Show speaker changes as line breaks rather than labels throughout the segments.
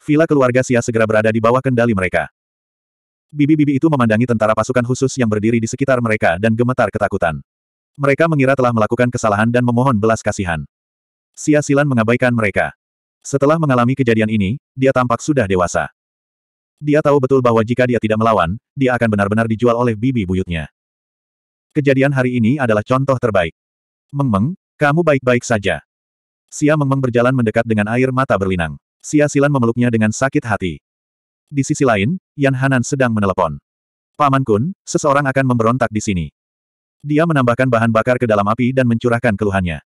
villa keluarga Sia segera berada di bawah kendali mereka. Bibi-bibi itu memandangi tentara pasukan khusus yang berdiri di sekitar mereka dan gemetar ketakutan. Mereka mengira telah melakukan kesalahan dan memohon belas kasihan. Sia Silan mengabaikan mereka. Setelah mengalami kejadian ini, dia tampak sudah dewasa. Dia tahu betul bahwa jika dia tidak melawan, dia akan benar-benar dijual oleh bibi buyutnya. Kejadian hari ini adalah contoh terbaik. Mengmeng, kamu baik-baik saja. Sia Mengmeng berjalan mendekat dengan air mata berlinang. Xia Silan memeluknya dengan sakit hati. Di sisi lain, Yan Hanan sedang menelepon. Paman Kun, seseorang akan memberontak di sini. Dia menambahkan bahan bakar ke dalam api dan mencurahkan keluhannya.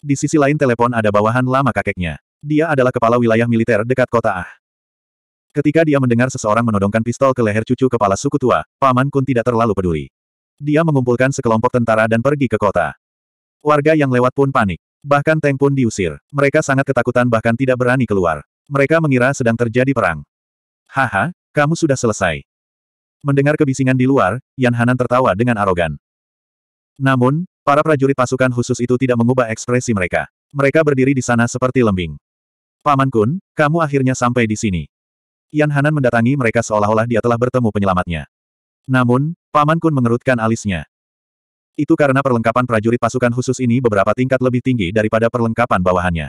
Di sisi lain telepon ada bawahan lama kakeknya. Dia adalah kepala wilayah militer dekat kota Ah. Ketika dia mendengar seseorang menodongkan pistol ke leher cucu kepala suku tua, Paman Kun tidak terlalu peduli. Dia mengumpulkan sekelompok tentara dan pergi ke kota. Warga yang lewat pun panik. Bahkan Teng pun diusir. Mereka sangat ketakutan bahkan tidak berani keluar. Mereka mengira sedang terjadi perang. Haha, kamu sudah selesai. Mendengar kebisingan di luar, Yan Hanan tertawa dengan arogan. Namun, para prajurit pasukan khusus itu tidak mengubah ekspresi mereka. Mereka berdiri di sana seperti lembing. Paman Kun, kamu akhirnya sampai di sini. Yan Hanan mendatangi mereka seolah-olah dia telah bertemu penyelamatnya. Namun, Paman Kun mengerutkan alisnya. Itu karena perlengkapan prajurit pasukan khusus ini beberapa tingkat lebih tinggi daripada perlengkapan bawahannya.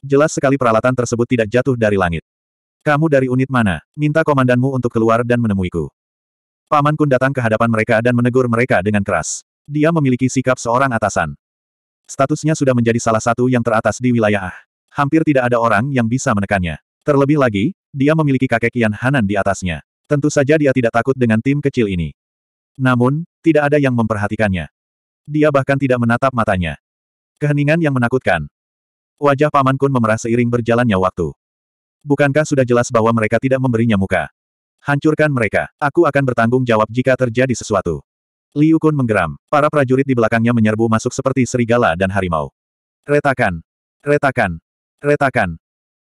Jelas sekali peralatan tersebut tidak jatuh dari langit. Kamu dari unit mana? Minta komandanmu untuk keluar dan menemuiku. Paman Kun datang ke hadapan mereka dan menegur mereka dengan keras. Dia memiliki sikap seorang atasan. Statusnya sudah menjadi salah satu yang teratas di wilayah Ah. Hampir tidak ada orang yang bisa menekannya. Terlebih lagi, dia memiliki kakek Kian Hanan di atasnya. Tentu saja dia tidak takut dengan tim kecil ini. Namun, tidak ada yang memperhatikannya. Dia bahkan tidak menatap matanya. Keheningan yang menakutkan. Wajah Paman Kun memerah seiring berjalannya waktu. Bukankah sudah jelas bahwa mereka tidak memberinya muka? Hancurkan mereka. Aku akan bertanggung jawab jika terjadi sesuatu. Liu Kun menggeram. Para prajurit di belakangnya menyerbu masuk seperti serigala dan harimau. Retakan. Retakan. Retakan.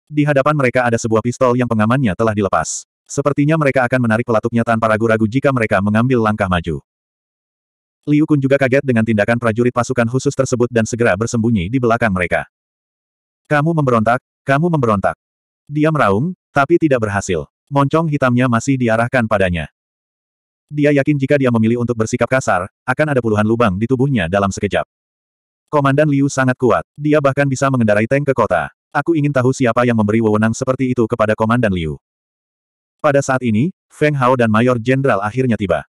Di hadapan mereka ada sebuah pistol yang pengamannya telah dilepas. Sepertinya mereka akan menarik pelatuknya tanpa ragu-ragu jika mereka mengambil langkah maju. Liu Kun juga kaget dengan tindakan prajurit pasukan khusus tersebut dan segera bersembunyi di belakang mereka. Kamu memberontak, kamu memberontak. Dia meraung, tapi tidak berhasil. Moncong hitamnya masih diarahkan padanya. Dia yakin jika dia memilih untuk bersikap kasar, akan ada puluhan lubang di tubuhnya dalam sekejap. Komandan Liu sangat kuat. Dia bahkan bisa mengendarai tank ke kota. Aku ingin tahu siapa yang memberi wewenang seperti itu kepada Komandan Liu. Pada saat ini, Feng Hao dan Mayor Jenderal akhirnya tiba.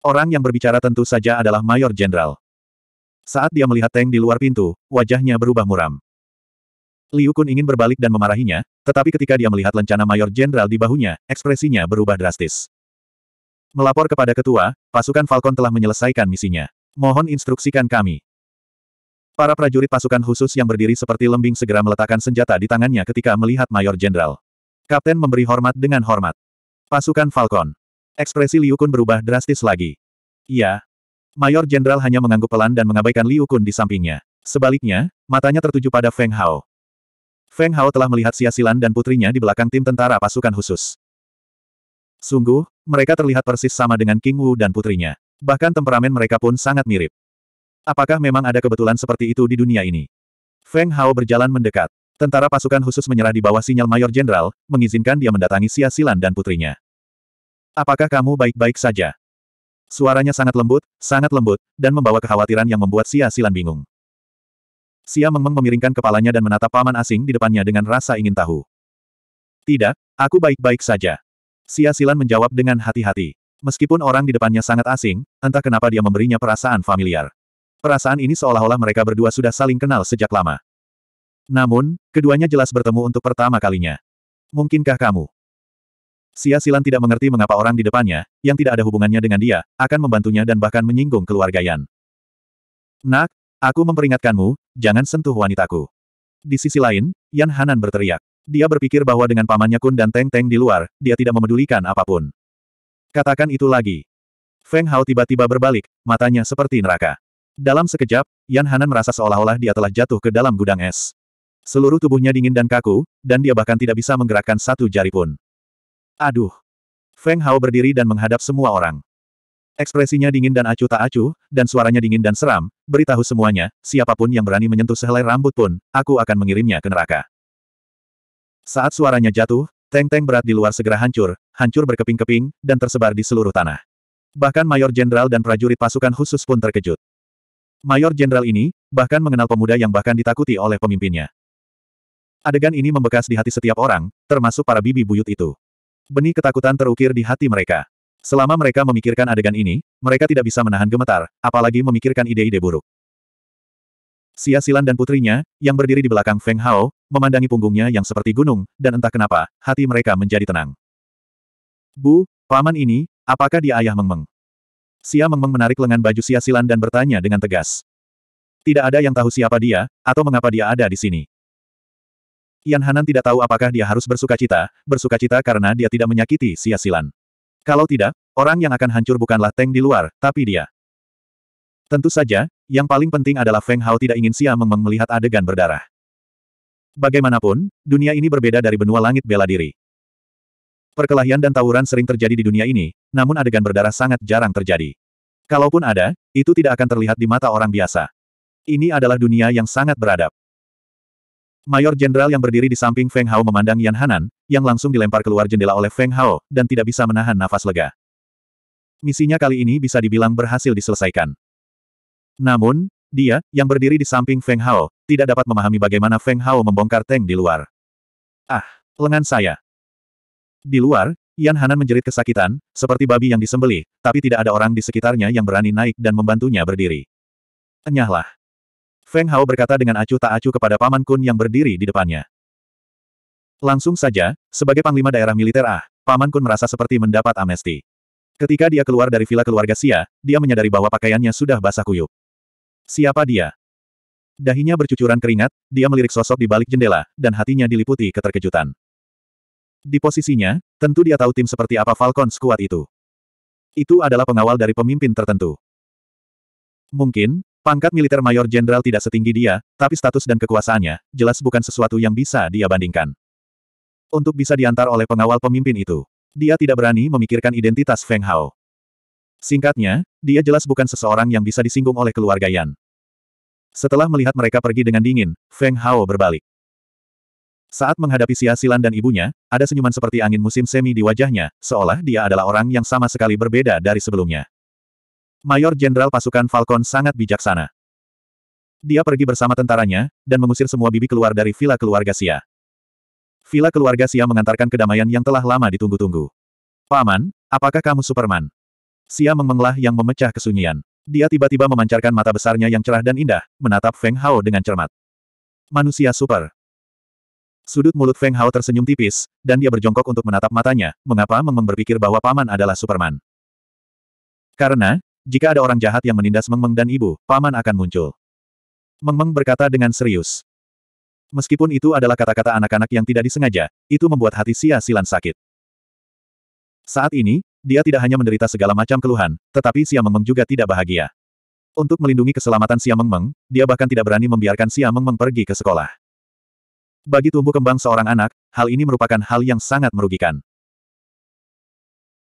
Orang yang berbicara tentu saja adalah Mayor Jenderal. Saat dia melihat Teng di luar pintu, wajahnya berubah muram. Liu Kun ingin berbalik dan memarahinya, tetapi ketika dia melihat lencana Mayor Jenderal di bahunya, ekspresinya berubah drastis. Melapor kepada ketua, pasukan Falcon telah menyelesaikan misinya. Mohon instruksikan kami. Para prajurit pasukan khusus yang berdiri seperti lembing segera meletakkan senjata di tangannya ketika melihat Mayor Jenderal. Kapten memberi hormat dengan hormat. Pasukan Falcon. Ekspresi Liu Kun berubah drastis lagi. Iya. Mayor Jenderal hanya mengangguk pelan dan mengabaikan Liu Kun di sampingnya. Sebaliknya, matanya tertuju pada Feng Hao. Feng Hao telah melihat Xia Silan dan putrinya di belakang tim tentara pasukan khusus. Sungguh, mereka terlihat persis sama dengan King Wu dan putrinya. Bahkan temperamen mereka pun sangat mirip. Apakah memang ada kebetulan seperti itu di dunia ini? Feng Hao berjalan mendekat. Tentara pasukan khusus menyerah di bawah sinyal Mayor Jenderal, mengizinkan dia mendatangi Xia Silan dan putrinya. Apakah kamu baik-baik saja? Suaranya sangat lembut, sangat lembut, dan membawa kekhawatiran yang membuat Sia Silan bingung. Sia Mengmeng memiringkan kepalanya dan menatap paman asing di depannya dengan rasa ingin tahu. Tidak, aku baik-baik saja. Sia Silan menjawab dengan hati-hati. Meskipun orang di depannya sangat asing, entah kenapa dia memberinya perasaan familiar. Perasaan ini seolah-olah mereka berdua sudah saling kenal sejak lama. Namun, keduanya jelas bertemu untuk pertama kalinya. Mungkinkah kamu? Sia Silan tidak mengerti mengapa orang di depannya, yang tidak ada hubungannya dengan dia, akan membantunya dan bahkan menyinggung keluarga Yan. Nak, aku memperingatkanmu, jangan sentuh wanitaku. Di sisi lain, Yan Hanan berteriak. Dia berpikir bahwa dengan pamannya Kun dan Teng Teng di luar, dia tidak memedulikan apapun. Katakan itu lagi. Feng Hao tiba-tiba berbalik, matanya seperti neraka. Dalam sekejap, Yan Hanan merasa seolah-olah dia telah jatuh ke dalam gudang es. Seluruh tubuhnya dingin dan kaku, dan dia bahkan tidak bisa menggerakkan satu jari pun. Aduh. Feng Hao berdiri dan menghadap semua orang. Ekspresinya dingin dan acuh tak acuh, dan suaranya dingin dan seram, beritahu semuanya, siapapun yang berani menyentuh sehelai rambut pun, aku akan mengirimnya ke neraka. Saat suaranya jatuh, teng teng berat di luar segera hancur, hancur berkeping-keping, dan tersebar di seluruh tanah. Bahkan Mayor Jenderal dan prajurit pasukan khusus pun terkejut. Mayor Jenderal ini, bahkan mengenal pemuda yang bahkan ditakuti oleh pemimpinnya. Adegan ini membekas di hati setiap orang, termasuk para bibi buyut itu. Benih ketakutan terukir di hati mereka. Selama mereka memikirkan adegan ini, mereka tidak bisa menahan gemetar, apalagi memikirkan ide-ide buruk. Sia Silan dan putrinya, yang berdiri di belakang Feng Hao, memandangi punggungnya yang seperti gunung, dan entah kenapa, hati mereka menjadi tenang. Bu, paman ini, apakah dia ayah Mengmeng? Sia Mengmeng menarik lengan baju Sia Silan dan bertanya dengan tegas. Tidak ada yang tahu siapa dia, atau mengapa dia ada di sini. Yan Hanan tidak tahu apakah dia harus bersuka cita, bersuka cita karena dia tidak menyakiti Sia Silan. Kalau tidak, orang yang akan hancur bukanlah Teng di luar, tapi dia. Tentu saja, yang paling penting adalah Feng Hao tidak ingin Sia Meng melihat adegan berdarah. Bagaimanapun, dunia ini berbeda dari benua langit bela diri. Perkelahian dan tawuran sering terjadi di dunia ini, namun adegan berdarah sangat jarang terjadi. Kalaupun ada, itu tidak akan terlihat di mata orang biasa. Ini adalah dunia yang sangat beradab. Mayor Jenderal yang berdiri di samping Feng Hao memandang Yan Hanan, yang langsung dilempar keluar jendela oleh Feng Hao, dan tidak bisa menahan nafas lega. Misinya kali ini bisa dibilang berhasil diselesaikan. Namun, dia, yang berdiri di samping Feng Hao, tidak dapat memahami bagaimana Feng Hao membongkar tank di luar. Ah, lengan saya. Di luar, Yan Hanan menjerit kesakitan, seperti babi yang disembeli, tapi tidak ada orang di sekitarnya yang berani naik dan membantunya berdiri. Enyahlah. Feng Hao berkata dengan acuh tak acuh kepada Paman Kun yang berdiri di depannya. Langsung saja, sebagai Panglima Daerah Militer ah, Paman Kun merasa seperti mendapat amnesti. Ketika dia keluar dari villa keluarga Sia, dia menyadari bahwa pakaiannya sudah basah kuyup. Siapa dia? Dahinya bercucuran keringat, dia melirik sosok di balik jendela, dan hatinya diliputi keterkejutan. Di posisinya, tentu dia tahu tim seperti apa Falcon sekuat itu. Itu adalah pengawal dari pemimpin tertentu. Mungkin, Pangkat militer mayor jenderal tidak setinggi dia, tapi status dan kekuasaannya, jelas bukan sesuatu yang bisa dia bandingkan. Untuk bisa diantar oleh pengawal pemimpin itu, dia tidak berani memikirkan identitas Feng Hao. Singkatnya, dia jelas bukan seseorang yang bisa disinggung oleh keluarga Yan. Setelah melihat mereka pergi dengan dingin, Feng Hao berbalik. Saat menghadapi Xia Silan dan ibunya, ada senyuman seperti angin musim semi di wajahnya, seolah dia adalah orang yang sama sekali berbeda dari sebelumnya. Mayor Jenderal Pasukan Falcon sangat bijaksana. Dia pergi bersama tentaranya, dan mengusir semua bibi keluar dari villa keluarga Sia. Villa keluarga Sia mengantarkan kedamaian yang telah lama ditunggu-tunggu. Paman, apakah kamu Superman? Sia mengmenglah yang memecah kesunyian. Dia tiba-tiba memancarkan mata besarnya yang cerah dan indah, menatap Feng Hao dengan cermat. Manusia super. Sudut mulut Feng Hao tersenyum tipis, dan dia berjongkok untuk menatap matanya, mengapa Meng berpikir bahwa paman adalah Superman. Karena, jika ada orang jahat yang menindas Meng Meng dan ibu, paman akan muncul. Meng Meng berkata dengan serius. Meskipun itu adalah kata-kata anak-anak yang tidak disengaja, itu membuat hati Sia Silan sakit. Saat ini, dia tidak hanya menderita segala macam keluhan, tetapi Sia Meng Meng juga tidak bahagia. Untuk melindungi keselamatan Sia Meng Meng, dia bahkan tidak berani membiarkan Sia Meng Meng pergi ke sekolah. Bagi tumbuh kembang seorang anak, hal ini merupakan hal yang sangat merugikan.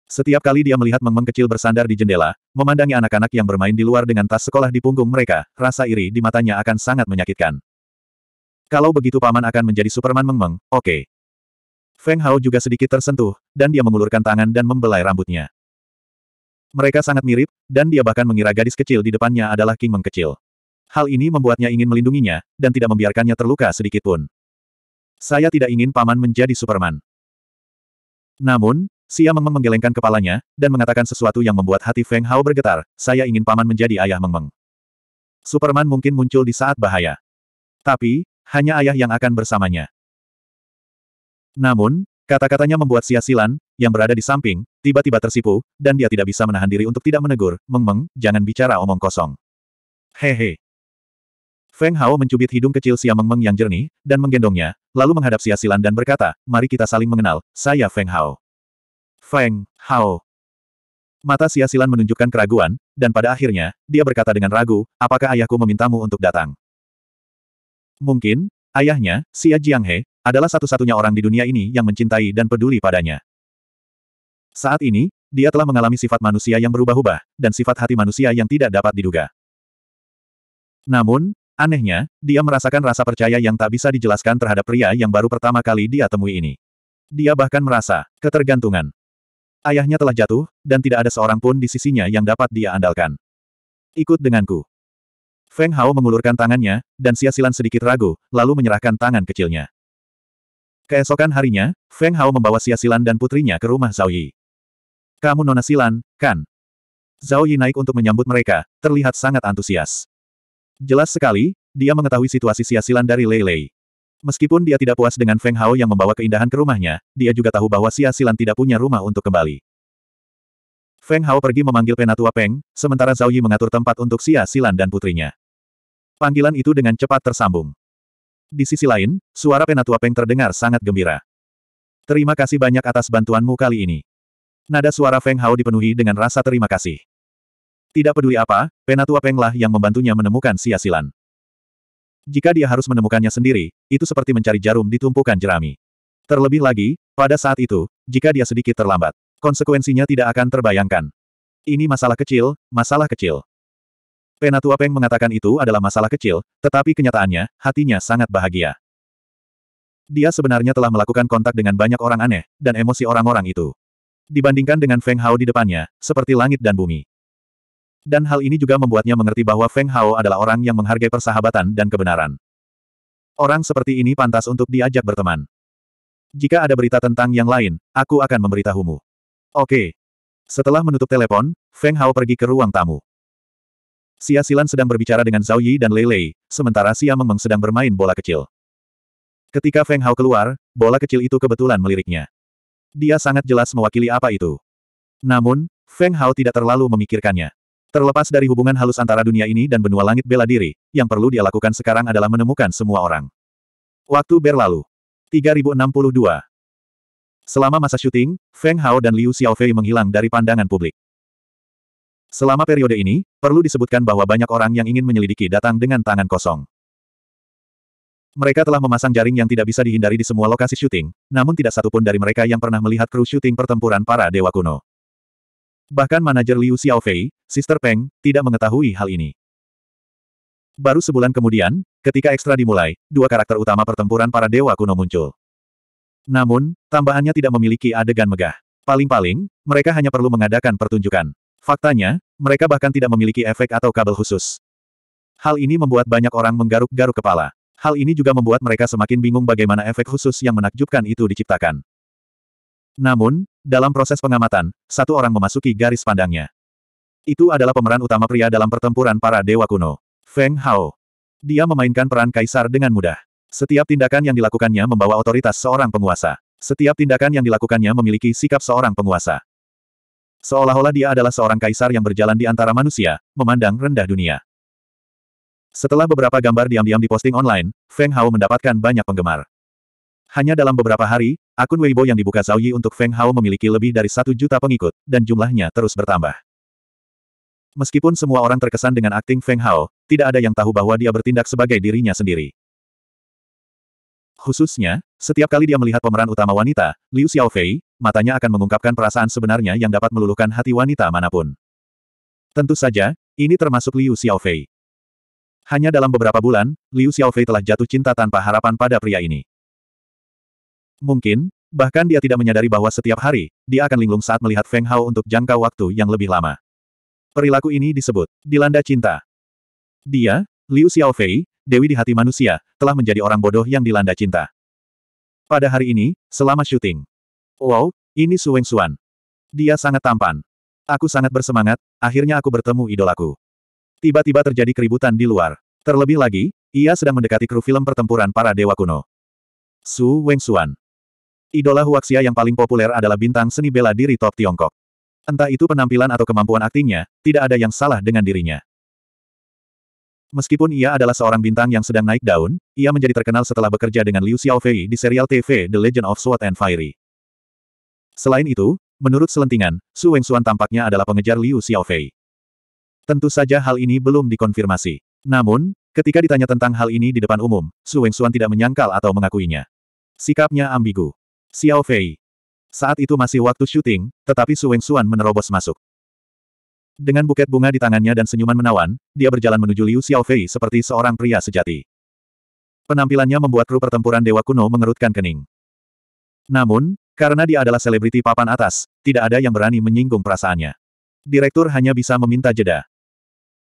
Setiap kali dia melihat Meng Meng kecil bersandar di jendela, memandangi anak-anak yang bermain di luar dengan tas sekolah di punggung mereka, rasa iri di matanya akan sangat menyakitkan. Kalau begitu paman akan menjadi Superman Meng Meng, oke. Okay. Feng Hao juga sedikit tersentuh, dan dia mengulurkan tangan dan membelai rambutnya. Mereka sangat mirip, dan dia bahkan mengira gadis kecil di depannya adalah King Meng kecil. Hal ini membuatnya ingin melindunginya, dan tidak membiarkannya terluka sedikitpun. Saya tidak ingin paman menjadi Superman. Namun, Xia Mengmeng menggelengkan kepalanya, dan mengatakan sesuatu yang membuat hati Feng Hao bergetar, saya ingin paman menjadi ayah Mengmeng. Superman mungkin muncul di saat bahaya. Tapi, hanya ayah yang akan bersamanya. Namun, kata-katanya membuat Xia Silan, yang berada di samping, tiba-tiba tersipu, dan dia tidak bisa menahan diri untuk tidak menegur, Mengmeng, jangan bicara omong kosong. Hehe. Feng Hao mencubit hidung kecil Xia Mengmeng yang jernih, dan menggendongnya, lalu menghadap Xia Silan dan berkata, mari kita saling mengenal, saya Feng Hao. Feng, Hao. Mata Sia Silan menunjukkan keraguan, dan pada akhirnya, dia berkata dengan ragu, apakah ayahku memintamu untuk datang? Mungkin, ayahnya, Xia Jianghe, adalah satu-satunya orang di dunia ini yang mencintai dan peduli padanya. Saat ini, dia telah mengalami sifat manusia yang berubah-ubah, dan sifat hati manusia yang tidak dapat diduga. Namun, anehnya, dia merasakan rasa percaya yang tak bisa dijelaskan terhadap pria yang baru pertama kali dia temui ini. Dia bahkan merasa ketergantungan. Ayahnya telah jatuh, dan tidak ada seorang pun di sisinya yang dapat dia andalkan. Ikut denganku. Feng Hao mengulurkan tangannya, dan sia Silan sedikit ragu, lalu menyerahkan tangan kecilnya. Keesokan harinya, Feng Hao membawa sia Silan dan putrinya ke rumah Zhao Yi. Kamu Nona Silan, kan? Zhao Yi naik untuk menyambut mereka, terlihat sangat antusias. Jelas sekali, dia mengetahui situasi sia Silan dari Lei Lei. Meskipun dia tidak puas dengan Feng Hao yang membawa keindahan ke rumahnya, dia juga tahu bahwa Xia Silan tidak punya rumah untuk kembali. Feng Hao pergi memanggil penatua Peng, sementara Zhao Yi mengatur tempat untuk Xia Silan dan putrinya. Panggilan itu dengan cepat tersambung. Di sisi lain, suara penatua Peng terdengar sangat gembira. Terima kasih banyak atas bantuanmu kali ini. Nada suara Feng Hao dipenuhi dengan rasa terima kasih. Tidak peduli apa, penatua Peng lah yang membantunya menemukan Xia Silan. Jika dia harus menemukannya sendiri, itu seperti mencari jarum di tumpukan jerami. Terlebih lagi, pada saat itu, jika dia sedikit terlambat, konsekuensinya tidak akan terbayangkan. Ini masalah kecil, masalah kecil. Penatua Peng mengatakan itu adalah masalah kecil, tetapi kenyataannya, hatinya sangat bahagia. Dia sebenarnya telah melakukan kontak dengan banyak orang aneh, dan emosi orang-orang itu. Dibandingkan dengan Feng Hao di depannya, seperti langit dan bumi. Dan hal ini juga membuatnya mengerti bahwa Feng Hao adalah orang yang menghargai persahabatan dan kebenaran. Orang seperti ini pantas untuk diajak berteman. Jika ada berita tentang yang lain, aku akan memberitahumu. Oke. Setelah menutup telepon, Feng Hao pergi ke ruang tamu. Xia Silan sedang berbicara dengan Zhao Yi dan Lei Lei, sementara Xia Meng sedang bermain bola kecil. Ketika Feng Hao keluar, bola kecil itu kebetulan meliriknya. Dia sangat jelas mewakili apa itu. Namun, Feng Hao tidak terlalu memikirkannya. Terlepas dari hubungan halus antara dunia ini dan benua langit bela diri, yang perlu dia lakukan sekarang adalah menemukan semua orang. Waktu berlalu. 3062. Selama masa syuting, Feng Hao dan Liu Xiaofei menghilang dari pandangan publik. Selama periode ini, perlu disebutkan bahwa banyak orang yang ingin menyelidiki datang dengan tangan kosong. Mereka telah memasang jaring yang tidak bisa dihindari di semua lokasi syuting, namun tidak satupun dari mereka yang pernah melihat kru syuting pertempuran para dewa kuno. Bahkan manajer Liu Xiaofei, Sister Peng, tidak mengetahui hal ini. Baru sebulan kemudian, ketika ekstra dimulai, dua karakter utama pertempuran para dewa kuno muncul. Namun, tambahannya tidak memiliki adegan megah. Paling-paling, mereka hanya perlu mengadakan pertunjukan. Faktanya, mereka bahkan tidak memiliki efek atau kabel khusus. Hal ini membuat banyak orang menggaruk-garuk kepala. Hal ini juga membuat mereka semakin bingung bagaimana efek khusus yang menakjubkan itu diciptakan. Namun, dalam proses pengamatan, satu orang memasuki garis pandangnya. Itu adalah pemeran utama pria dalam pertempuran para dewa kuno, Feng Hao. Dia memainkan peran kaisar dengan mudah. Setiap tindakan yang dilakukannya membawa otoritas seorang penguasa. Setiap tindakan yang dilakukannya memiliki sikap seorang penguasa. Seolah-olah dia adalah seorang kaisar yang berjalan di antara manusia, memandang rendah dunia. Setelah beberapa gambar diam-diam diposting online, Feng Hao mendapatkan banyak penggemar. Hanya dalam beberapa hari, akun Weibo yang dibuka Zhao Yi untuk Feng Hao memiliki lebih dari satu juta pengikut, dan jumlahnya terus bertambah. Meskipun semua orang terkesan dengan akting Feng Hao, tidak ada yang tahu bahwa dia bertindak sebagai dirinya sendiri. Khususnya, setiap kali dia melihat pemeran utama wanita, Liu Xiaofei, matanya akan mengungkapkan perasaan sebenarnya yang dapat meluluhkan hati wanita manapun. Tentu saja, ini termasuk Liu Xiaofei. Hanya dalam beberapa bulan, Liu Xiaofei telah jatuh cinta tanpa harapan pada pria ini. Mungkin, bahkan dia tidak menyadari bahwa setiap hari, dia akan linglung saat melihat Feng Hao untuk jangka waktu yang lebih lama. Perilaku ini disebut, dilanda cinta. Dia, Liu Xiaofei, Dewi di hati manusia, telah menjadi orang bodoh yang dilanda cinta. Pada hari ini, selama syuting. Wow, ini Su Weng Xuan. Dia sangat tampan. Aku sangat bersemangat, akhirnya aku bertemu idolaku. Tiba-tiba terjadi keributan di luar. Terlebih lagi, ia sedang mendekati kru film pertempuran para dewa kuno. Su Weng Xuan. Idola Huaxia yang paling populer adalah bintang seni bela diri top Tiongkok. Entah itu penampilan atau kemampuan aktingnya, tidak ada yang salah dengan dirinya. Meskipun ia adalah seorang bintang yang sedang naik daun, ia menjadi terkenal setelah bekerja dengan Liu Xiaofei di serial TV The Legend of Sword and Fiery. Selain itu, menurut selentingan, Su Wengsuan tampaknya adalah pengejar Liu Xiaofei. Tentu saja hal ini belum dikonfirmasi. Namun, ketika ditanya tentang hal ini di depan umum, Su Wengsuan tidak menyangkal atau mengakuinya. Sikapnya ambigu. Xiao Fei. Saat itu masih waktu syuting, tetapi Su Suan menerobos masuk. Dengan buket bunga di tangannya dan senyuman menawan, dia berjalan menuju Liu Xiaofei seperti seorang pria sejati. Penampilannya membuat kru pertempuran Dewa Kuno mengerutkan kening. Namun, karena dia adalah selebriti papan atas, tidak ada yang berani menyinggung perasaannya. Direktur hanya bisa meminta jeda.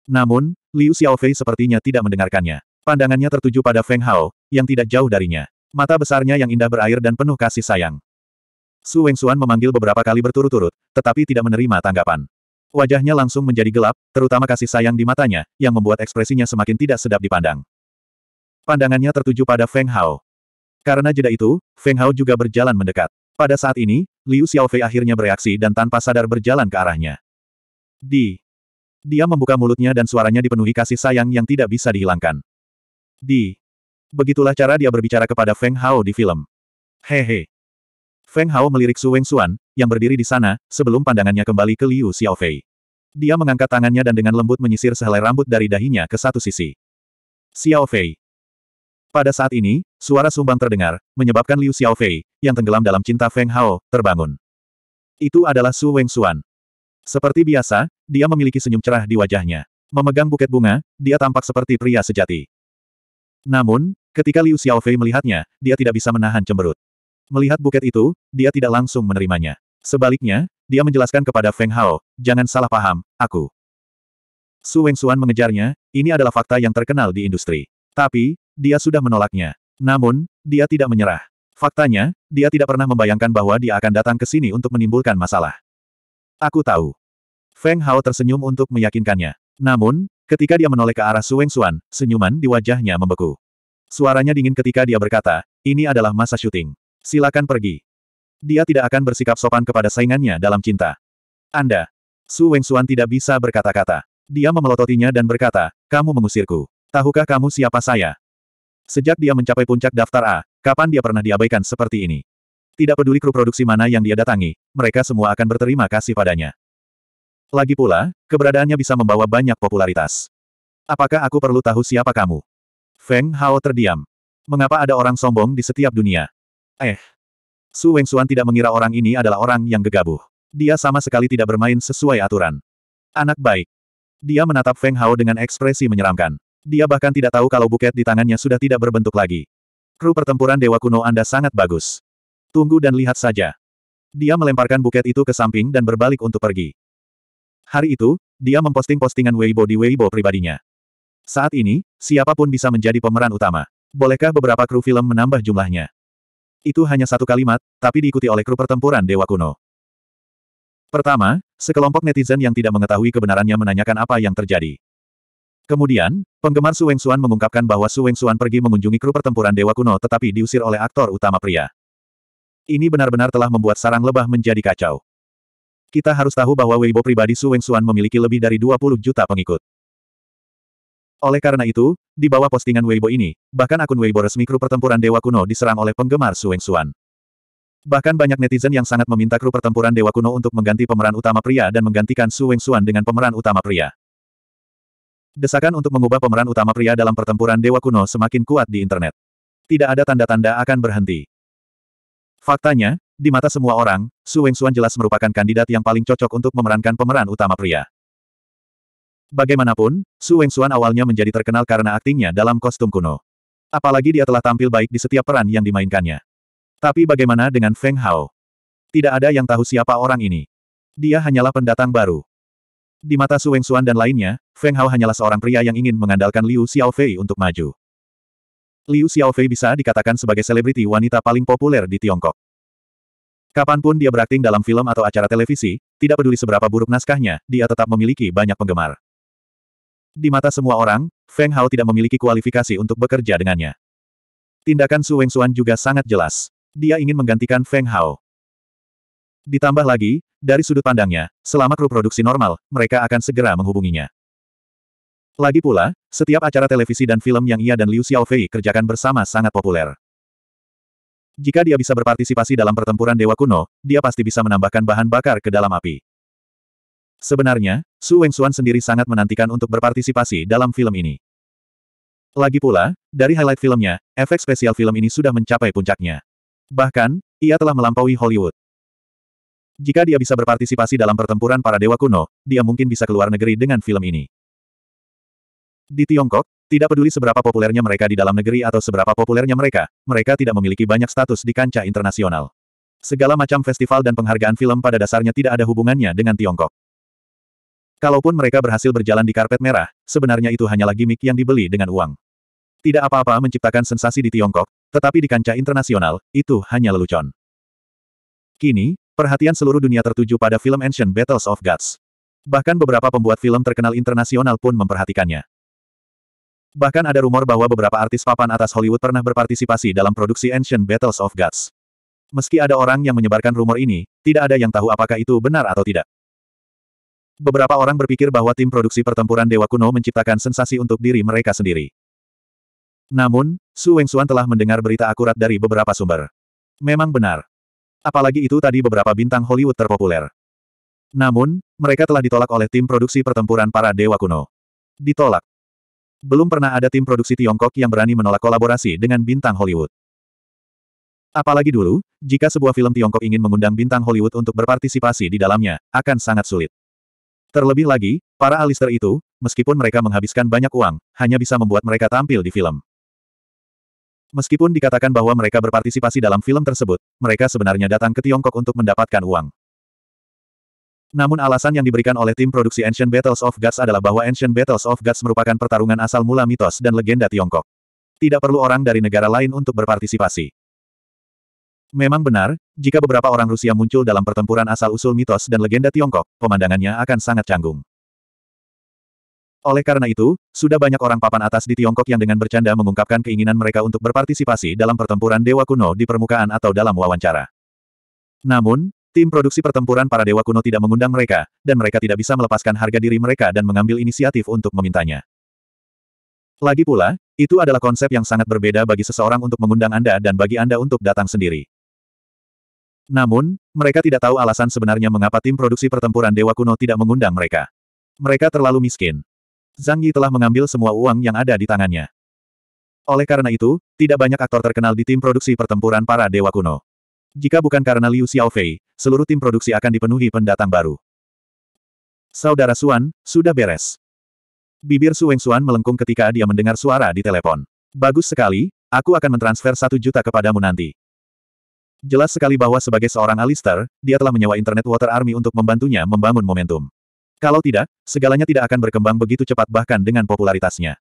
Namun, Liu Xiaofei sepertinya tidak mendengarkannya. Pandangannya tertuju pada Feng Hao, yang tidak jauh darinya. Mata besarnya yang indah berair dan penuh kasih sayang. Su Weng Suan memanggil beberapa kali berturut-turut, tetapi tidak menerima tanggapan. Wajahnya langsung menjadi gelap, terutama kasih sayang di matanya, yang membuat ekspresinya semakin tidak sedap dipandang. Pandangannya tertuju pada Feng Hao. Karena jeda itu, Feng Hao juga berjalan mendekat. Pada saat ini, Liu Xiaofei akhirnya bereaksi dan tanpa sadar berjalan ke arahnya. Di. Dia membuka mulutnya dan suaranya dipenuhi kasih sayang yang tidak bisa dihilangkan. Di. Begitulah cara dia berbicara kepada Feng Hao di film. Hehe. Feng Hao melirik Su Xuan, yang berdiri di sana, sebelum pandangannya kembali ke Liu Xiaofei. Dia mengangkat tangannya dan dengan lembut menyisir sehelai rambut dari dahinya ke satu sisi. Xiaofei. Pada saat ini, suara sumbang terdengar, menyebabkan Liu Xiaofei, yang tenggelam dalam cinta Feng Hao, terbangun. Itu adalah Su Xuan. Seperti biasa, dia memiliki senyum cerah di wajahnya. Memegang buket bunga, dia tampak seperti pria sejati. Namun, ketika Liu Xiaofei melihatnya, dia tidak bisa menahan cemberut. Melihat buket itu, dia tidak langsung menerimanya. Sebaliknya, dia menjelaskan kepada Feng Hao, jangan salah paham, aku. Su Xuan mengejarnya, ini adalah fakta yang terkenal di industri. Tapi, dia sudah menolaknya. Namun, dia tidak menyerah. Faktanya, dia tidak pernah membayangkan bahwa dia akan datang ke sini untuk menimbulkan masalah. Aku tahu. Feng Hao tersenyum untuk meyakinkannya. Namun, Ketika dia menoleh ke arah Sueng Xuan, senyuman di wajahnya membeku. Suaranya dingin ketika dia berkata, ini adalah masa syuting. Silakan pergi. Dia tidak akan bersikap sopan kepada saingannya dalam cinta. Anda. Su Weng Xuan tidak bisa berkata-kata. Dia memelototinya dan berkata, kamu mengusirku. Tahukah kamu siapa saya? Sejak dia mencapai puncak daftar A, kapan dia pernah diabaikan seperti ini? Tidak peduli kru produksi mana yang dia datangi, mereka semua akan berterima kasih padanya. Lagi pula, keberadaannya bisa membawa banyak popularitas. Apakah aku perlu tahu siapa kamu? Feng Hao terdiam. Mengapa ada orang sombong di setiap dunia? Eh. Su Wengsuan tidak mengira orang ini adalah orang yang gegabah. Dia sama sekali tidak bermain sesuai aturan. Anak baik. Dia menatap Feng Hao dengan ekspresi menyeramkan. Dia bahkan tidak tahu kalau buket di tangannya sudah tidak berbentuk lagi. Kru pertempuran Dewa Kuno Anda sangat bagus. Tunggu dan lihat saja. Dia melemparkan buket itu ke samping dan berbalik untuk pergi. Hari itu, dia memposting postingan Weibo di Weibo pribadinya. Saat ini, siapapun bisa menjadi pemeran utama. Bolehkah beberapa kru film menambah jumlahnya? Itu hanya satu kalimat, tapi diikuti oleh kru pertempuran Dewa Kuno. Pertama, sekelompok netizen yang tidak mengetahui kebenarannya menanyakan apa yang terjadi. Kemudian, penggemar Su Suan mengungkapkan bahwa Su Suan pergi mengunjungi kru pertempuran Dewa Kuno tetapi diusir oleh aktor utama pria. Ini benar-benar telah membuat sarang lebah menjadi kacau. Kita harus tahu bahwa Weibo pribadi Su Weng Suan memiliki lebih dari 20 juta pengikut. Oleh karena itu, di bawah postingan Weibo ini, bahkan akun Weibo resmi kru pertempuran Dewa Kuno diserang oleh penggemar Su Weng Suan. Bahkan banyak netizen yang sangat meminta kru pertempuran Dewa Kuno untuk mengganti pemeran utama pria dan menggantikan Su Weng Suan dengan pemeran utama pria. Desakan untuk mengubah pemeran utama pria dalam pertempuran Dewa Kuno semakin kuat di internet. Tidak ada tanda-tanda akan berhenti. Faktanya, di mata semua orang, Su Weng Wengsuan jelas merupakan kandidat yang paling cocok untuk memerankan pemeran utama pria. Bagaimanapun, Su Weng Wengsuan awalnya menjadi terkenal karena aktingnya dalam kostum kuno. Apalagi dia telah tampil baik di setiap peran yang dimainkannya. Tapi bagaimana dengan Feng Hao? Tidak ada yang tahu siapa orang ini. Dia hanyalah pendatang baru. Di mata Su Weng Wengsuan dan lainnya, Feng Hao hanyalah seorang pria yang ingin mengandalkan Liu Xiaofei untuk maju. Liu Xiaofei bisa dikatakan sebagai selebriti wanita paling populer di Tiongkok. Kapanpun dia berakting dalam film atau acara televisi, tidak peduli seberapa buruk naskahnya, dia tetap memiliki banyak penggemar. Di mata semua orang, Feng Hao tidak memiliki kualifikasi untuk bekerja dengannya. Tindakan Su Weng Xuan juga sangat jelas. Dia ingin menggantikan Feng Hao. Ditambah lagi, dari sudut pandangnya, selama kru produksi normal, mereka akan segera menghubunginya. Lagi pula, setiap acara televisi dan film yang ia dan Liu Xiaofei kerjakan bersama sangat populer. Jika dia bisa berpartisipasi dalam pertempuran Dewa Kuno, dia pasti bisa menambahkan bahan bakar ke dalam api. Sebenarnya, Su Wengsuan sendiri sangat menantikan untuk berpartisipasi dalam film ini. Lagi pula, dari highlight filmnya, efek spesial film ini sudah mencapai puncaknya. Bahkan, ia telah melampaui Hollywood. Jika dia bisa berpartisipasi dalam pertempuran para dewa kuno, dia mungkin bisa keluar negeri dengan film ini. Di Tiongkok, tidak peduli seberapa populernya mereka di dalam negeri atau seberapa populernya mereka, mereka tidak memiliki banyak status di kancah internasional. Segala macam festival dan penghargaan film pada dasarnya tidak ada hubungannya dengan Tiongkok. Kalaupun mereka berhasil berjalan di karpet merah, sebenarnya itu hanyalah gimmick yang dibeli dengan uang. Tidak apa-apa menciptakan sensasi di Tiongkok, tetapi di kancah internasional, itu hanya lelucon. Kini, perhatian seluruh dunia tertuju pada film Ancient Battles of Gods. Bahkan beberapa pembuat film terkenal internasional pun memperhatikannya. Bahkan ada rumor bahwa beberapa artis papan atas Hollywood pernah berpartisipasi dalam produksi Ancient Battles of Gods. Meski ada orang yang menyebarkan rumor ini, tidak ada yang tahu apakah itu benar atau tidak. Beberapa orang berpikir bahwa tim produksi pertempuran Dewa Kuno menciptakan sensasi untuk diri mereka sendiri. Namun, Su Wengsuan telah mendengar berita akurat dari beberapa sumber. Memang benar. Apalagi itu tadi beberapa bintang Hollywood terpopuler. Namun, mereka telah ditolak oleh tim produksi pertempuran para Dewa Kuno. Ditolak belum pernah ada tim produksi Tiongkok yang berani menolak kolaborasi dengan bintang Hollywood. Apalagi dulu, jika sebuah film Tiongkok ingin mengundang bintang Hollywood untuk berpartisipasi di dalamnya, akan sangat sulit. Terlebih lagi, para alister itu, meskipun mereka menghabiskan banyak uang, hanya bisa membuat mereka tampil di film. Meskipun dikatakan bahwa mereka berpartisipasi dalam film tersebut, mereka sebenarnya datang ke Tiongkok untuk mendapatkan uang. Namun alasan yang diberikan oleh tim produksi Ancient Battles of Gods adalah bahwa Ancient Battles of Gods merupakan pertarungan asal mula mitos dan legenda Tiongkok. Tidak perlu orang dari negara lain untuk berpartisipasi. Memang benar, jika beberapa orang Rusia muncul dalam pertempuran asal-usul mitos dan legenda Tiongkok, pemandangannya akan sangat canggung. Oleh karena itu, sudah banyak orang papan atas di Tiongkok yang dengan bercanda mengungkapkan keinginan mereka untuk berpartisipasi dalam pertempuran dewa kuno di permukaan atau dalam wawancara. Namun, Tim produksi pertempuran para dewa kuno tidak mengundang mereka, dan mereka tidak bisa melepaskan harga diri mereka dan mengambil inisiatif untuk memintanya. Lagi pula, itu adalah konsep yang sangat berbeda bagi seseorang untuk mengundang Anda dan bagi Anda untuk datang sendiri. Namun, mereka tidak tahu alasan sebenarnya mengapa tim produksi pertempuran Dewa Kuno tidak mengundang mereka. Mereka terlalu miskin. Zhang Yi telah mengambil semua uang yang ada di tangannya. Oleh karena itu, tidak banyak aktor terkenal di tim produksi pertempuran para Dewa Kuno. Jika bukan karena Liu Xiaofei, seluruh tim produksi akan dipenuhi pendatang baru. Saudara Suan, sudah beres. Bibir Su Weng Suan melengkung ketika dia mendengar suara di telepon. Bagus sekali, aku akan mentransfer satu juta kepadamu nanti. Jelas sekali bahwa sebagai seorang Alistair, dia telah menyewa Internet Water Army untuk membantunya membangun momentum. Kalau tidak, segalanya tidak akan berkembang begitu cepat bahkan dengan popularitasnya.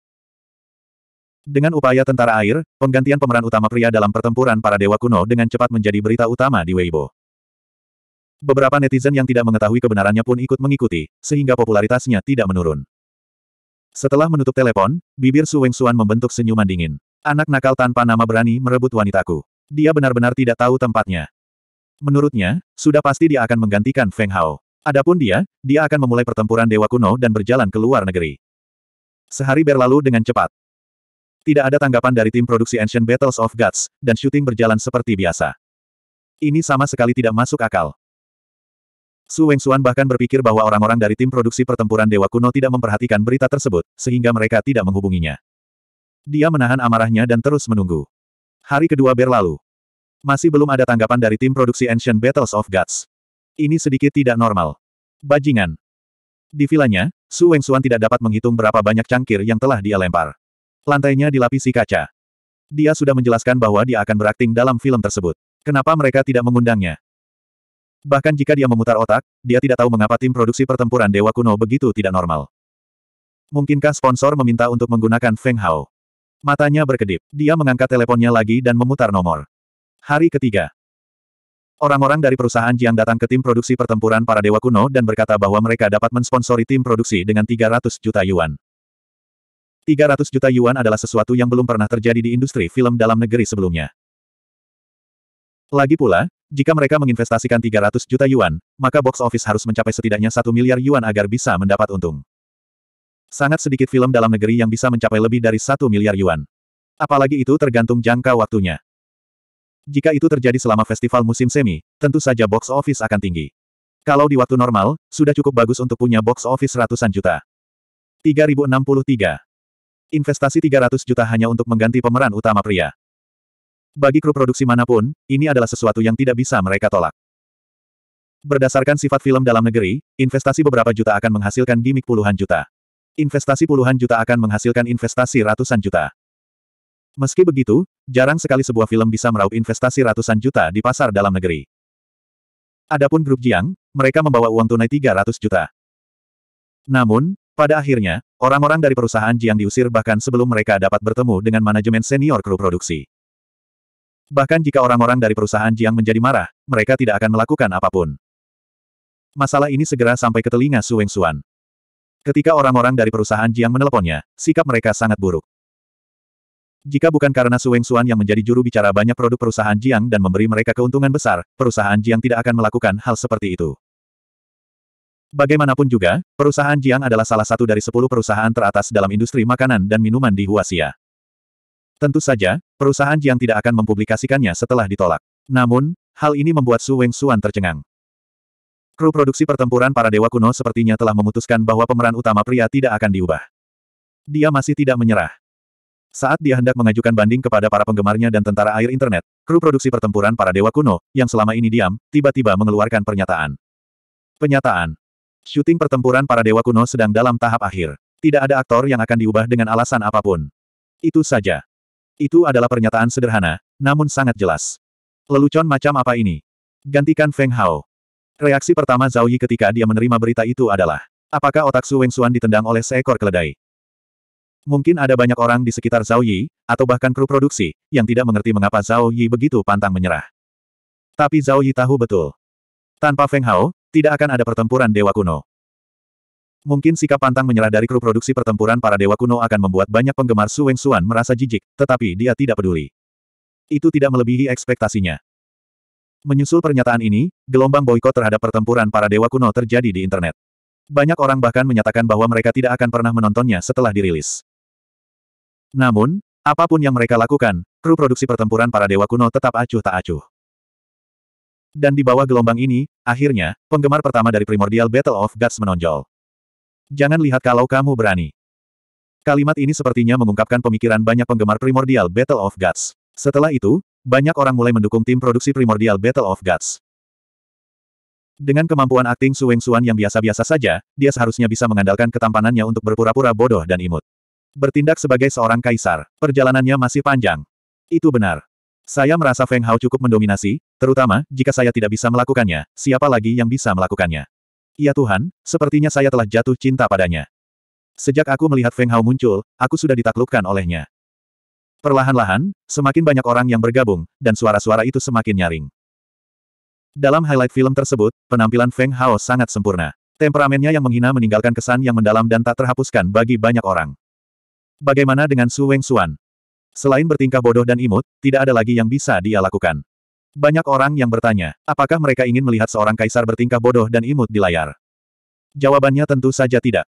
Dengan upaya tentara air, penggantian pemeran utama pria dalam pertempuran para dewa kuno dengan cepat menjadi berita utama di Weibo. Beberapa netizen yang tidak mengetahui kebenarannya pun ikut mengikuti, sehingga popularitasnya tidak menurun. Setelah menutup telepon, bibir Su Weng Xuan membentuk senyuman dingin. Anak nakal tanpa nama berani merebut wanitaku. Dia benar-benar tidak tahu tempatnya. Menurutnya, sudah pasti dia akan menggantikan Feng Hao. Adapun dia, dia akan memulai pertempuran dewa kuno dan berjalan ke luar negeri. Sehari berlalu dengan cepat. Tidak ada tanggapan dari tim produksi Ancient Battles of Gods, dan syuting berjalan seperti biasa. Ini sama sekali tidak masuk akal. Su Wengsuan bahkan berpikir bahwa orang-orang dari tim produksi pertempuran Dewa Kuno tidak memperhatikan berita tersebut, sehingga mereka tidak menghubunginya. Dia menahan amarahnya dan terus menunggu. Hari kedua berlalu. Masih belum ada tanggapan dari tim produksi Ancient Battles of Gods. Ini sedikit tidak normal. Bajingan. Di vilanya, Su Wengsuan tidak dapat menghitung berapa banyak cangkir yang telah dia lempar. Lantainya dilapisi kaca. Dia sudah menjelaskan bahwa dia akan berakting dalam film tersebut. Kenapa mereka tidak mengundangnya? Bahkan jika dia memutar otak, dia tidak tahu mengapa tim produksi pertempuran Dewa Kuno begitu tidak normal. Mungkinkah sponsor meminta untuk menggunakan Feng Hao? Matanya berkedip. Dia mengangkat teleponnya lagi dan memutar nomor. Hari ketiga. Orang-orang dari perusahaan Jiang datang ke tim produksi pertempuran para dewa kuno dan berkata bahwa mereka dapat mensponsori tim produksi dengan 300 juta yuan. 300 juta yuan adalah sesuatu yang belum pernah terjadi di industri film dalam negeri sebelumnya. Lagi pula, jika mereka menginvestasikan 300 juta yuan, maka box office harus mencapai setidaknya 1 miliar yuan agar bisa mendapat untung. Sangat sedikit film dalam negeri yang bisa mencapai lebih dari 1 miliar yuan. Apalagi itu tergantung jangka waktunya. Jika itu terjadi selama festival musim semi, tentu saja box office akan tinggi. Kalau di waktu normal, sudah cukup bagus untuk punya box office ratusan juta. 3063 investasi 300 juta hanya untuk mengganti pemeran utama pria. Bagi kru produksi manapun, ini adalah sesuatu yang tidak bisa mereka tolak. Berdasarkan sifat film dalam negeri, investasi beberapa juta akan menghasilkan gimmick puluhan juta. Investasi puluhan juta akan menghasilkan investasi ratusan juta. Meski begitu, jarang sekali sebuah film bisa meraup investasi ratusan juta di pasar dalam negeri. Adapun grup Jiang, mereka membawa uang tunai 300 juta. Namun, pada akhirnya, orang-orang dari perusahaan Jiang diusir bahkan sebelum mereka dapat bertemu dengan manajemen senior kru produksi. Bahkan jika orang-orang dari perusahaan Jiang menjadi marah, mereka tidak akan melakukan apapun. Masalah ini segera sampai ke telinga Su Weng Xuan. Ketika orang-orang dari perusahaan Jiang meneleponnya, sikap mereka sangat buruk. Jika bukan karena Su Weng Xuan yang menjadi juru bicara banyak produk perusahaan Jiang dan memberi mereka keuntungan besar, perusahaan Jiang tidak akan melakukan hal seperti itu. Bagaimanapun juga, perusahaan Jiang adalah salah satu dari sepuluh perusahaan teratas dalam industri makanan dan minuman di Huasia. Tentu saja, perusahaan Jiang tidak akan mempublikasikannya setelah ditolak. Namun, hal ini membuat Su Weng Xuan tercengang. Kru produksi pertempuran para dewa kuno sepertinya telah memutuskan bahwa pemeran utama pria tidak akan diubah. Dia masih tidak menyerah. Saat dia hendak mengajukan banding kepada para penggemarnya dan tentara air internet, kru produksi pertempuran para dewa kuno, yang selama ini diam, tiba-tiba mengeluarkan pernyataan. Penyataan. Syuting pertempuran para dewa kuno sedang dalam tahap akhir. Tidak ada aktor yang akan diubah dengan alasan apapun. Itu saja. Itu adalah pernyataan sederhana, namun sangat jelas. Lelucon macam apa ini? Gantikan Feng Hao. Reaksi pertama Zhao Yi ketika dia menerima berita itu adalah, apakah otak Su Weng Xuan ditendang oleh seekor keledai? Mungkin ada banyak orang di sekitar Zhao Yi, atau bahkan kru produksi, yang tidak mengerti mengapa Zhao Yi begitu pantang menyerah. Tapi Zhao Yi tahu betul. Tanpa Feng Hao, tidak akan ada pertempuran Dewa Kuno. Mungkin sikap pantang menyerah dari kru produksi pertempuran para Dewa Kuno akan membuat banyak penggemar Weng Suan merasa jijik, tetapi dia tidak peduli. Itu tidak melebihi ekspektasinya. Menyusul pernyataan ini, gelombang boikot terhadap pertempuran para Dewa Kuno terjadi di internet. Banyak orang bahkan menyatakan bahwa mereka tidak akan pernah menontonnya setelah dirilis. Namun, apapun yang mereka lakukan, kru produksi pertempuran para Dewa Kuno tetap acuh tak acuh. Dan di bawah gelombang ini, akhirnya, penggemar pertama dari Primordial Battle of Gods menonjol. Jangan lihat kalau kamu berani. Kalimat ini sepertinya mengungkapkan pemikiran banyak penggemar Primordial Battle of Gods. Setelah itu, banyak orang mulai mendukung tim produksi Primordial Battle of Gods. Dengan kemampuan akting Su Weng Xuan yang biasa-biasa saja, dia seharusnya bisa mengandalkan ketampanannya untuk berpura-pura bodoh dan imut. Bertindak sebagai seorang kaisar, perjalanannya masih panjang. Itu benar. Saya merasa Feng Hao cukup mendominasi, terutama jika saya tidak bisa melakukannya, siapa lagi yang bisa melakukannya? Ya Tuhan, sepertinya saya telah jatuh cinta padanya. Sejak aku melihat Feng Hao muncul, aku sudah ditaklukkan olehnya. Perlahan-lahan, semakin banyak orang yang bergabung, dan suara-suara itu semakin nyaring. Dalam highlight film tersebut, penampilan Feng Hao sangat sempurna. Temperamennya yang menghina meninggalkan kesan yang mendalam dan tak terhapuskan bagi banyak orang. Bagaimana dengan Su Weng Xuan? Selain bertingkah bodoh dan imut, tidak ada lagi yang bisa dia lakukan. Banyak orang yang bertanya, apakah mereka ingin melihat seorang kaisar bertingkah bodoh dan imut di layar? Jawabannya tentu saja tidak.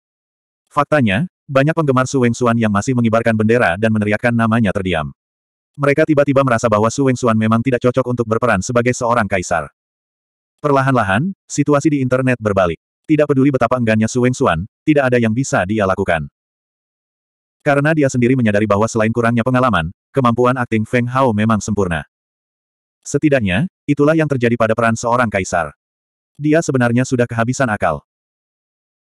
Faktanya, banyak penggemar Su Suan yang masih mengibarkan bendera dan meneriakkan namanya terdiam. Mereka tiba-tiba merasa bahwa Su Suan memang tidak cocok untuk berperan sebagai seorang kaisar. Perlahan-lahan, situasi di internet berbalik. Tidak peduli betapa enggannya Su Suan, tidak ada yang bisa dia lakukan. Karena dia sendiri menyadari bahwa selain kurangnya pengalaman, kemampuan akting Feng Hao memang sempurna. Setidaknya, itulah yang terjadi pada peran seorang kaisar. Dia sebenarnya sudah kehabisan akal.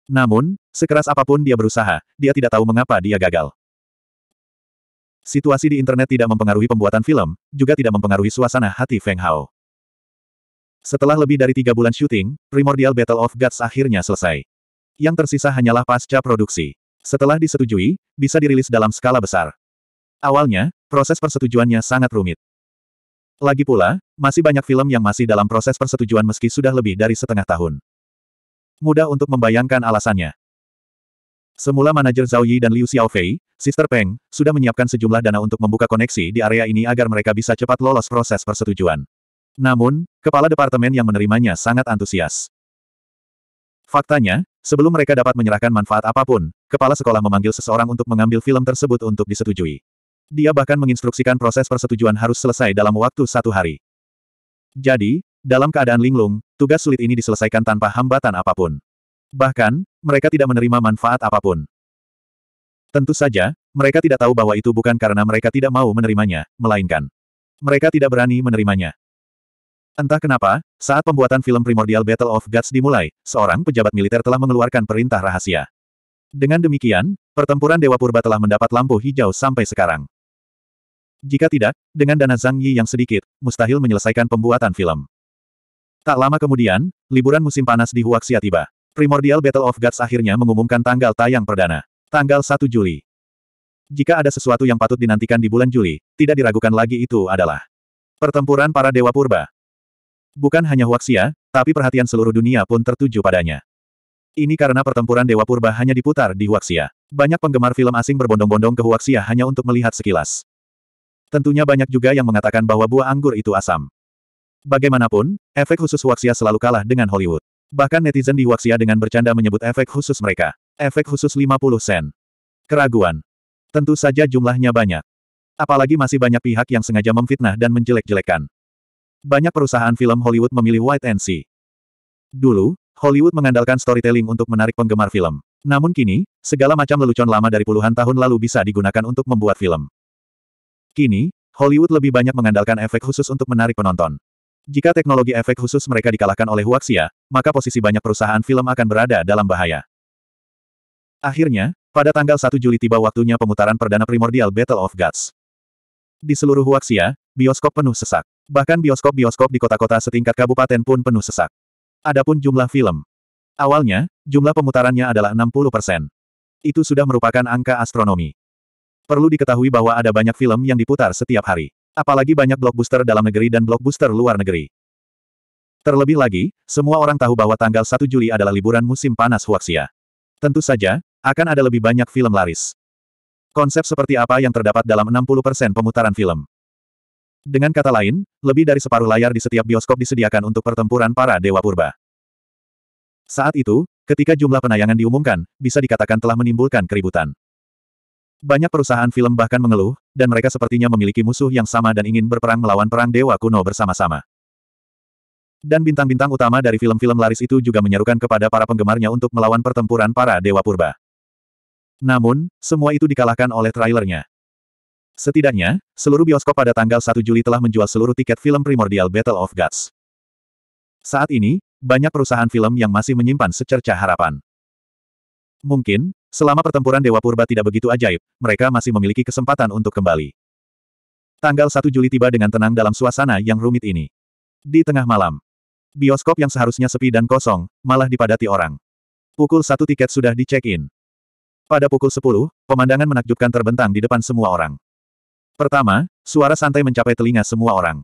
Namun, sekeras apapun dia berusaha, dia tidak tahu mengapa dia gagal. Situasi di internet tidak mempengaruhi pembuatan film, juga tidak mempengaruhi suasana hati Feng Hao. Setelah lebih dari tiga bulan syuting, Primordial Battle of Gods akhirnya selesai. Yang tersisa hanyalah pasca produksi. Setelah disetujui, bisa dirilis dalam skala besar. Awalnya, proses persetujuannya sangat rumit. Lagi pula, masih banyak film yang masih dalam proses persetujuan meski sudah lebih dari setengah tahun. Mudah untuk membayangkan alasannya. Semula manajer Zhao Yi dan Liu Xiaofei, Sister Peng, sudah menyiapkan sejumlah dana untuk membuka koneksi di area ini agar mereka bisa cepat lolos proses persetujuan. Namun, kepala departemen yang menerimanya sangat antusias. Faktanya, Sebelum mereka dapat menyerahkan manfaat apapun, kepala sekolah memanggil seseorang untuk mengambil film tersebut untuk disetujui. Dia bahkan menginstruksikan proses persetujuan harus selesai dalam waktu satu hari. Jadi, dalam keadaan linglung, tugas sulit ini diselesaikan tanpa hambatan apapun. Bahkan, mereka tidak menerima manfaat apapun. Tentu saja, mereka tidak tahu bahwa itu bukan karena mereka tidak mau menerimanya, melainkan mereka tidak berani menerimanya. Entah kenapa, saat pembuatan film primordial Battle of Gods dimulai, seorang pejabat militer telah mengeluarkan perintah rahasia. Dengan demikian, pertempuran Dewa Purba telah mendapat lampu hijau sampai sekarang. Jika tidak, dengan dana Zhang Yi yang sedikit, mustahil menyelesaikan pembuatan film. Tak lama kemudian, liburan musim panas di Huaxia tiba. Primordial Battle of Gods akhirnya mengumumkan tanggal tayang perdana. Tanggal 1 Juli. Jika ada sesuatu yang patut dinantikan di bulan Juli, tidak diragukan lagi itu adalah pertempuran para Dewa Purba. Bukan hanya Huaxia, ya, tapi perhatian seluruh dunia pun tertuju padanya. Ini karena pertempuran Dewa Purba hanya diputar di Huaxia. Ya. Banyak penggemar film asing berbondong-bondong ke Huaxia ya, hanya untuk melihat sekilas. Tentunya banyak juga yang mengatakan bahwa buah anggur itu asam. Bagaimanapun, efek khusus Huaxia selalu kalah dengan Hollywood. Bahkan netizen di Huaxia dengan bercanda menyebut efek khusus mereka. Efek khusus 50 sen. Keraguan. Tentu saja jumlahnya banyak. Apalagi masih banyak pihak yang sengaja memfitnah dan menjelek-jelekan. Banyak perusahaan film Hollywood memilih White and Sea. Dulu, Hollywood mengandalkan storytelling untuk menarik penggemar film. Namun kini, segala macam lelucon lama dari puluhan tahun lalu bisa digunakan untuk membuat film. Kini, Hollywood lebih banyak mengandalkan efek khusus untuk menarik penonton. Jika teknologi efek khusus mereka dikalahkan oleh Huaxia, maka posisi banyak perusahaan film akan berada dalam bahaya. Akhirnya, pada tanggal 1 Juli tiba waktunya pemutaran perdana primordial Battle of Gods. Di seluruh Huaxia, bioskop penuh sesak. Bahkan bioskop-bioskop di kota-kota setingkat kabupaten pun penuh sesak. Adapun jumlah film. Awalnya, jumlah pemutarannya adalah 60 persen. Itu sudah merupakan angka astronomi. Perlu diketahui bahwa ada banyak film yang diputar setiap hari. Apalagi banyak blockbuster dalam negeri dan blockbuster luar negeri. Terlebih lagi, semua orang tahu bahwa tanggal 1 Juli adalah liburan musim panas Huaxia. Tentu saja, akan ada lebih banyak film laris. Konsep seperti apa yang terdapat dalam 60% pemutaran film? Dengan kata lain, lebih dari separuh layar di setiap bioskop disediakan untuk pertempuran para Dewa Purba. Saat itu, ketika jumlah penayangan diumumkan, bisa dikatakan telah menimbulkan keributan. Banyak perusahaan film bahkan mengeluh, dan mereka sepertinya memiliki musuh yang sama dan ingin berperang melawan perang Dewa Kuno bersama-sama. Dan bintang-bintang utama dari film-film laris itu juga menyerukan kepada para penggemarnya untuk melawan pertempuran para Dewa Purba. Namun, semua itu dikalahkan oleh trailernya. Setidaknya, seluruh bioskop pada tanggal 1 Juli telah menjual seluruh tiket film primordial Battle of Gods. Saat ini, banyak perusahaan film yang masih menyimpan secerca harapan. Mungkin, selama pertempuran Dewa Purba tidak begitu ajaib, mereka masih memiliki kesempatan untuk kembali. Tanggal 1 Juli tiba dengan tenang dalam suasana yang rumit ini. Di tengah malam, bioskop yang seharusnya sepi dan kosong, malah dipadati orang. Pukul satu tiket sudah di check-in. Pada pukul 10, pemandangan menakjubkan terbentang di depan semua orang. Pertama, suara santai mencapai telinga semua orang.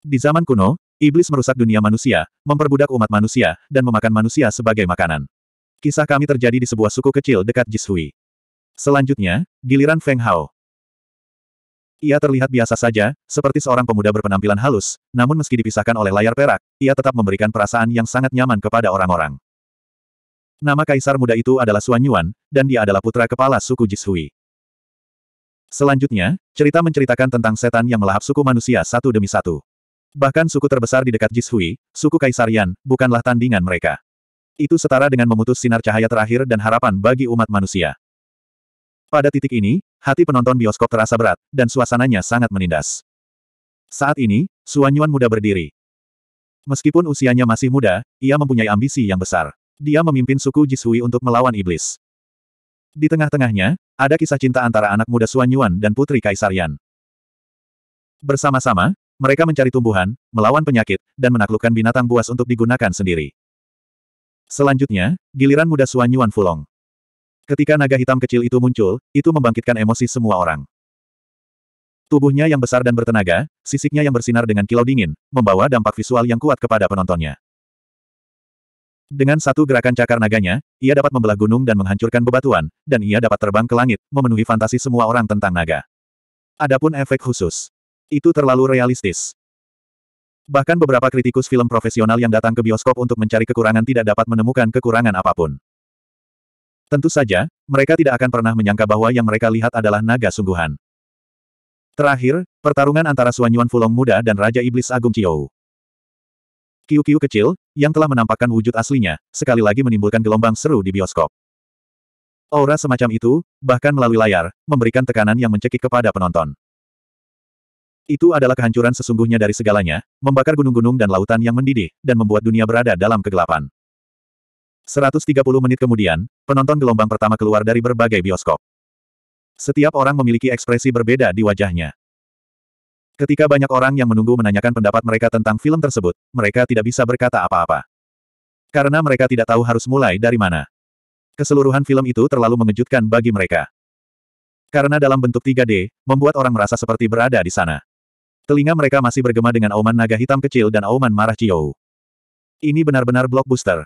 Di zaman kuno, iblis merusak dunia manusia, memperbudak umat manusia, dan memakan manusia sebagai makanan. Kisah kami terjadi di sebuah suku kecil dekat Jishui. Selanjutnya, giliran Feng Hao. Ia terlihat biasa saja, seperti seorang pemuda berpenampilan halus, namun meski dipisahkan oleh layar perak, ia tetap memberikan perasaan yang sangat nyaman kepada orang-orang. Nama kaisar muda itu adalah Xuan Yuan, dan dia adalah putra kepala suku Jishui. Selanjutnya, cerita menceritakan tentang setan yang melahap suku manusia satu demi satu. Bahkan suku terbesar di dekat Jishui, suku Kaisarian, bukanlah tandingan mereka. Itu setara dengan memutus sinar cahaya terakhir dan harapan bagi umat manusia. Pada titik ini, hati penonton bioskop terasa berat, dan suasananya sangat menindas. Saat ini, Suan Yuan muda berdiri. Meskipun usianya masih muda, ia mempunyai ambisi yang besar. Dia memimpin suku Jishui untuk melawan iblis. Di tengah-tengahnya, ada kisah cinta antara anak muda Suan Yuan dan Putri Kaisarian. Bersama-sama, mereka mencari tumbuhan, melawan penyakit, dan menaklukkan binatang buas untuk digunakan sendiri. Selanjutnya, giliran muda Suan Yuan Fulong. Ketika naga hitam kecil itu muncul, itu membangkitkan emosi semua orang. Tubuhnya yang besar dan bertenaga, sisiknya yang bersinar dengan kilau dingin, membawa dampak visual yang kuat kepada penontonnya. Dengan satu gerakan cakar naganya, ia dapat membelah gunung dan menghancurkan bebatuan, dan ia dapat terbang ke langit, memenuhi fantasi semua orang tentang naga. Adapun efek khusus. Itu terlalu realistis. Bahkan beberapa kritikus film profesional yang datang ke bioskop untuk mencari kekurangan tidak dapat menemukan kekurangan apapun. Tentu saja, mereka tidak akan pernah menyangka bahwa yang mereka lihat adalah naga sungguhan. Terakhir, pertarungan antara Suanyuan Fulong Muda dan Raja Iblis Agung Chiyou. Kiu-kiu kecil, yang telah menampakkan wujud aslinya, sekali lagi menimbulkan gelombang seru di bioskop. Aura semacam itu, bahkan melalui layar, memberikan tekanan yang mencekik kepada penonton. Itu adalah kehancuran sesungguhnya dari segalanya, membakar gunung-gunung dan lautan yang mendidih, dan membuat dunia berada dalam kegelapan. 130 menit kemudian, penonton gelombang pertama keluar dari berbagai bioskop. Setiap orang memiliki ekspresi berbeda di wajahnya. Ketika banyak orang yang menunggu menanyakan pendapat mereka tentang film tersebut, mereka tidak bisa berkata apa-apa. Karena mereka tidak tahu harus mulai dari mana. Keseluruhan film itu terlalu mengejutkan bagi mereka. Karena dalam bentuk 3D, membuat orang merasa seperti berada di sana. Telinga mereka masih bergema dengan auman naga hitam kecil dan auman marah Chiou. Ini benar-benar blockbuster.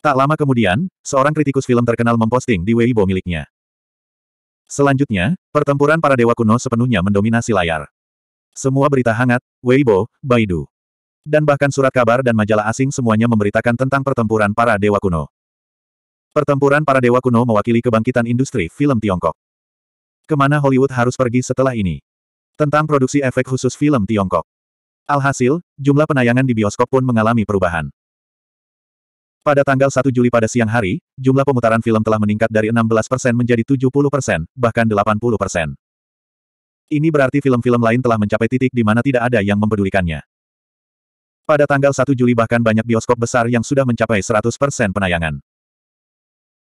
Tak lama kemudian, seorang kritikus film terkenal memposting di Weibo miliknya. Selanjutnya, pertempuran para dewa kuno sepenuhnya mendominasi layar. Semua berita hangat, Weibo, Baidu. Dan bahkan surat kabar dan majalah asing semuanya memberitakan tentang pertempuran para dewa kuno. Pertempuran para dewa kuno mewakili kebangkitan industri film Tiongkok. Kemana Hollywood harus pergi setelah ini? Tentang produksi efek khusus film Tiongkok. Alhasil, jumlah penayangan di bioskop pun mengalami perubahan. Pada tanggal 1 Juli pada siang hari, jumlah pemutaran film telah meningkat dari 16% menjadi 70%, bahkan 80%. Ini berarti film-film lain telah mencapai titik di mana tidak ada yang mempedulikannya. Pada tanggal 1 Juli bahkan banyak bioskop besar yang sudah mencapai 100% penayangan.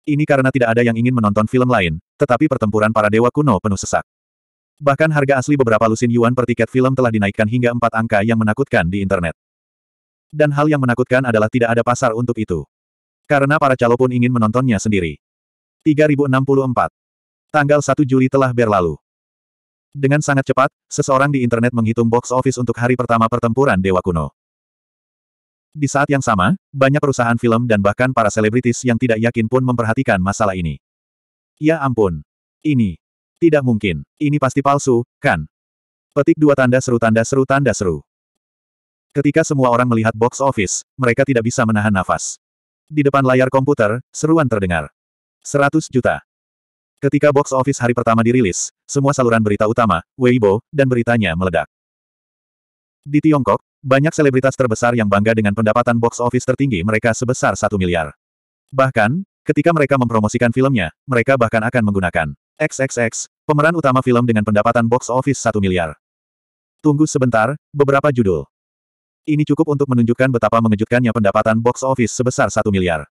Ini karena tidak ada yang ingin menonton film lain, tetapi pertempuran para dewa kuno penuh sesak. Bahkan harga asli beberapa lusin yuan per tiket film telah dinaikkan hingga empat angka yang menakutkan di internet. Dan hal yang menakutkan adalah tidak ada pasar untuk itu. Karena para calo pun ingin menontonnya sendiri. 3064. Tanggal 1 Juli telah berlalu. Dengan sangat cepat, seseorang di internet menghitung box office untuk hari pertama pertempuran Dewa Kuno. Di saat yang sama, banyak perusahaan film dan bahkan para selebritis yang tidak yakin pun memperhatikan masalah ini. Ya ampun. Ini. Tidak mungkin. Ini pasti palsu, kan? Petik dua tanda seru tanda seru tanda seru. Ketika semua orang melihat box office, mereka tidak bisa menahan nafas. Di depan layar komputer, seruan terdengar. 100 juta. Ketika box office hari pertama dirilis, semua saluran berita utama, Weibo, dan beritanya meledak. Di Tiongkok, banyak selebritas terbesar yang bangga dengan pendapatan box office tertinggi mereka sebesar 1 miliar. Bahkan, ketika mereka mempromosikan filmnya, mereka bahkan akan menggunakan XXX, pemeran utama film dengan pendapatan box office 1 miliar. Tunggu sebentar, beberapa judul. Ini cukup untuk menunjukkan betapa mengejutkannya pendapatan box office sebesar 1 miliar.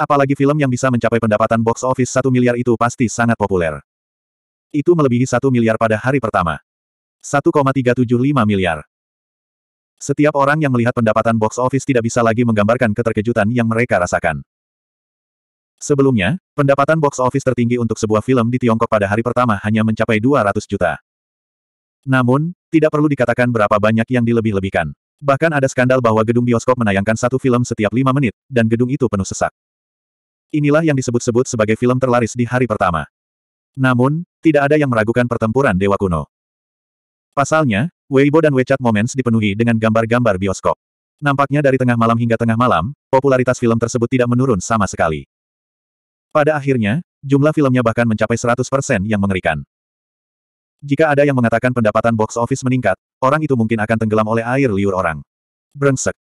Apalagi film yang bisa mencapai pendapatan box office 1 miliar itu pasti sangat populer. Itu melebihi 1 miliar pada hari pertama. 1,375 miliar. Setiap orang yang melihat pendapatan box office tidak bisa lagi menggambarkan keterkejutan yang mereka rasakan. Sebelumnya, pendapatan box office tertinggi untuk sebuah film di Tiongkok pada hari pertama hanya mencapai 200 juta. Namun, tidak perlu dikatakan berapa banyak yang dilebih-lebihkan. Bahkan ada skandal bahwa gedung bioskop menayangkan satu film setiap lima menit, dan gedung itu penuh sesak. Inilah yang disebut-sebut sebagai film terlaris di hari pertama. Namun, tidak ada yang meragukan pertempuran Dewa Kuno. Pasalnya, Weibo dan WeChat Moments dipenuhi dengan gambar-gambar bioskop. Nampaknya dari tengah malam hingga tengah malam, popularitas film tersebut tidak menurun sama sekali. Pada akhirnya, jumlah filmnya bahkan mencapai 100% yang mengerikan. Jika ada yang mengatakan pendapatan box office meningkat, orang itu mungkin akan tenggelam oleh air liur orang. Brengsek.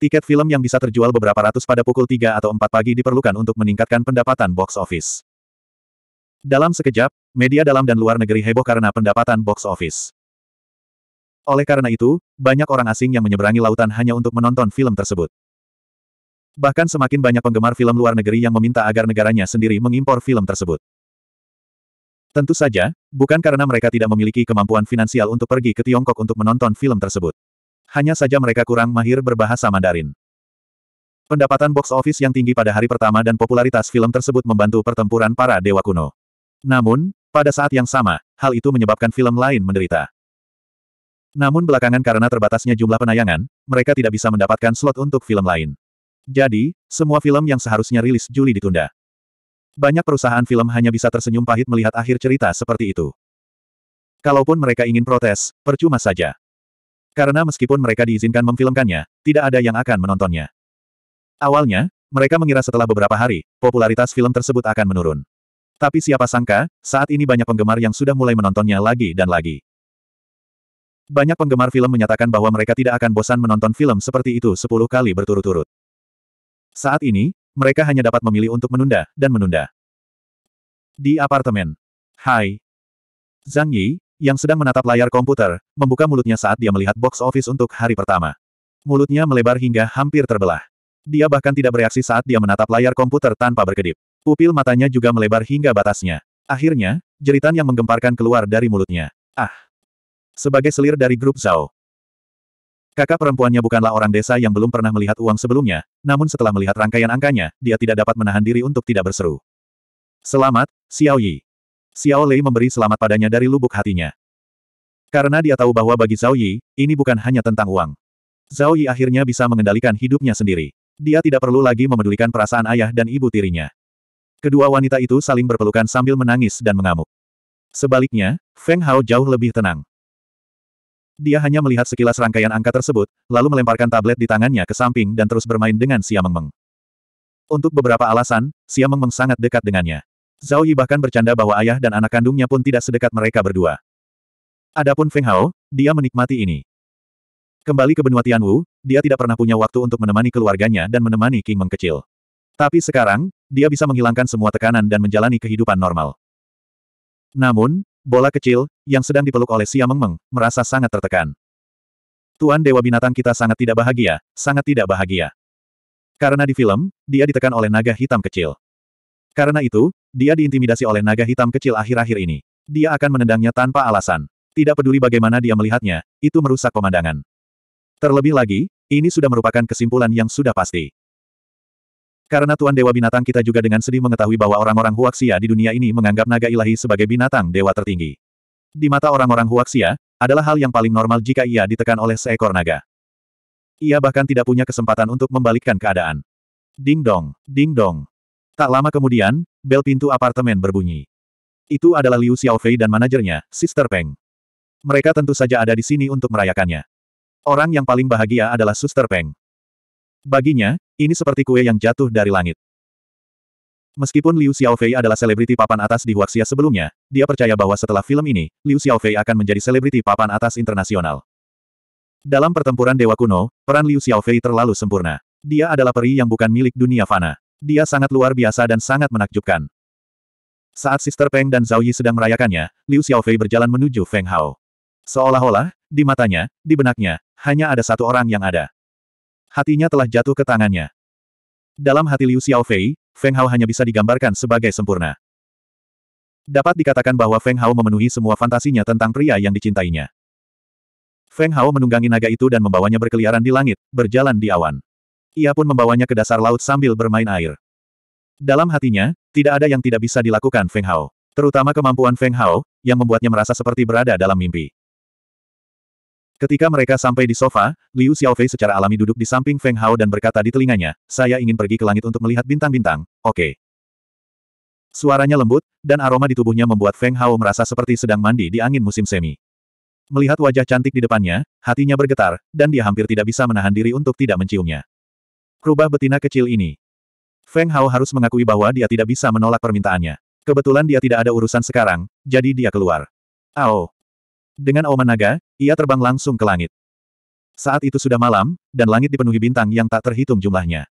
Tiket film yang bisa terjual beberapa ratus pada pukul 3 atau 4 pagi diperlukan untuk meningkatkan pendapatan box office. Dalam sekejap, media dalam dan luar negeri heboh karena pendapatan box office. Oleh karena itu, banyak orang asing yang menyeberangi lautan hanya untuk menonton film tersebut. Bahkan semakin banyak penggemar film luar negeri yang meminta agar negaranya sendiri mengimpor film tersebut. Tentu saja, bukan karena mereka tidak memiliki kemampuan finansial untuk pergi ke Tiongkok untuk menonton film tersebut hanya saja mereka kurang mahir berbahasa Mandarin. Pendapatan box office yang tinggi pada hari pertama dan popularitas film tersebut membantu pertempuran para dewa kuno. Namun, pada saat yang sama, hal itu menyebabkan film lain menderita. Namun belakangan karena terbatasnya jumlah penayangan, mereka tidak bisa mendapatkan slot untuk film lain. Jadi, semua film yang seharusnya rilis Juli ditunda. Banyak perusahaan film hanya bisa tersenyum pahit melihat akhir cerita seperti itu. Kalaupun mereka ingin protes, percuma saja. Karena meskipun mereka diizinkan memfilmkannya, tidak ada yang akan menontonnya. Awalnya, mereka mengira setelah beberapa hari, popularitas film tersebut akan menurun. Tapi siapa sangka, saat ini banyak penggemar yang sudah mulai menontonnya lagi dan lagi. Banyak penggemar film menyatakan bahwa mereka tidak akan bosan menonton film seperti itu 10 kali berturut-turut. Saat ini, mereka hanya dapat memilih untuk menunda dan menunda. Di apartemen. Hai. Zhang Yi, yang sedang menatap layar komputer, membuka mulutnya saat dia melihat box office untuk hari pertama. Mulutnya melebar hingga hampir terbelah. Dia bahkan tidak bereaksi saat dia menatap layar komputer tanpa berkedip. Pupil matanya juga melebar hingga batasnya. Akhirnya, jeritan yang menggemparkan keluar dari mulutnya. Ah! Sebagai selir dari grup Zhao. Kakak perempuannya bukanlah orang desa yang belum pernah melihat uang sebelumnya, namun setelah melihat rangkaian angkanya, dia tidak dapat menahan diri untuk tidak berseru. Selamat, Xiao Yi. Xiao Lei memberi selamat padanya dari lubuk hatinya. Karena dia tahu bahwa bagi Zhao Yi, ini bukan hanya tentang uang. Zhao Yi akhirnya bisa mengendalikan hidupnya sendiri. Dia tidak perlu lagi memedulikan perasaan ayah dan ibu tirinya. Kedua wanita itu saling berpelukan sambil menangis dan mengamuk. Sebaliknya, Feng Hao jauh lebih tenang. Dia hanya melihat sekilas rangkaian angka tersebut, lalu melemparkan tablet di tangannya ke samping dan terus bermain dengan Sia Mengmeng. Untuk beberapa alasan, Sia Mengmeng sangat dekat dengannya. Zhao Yi bahkan bercanda bahwa ayah dan anak kandungnya pun tidak sedekat mereka berdua. Adapun Feng Hao, dia menikmati ini. Kembali ke benua Tianwu, dia tidak pernah punya waktu untuk menemani keluarganya dan menemani King Meng kecil. Tapi sekarang, dia bisa menghilangkan semua tekanan dan menjalani kehidupan normal. Namun, bola kecil, yang sedang dipeluk oleh Xia Meng Meng, merasa sangat tertekan. Tuan Dewa Binatang kita sangat tidak bahagia, sangat tidak bahagia. Karena di film, dia ditekan oleh naga hitam kecil. Karena itu, dia diintimidasi oleh naga hitam kecil akhir-akhir ini. Dia akan menendangnya tanpa alasan. Tidak peduli bagaimana dia melihatnya, itu merusak pemandangan. Terlebih lagi, ini sudah merupakan kesimpulan yang sudah pasti. Karena Tuan Dewa Binatang kita juga dengan sedih mengetahui bahwa orang-orang Huaxia di dunia ini menganggap naga ilahi sebagai binatang dewa tertinggi. Di mata orang-orang Huaxia, adalah hal yang paling normal jika ia ditekan oleh seekor naga. Ia bahkan tidak punya kesempatan untuk membalikkan keadaan. Ding dong, ding dong. Tak lama kemudian, bel pintu apartemen berbunyi. Itu adalah Liu Xiaofei dan manajernya, Sister Peng. Mereka tentu saja ada di sini untuk merayakannya. Orang yang paling bahagia adalah Sister Peng. Baginya, ini seperti kue yang jatuh dari langit. Meskipun Liu Xiaofei adalah selebriti papan atas di Huaxia sebelumnya, dia percaya bahwa setelah film ini, Liu Xiaofei akan menjadi selebriti papan atas internasional. Dalam pertempuran Dewa Kuno, peran Liu Xiaofei terlalu sempurna. Dia adalah peri yang bukan milik dunia fana. Dia sangat luar biasa dan sangat menakjubkan. Saat Sister Peng dan Zhao Yi sedang merayakannya, Liu Xiaofei berjalan menuju Feng Hao. Seolah-olah, di matanya, di benaknya, hanya ada satu orang yang ada. Hatinya telah jatuh ke tangannya. Dalam hati Liu Xiaofei, Feng Hao hanya bisa digambarkan sebagai sempurna. Dapat dikatakan bahwa Feng Hao memenuhi semua fantasinya tentang pria yang dicintainya. Feng Hao menunggangi naga itu dan membawanya berkeliaran di langit, berjalan di awan. Ia pun membawanya ke dasar laut sambil bermain air. Dalam hatinya, tidak ada yang tidak bisa dilakukan Feng Hao. Terutama kemampuan Feng Hao, yang membuatnya merasa seperti berada dalam mimpi. Ketika mereka sampai di sofa, Liu Xiaofei secara alami duduk di samping Feng Hao dan berkata di telinganya, saya ingin pergi ke langit untuk melihat bintang-bintang, oke. Okay. Suaranya lembut, dan aroma di tubuhnya membuat Feng Hao merasa seperti sedang mandi di angin musim semi. Melihat wajah cantik di depannya, hatinya bergetar, dan dia hampir tidak bisa menahan diri untuk tidak menciumnya. Rubah betina kecil ini. Feng Hao harus mengakui bahwa dia tidak bisa menolak permintaannya. Kebetulan dia tidak ada urusan sekarang, jadi dia keluar. Ao. Dengan auman naga, ia terbang langsung ke langit. Saat itu sudah malam, dan langit dipenuhi bintang yang tak terhitung jumlahnya.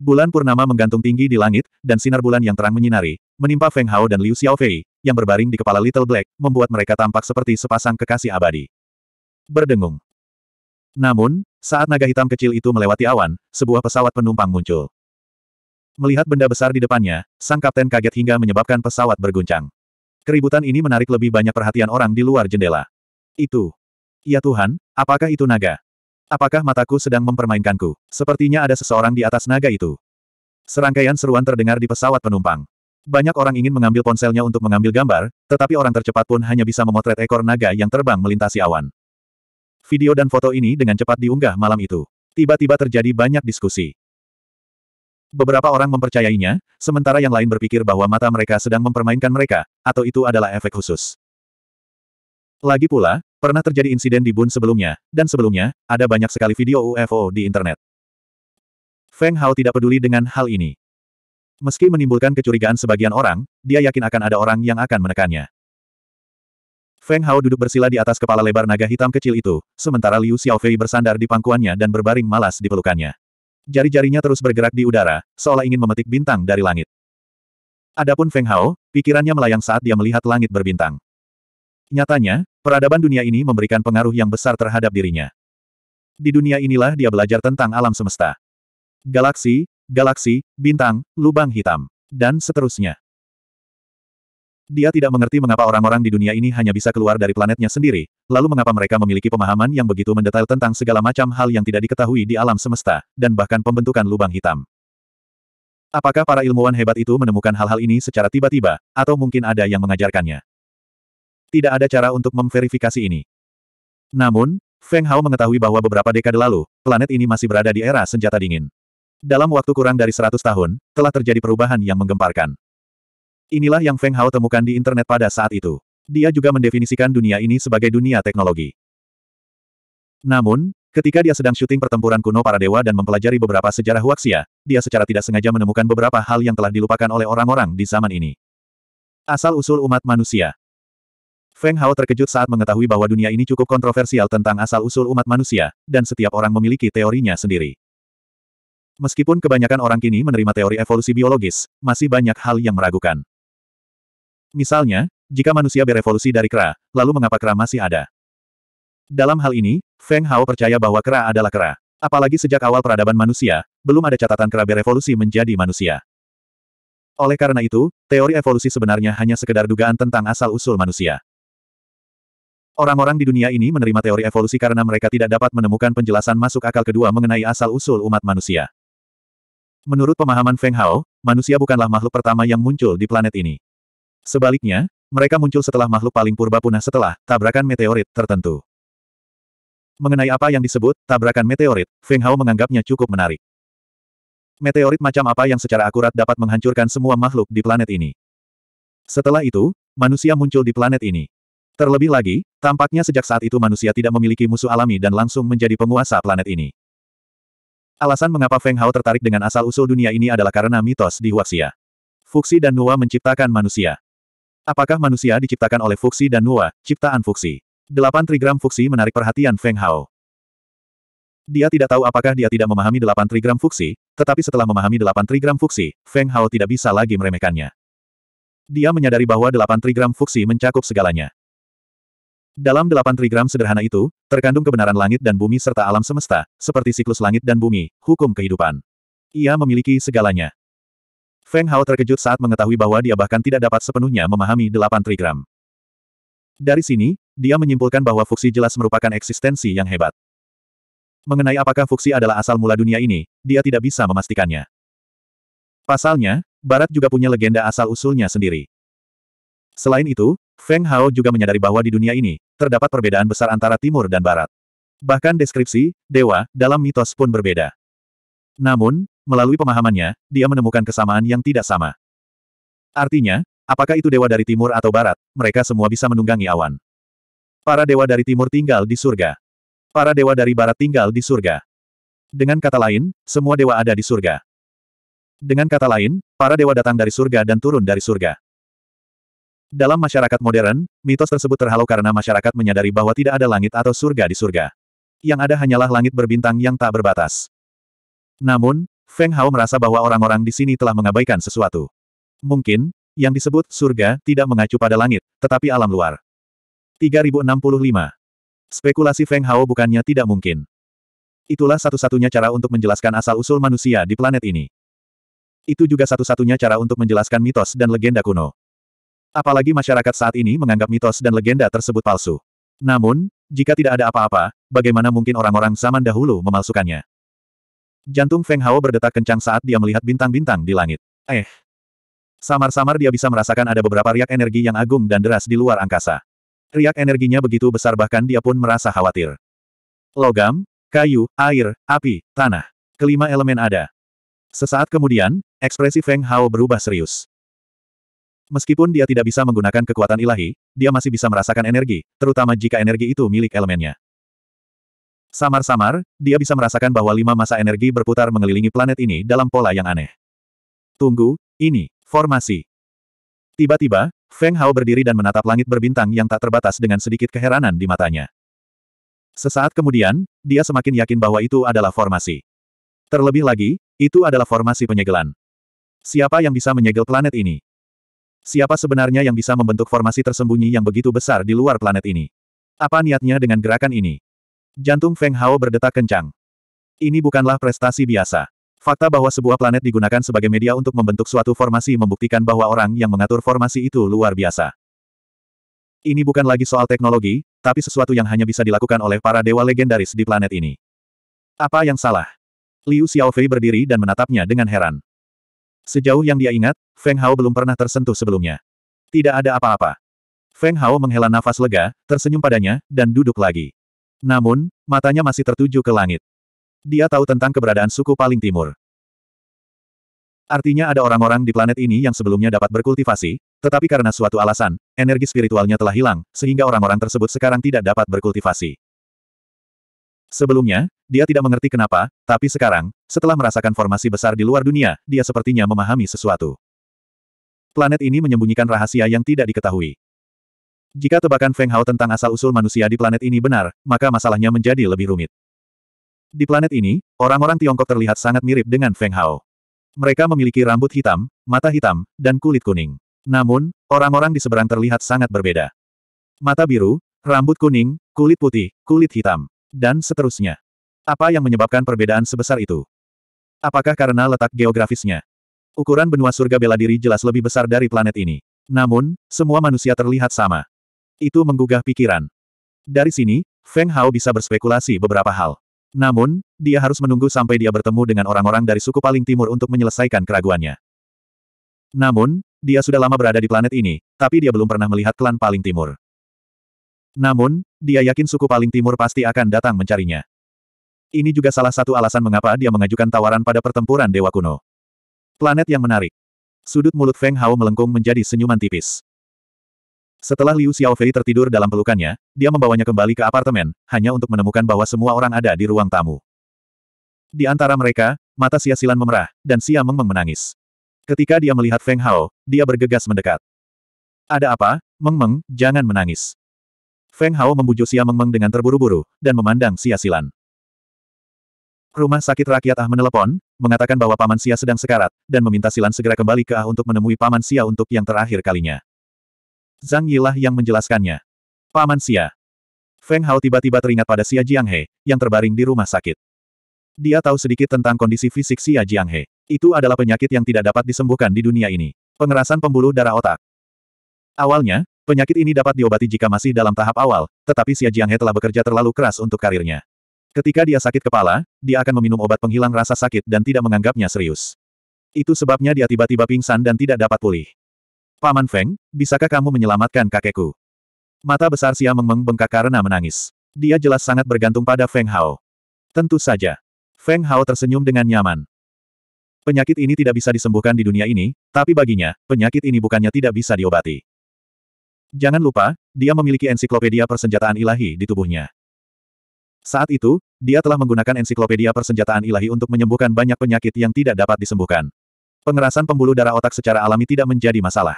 Bulan purnama menggantung tinggi di langit, dan sinar bulan yang terang menyinari, menimpa Feng Hao dan Liu Xiaofei, yang berbaring di kepala Little Black, membuat mereka tampak seperti sepasang kekasih abadi. Berdengung. Namun, saat naga hitam kecil itu melewati awan, sebuah pesawat penumpang muncul. Melihat benda besar di depannya, sang kapten kaget hingga menyebabkan pesawat berguncang. Keributan ini menarik lebih banyak perhatian orang di luar jendela. Itu. Ya Tuhan, apakah itu naga? Apakah mataku sedang mempermainkanku? Sepertinya ada seseorang di atas naga itu. Serangkaian seruan terdengar di pesawat penumpang. Banyak orang ingin mengambil ponselnya untuk mengambil gambar, tetapi orang tercepat pun hanya bisa memotret ekor naga yang terbang melintasi awan. Video dan foto ini dengan cepat diunggah malam itu. Tiba-tiba terjadi banyak diskusi. Beberapa orang mempercayainya, sementara yang lain berpikir bahwa mata mereka sedang mempermainkan mereka, atau itu adalah efek khusus. Lagi pula, pernah terjadi insiden di Bun sebelumnya, dan sebelumnya, ada banyak sekali video UFO di internet. Feng Hao tidak peduli dengan hal ini. Meski menimbulkan kecurigaan sebagian orang, dia yakin akan ada orang yang akan menekannya. Feng Hao duduk bersila di atas kepala lebar naga hitam kecil itu, sementara Liu Xiaofei bersandar di pangkuannya dan berbaring malas di pelukannya. Jari-jarinya terus bergerak di udara, seolah ingin memetik bintang dari langit. Adapun Feng Hao, pikirannya melayang saat dia melihat langit berbintang. Nyatanya, peradaban dunia ini memberikan pengaruh yang besar terhadap dirinya. Di dunia inilah dia belajar tentang alam semesta. Galaksi, galaksi, bintang, lubang hitam, dan seterusnya. Dia tidak mengerti mengapa orang-orang di dunia ini hanya bisa keluar dari planetnya sendiri, lalu mengapa mereka memiliki pemahaman yang begitu mendetail tentang segala macam hal yang tidak diketahui di alam semesta, dan bahkan pembentukan lubang hitam. Apakah para ilmuwan hebat itu menemukan hal-hal ini secara tiba-tiba, atau mungkin ada yang mengajarkannya? Tidak ada cara untuk memverifikasi ini. Namun, Feng Hao mengetahui bahwa beberapa dekade lalu, planet ini masih berada di era senjata dingin. Dalam waktu kurang dari 100 tahun, telah terjadi perubahan yang menggemparkan. Inilah yang Feng Hao temukan di internet pada saat itu. Dia juga mendefinisikan dunia ini sebagai dunia teknologi. Namun, ketika dia sedang syuting pertempuran kuno para dewa dan mempelajari beberapa sejarah Huaxia, dia secara tidak sengaja menemukan beberapa hal yang telah dilupakan oleh orang-orang di zaman ini. Asal-usul umat manusia Feng Hao terkejut saat mengetahui bahwa dunia ini cukup kontroversial tentang asal-usul umat manusia, dan setiap orang memiliki teorinya sendiri. Meskipun kebanyakan orang kini menerima teori evolusi biologis, masih banyak hal yang meragukan. Misalnya, jika manusia berevolusi dari kera, lalu mengapa kera masih ada? Dalam hal ini, Feng Hao percaya bahwa kera adalah kera. Apalagi sejak awal peradaban manusia, belum ada catatan kera berevolusi menjadi manusia. Oleh karena itu, teori evolusi sebenarnya hanya sekedar dugaan tentang asal-usul manusia. Orang-orang di dunia ini menerima teori evolusi karena mereka tidak dapat menemukan penjelasan masuk akal kedua mengenai asal-usul umat manusia. Menurut pemahaman Feng Hao, manusia bukanlah makhluk pertama yang muncul di planet ini. Sebaliknya, mereka muncul setelah makhluk paling purba punah setelah tabrakan meteorit tertentu. Mengenai apa yang disebut tabrakan meteorit, Feng Hao menganggapnya cukup menarik. Meteorit macam apa yang secara akurat dapat menghancurkan semua makhluk di planet ini. Setelah itu, manusia muncul di planet ini. Terlebih lagi, tampaknya sejak saat itu manusia tidak memiliki musuh alami dan langsung menjadi penguasa planet ini. Alasan mengapa Feng Hao tertarik dengan asal-usul dunia ini adalah karena mitos di Huaxia. Fuxi dan Nuwa menciptakan manusia. Apakah manusia diciptakan oleh fuksi dan nua, ciptaan fuksi? Delapan trigram fuksi menarik perhatian Feng Hao. Dia tidak tahu apakah dia tidak memahami delapan trigram fuksi, tetapi setelah memahami delapan trigram fuksi, Feng Hao tidak bisa lagi meremehkannya. Dia menyadari bahwa delapan trigram fuksi mencakup segalanya. Dalam delapan trigram sederhana itu, terkandung kebenaran langit dan bumi serta alam semesta, seperti siklus langit dan bumi, hukum kehidupan. Ia memiliki segalanya. Feng Hao terkejut saat mengetahui bahwa dia bahkan tidak dapat sepenuhnya memahami delapan trigram. Dari sini, dia menyimpulkan bahwa fuksi jelas merupakan eksistensi yang hebat. Mengenai apakah fuksi adalah asal mula dunia ini, dia tidak bisa memastikannya. Pasalnya, Barat juga punya legenda asal-usulnya sendiri. Selain itu, Feng Hao juga menyadari bahwa di dunia ini, terdapat perbedaan besar antara timur dan barat. Bahkan deskripsi, dewa, dalam mitos pun berbeda. Namun, melalui pemahamannya, dia menemukan kesamaan yang tidak sama. Artinya, apakah itu dewa dari timur atau barat, mereka semua bisa menunggangi awan. Para dewa dari timur tinggal di surga. Para dewa dari barat tinggal di surga. Dengan kata lain, semua dewa ada di surga. Dengan kata lain, para dewa datang dari surga dan turun dari surga. Dalam masyarakat modern, mitos tersebut terhalau karena masyarakat menyadari bahwa tidak ada langit atau surga di surga. Yang ada hanyalah langit berbintang yang tak berbatas. Namun, Feng Hao merasa bahwa orang-orang di sini telah mengabaikan sesuatu. Mungkin, yang disebut surga tidak mengacu pada langit, tetapi alam luar. 3065. Spekulasi Feng Hao bukannya tidak mungkin. Itulah satu-satunya cara untuk menjelaskan asal-usul manusia di planet ini. Itu juga satu-satunya cara untuk menjelaskan mitos dan legenda kuno. Apalagi masyarakat saat ini menganggap mitos dan legenda tersebut palsu. Namun, jika tidak ada apa-apa, bagaimana mungkin orang-orang zaman dahulu memalsukannya? Jantung Feng Hao berdetak kencang saat dia melihat bintang-bintang di langit. Eh. Samar-samar dia bisa merasakan ada beberapa riak energi yang agung dan deras di luar angkasa. Riak energinya begitu besar bahkan dia pun merasa khawatir. Logam, kayu, air, api, tanah. Kelima elemen ada. Sesaat kemudian, ekspresi Feng Hao berubah serius. Meskipun dia tidak bisa menggunakan kekuatan ilahi, dia masih bisa merasakan energi, terutama jika energi itu milik elemennya. Samar-samar, dia bisa merasakan bahwa lima masa energi berputar mengelilingi planet ini dalam pola yang aneh. Tunggu, ini, formasi. Tiba-tiba, Feng Hao berdiri dan menatap langit berbintang yang tak terbatas dengan sedikit keheranan di matanya. Sesaat kemudian, dia semakin yakin bahwa itu adalah formasi. Terlebih lagi, itu adalah formasi penyegelan. Siapa yang bisa menyegel planet ini? Siapa sebenarnya yang bisa membentuk formasi tersembunyi yang begitu besar di luar planet ini? Apa niatnya dengan gerakan ini? Jantung Feng Hao berdetak kencang. Ini bukanlah prestasi biasa. Fakta bahwa sebuah planet digunakan sebagai media untuk membentuk suatu formasi membuktikan bahwa orang yang mengatur formasi itu luar biasa. Ini bukan lagi soal teknologi, tapi sesuatu yang hanya bisa dilakukan oleh para dewa legendaris di planet ini. Apa yang salah? Liu Xiaofei berdiri dan menatapnya dengan heran. Sejauh yang dia ingat, Feng Hao belum pernah tersentuh sebelumnya. Tidak ada apa-apa. Feng Hao menghela nafas lega, tersenyum padanya, dan duduk lagi. Namun, matanya masih tertuju ke langit. Dia tahu tentang keberadaan suku paling timur. Artinya ada orang-orang di planet ini yang sebelumnya dapat berkultivasi, tetapi karena suatu alasan, energi spiritualnya telah hilang, sehingga orang-orang tersebut sekarang tidak dapat berkultivasi. Sebelumnya, dia tidak mengerti kenapa, tapi sekarang, setelah merasakan formasi besar di luar dunia, dia sepertinya memahami sesuatu. Planet ini menyembunyikan rahasia yang tidak diketahui. Jika tebakan Feng Hao tentang asal-usul manusia di planet ini benar, maka masalahnya menjadi lebih rumit. Di planet ini, orang-orang Tiongkok terlihat sangat mirip dengan Feng Hao. Mereka memiliki rambut hitam, mata hitam, dan kulit kuning. Namun, orang-orang di seberang terlihat sangat berbeda. Mata biru, rambut kuning, kulit putih, kulit hitam, dan seterusnya. Apa yang menyebabkan perbedaan sebesar itu? Apakah karena letak geografisnya? Ukuran benua surga bela diri jelas lebih besar dari planet ini. Namun, semua manusia terlihat sama. Itu menggugah pikiran. Dari sini, Feng Hao bisa berspekulasi beberapa hal. Namun, dia harus menunggu sampai dia bertemu dengan orang-orang dari suku paling timur untuk menyelesaikan keraguannya. Namun, dia sudah lama berada di planet ini, tapi dia belum pernah melihat klan paling timur. Namun, dia yakin suku paling timur pasti akan datang mencarinya. Ini juga salah satu alasan mengapa dia mengajukan tawaran pada pertempuran Dewa Kuno. Planet yang menarik. Sudut mulut Feng Hao melengkung menjadi senyuman tipis. Setelah Liu Xiaofei tertidur dalam pelukannya, dia membawanya kembali ke apartemen, hanya untuk menemukan bahwa semua orang ada di ruang tamu. Di antara mereka, mata Xia Silan memerah, dan Xia Meng menangis. Ketika dia melihat Feng Hao, dia bergegas mendekat. Ada apa, Meng Meng, jangan menangis. Feng Hao membujuk Xia Meng Meng dengan terburu-buru, dan memandang Xia Silan. Rumah sakit rakyat Ah menelepon, mengatakan bahwa Paman Sia sedang sekarat, dan meminta Silan segera kembali ke Ah untuk menemui Paman Sia untuk yang terakhir kalinya. Zhang Yilah yang menjelaskannya. Paman Xia. Feng Hao tiba-tiba teringat pada Xia Jianghe, yang terbaring di rumah sakit. Dia tahu sedikit tentang kondisi fisik Xia Jianghe. Itu adalah penyakit yang tidak dapat disembuhkan di dunia ini. Pengerasan pembuluh darah otak. Awalnya, penyakit ini dapat diobati jika masih dalam tahap awal, tetapi Xia Jianghe telah bekerja terlalu keras untuk karirnya. Ketika dia sakit kepala, dia akan meminum obat penghilang rasa sakit dan tidak menganggapnya serius. Itu sebabnya dia tiba-tiba pingsan dan tidak dapat pulih. Paman Feng, bisakah kamu menyelamatkan kakekku? Mata besar Xia Meng bengkak karena menangis. Dia jelas sangat bergantung pada Feng Hao. Tentu saja. Feng Hao tersenyum dengan nyaman. Penyakit ini tidak bisa disembuhkan di dunia ini, tapi baginya, penyakit ini bukannya tidak bisa diobati. Jangan lupa, dia memiliki ensiklopedia persenjataan ilahi di tubuhnya. Saat itu, dia telah menggunakan ensiklopedia persenjataan ilahi untuk menyembuhkan banyak penyakit yang tidak dapat disembuhkan. Pengerasan pembuluh darah otak secara alami tidak menjadi masalah.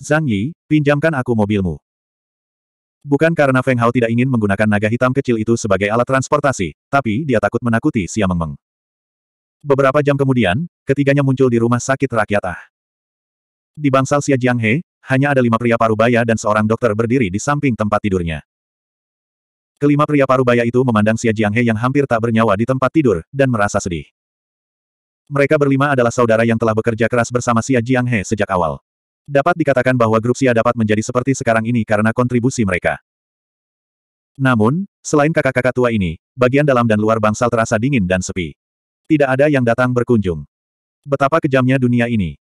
Zhang Yi, pinjamkan aku mobilmu. Bukan karena Feng Hao tidak ingin menggunakan naga hitam kecil itu sebagai alat transportasi, tapi dia takut menakuti Xia Meng. Beberapa jam kemudian, ketiganya muncul di rumah sakit rakyat Ah. Di bangsal Xia He, hanya ada lima pria parubaya dan seorang dokter berdiri di samping tempat tidurnya. Kelima pria parubaya itu memandang Xia He yang hampir tak bernyawa di tempat tidur, dan merasa sedih. Mereka berlima adalah saudara yang telah bekerja keras bersama Xia He sejak awal. Dapat dikatakan bahwa grup Xia dapat menjadi seperti sekarang ini karena kontribusi mereka. Namun, selain kakak-kakak tua ini, bagian dalam dan luar bangsal terasa dingin dan sepi. Tidak ada yang datang berkunjung. Betapa kejamnya dunia ini.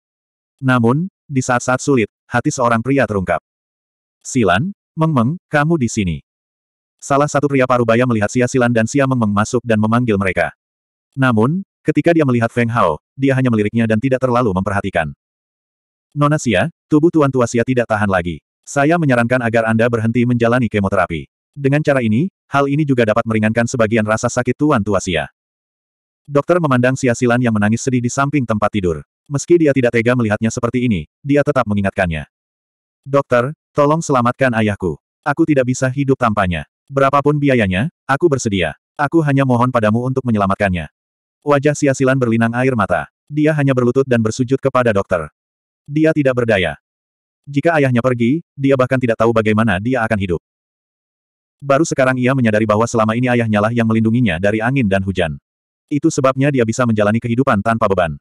Namun, di saat-saat sulit, hati seorang pria terungkap. Silan, Meng Meng, kamu di sini. Salah satu pria parubaya melihat Sia Silan dan Sia Meng Meng masuk dan memanggil mereka. Namun, ketika dia melihat Feng Hao, dia hanya meliriknya dan tidak terlalu memperhatikan. Nona Sia, tubuh Tuan Tua Sia tidak tahan lagi. Saya menyarankan agar Anda berhenti menjalani kemoterapi. Dengan cara ini, hal ini juga dapat meringankan sebagian rasa sakit Tuan Tua Sia. Dokter memandang Sia Silan yang menangis sedih di samping tempat tidur. Meski dia tidak tega melihatnya seperti ini, dia tetap mengingatkannya. Dokter, tolong selamatkan ayahku. Aku tidak bisa hidup tanpanya. Berapapun biayanya, aku bersedia. Aku hanya mohon padamu untuk menyelamatkannya. Wajah Sia Silan berlinang air mata. Dia hanya berlutut dan bersujud kepada dokter. Dia tidak berdaya. Jika ayahnya pergi, dia bahkan tidak tahu bagaimana dia akan hidup. Baru sekarang ia menyadari bahwa selama ini ayahnya lah yang melindunginya dari angin dan hujan. Itu sebabnya dia bisa menjalani kehidupan tanpa beban.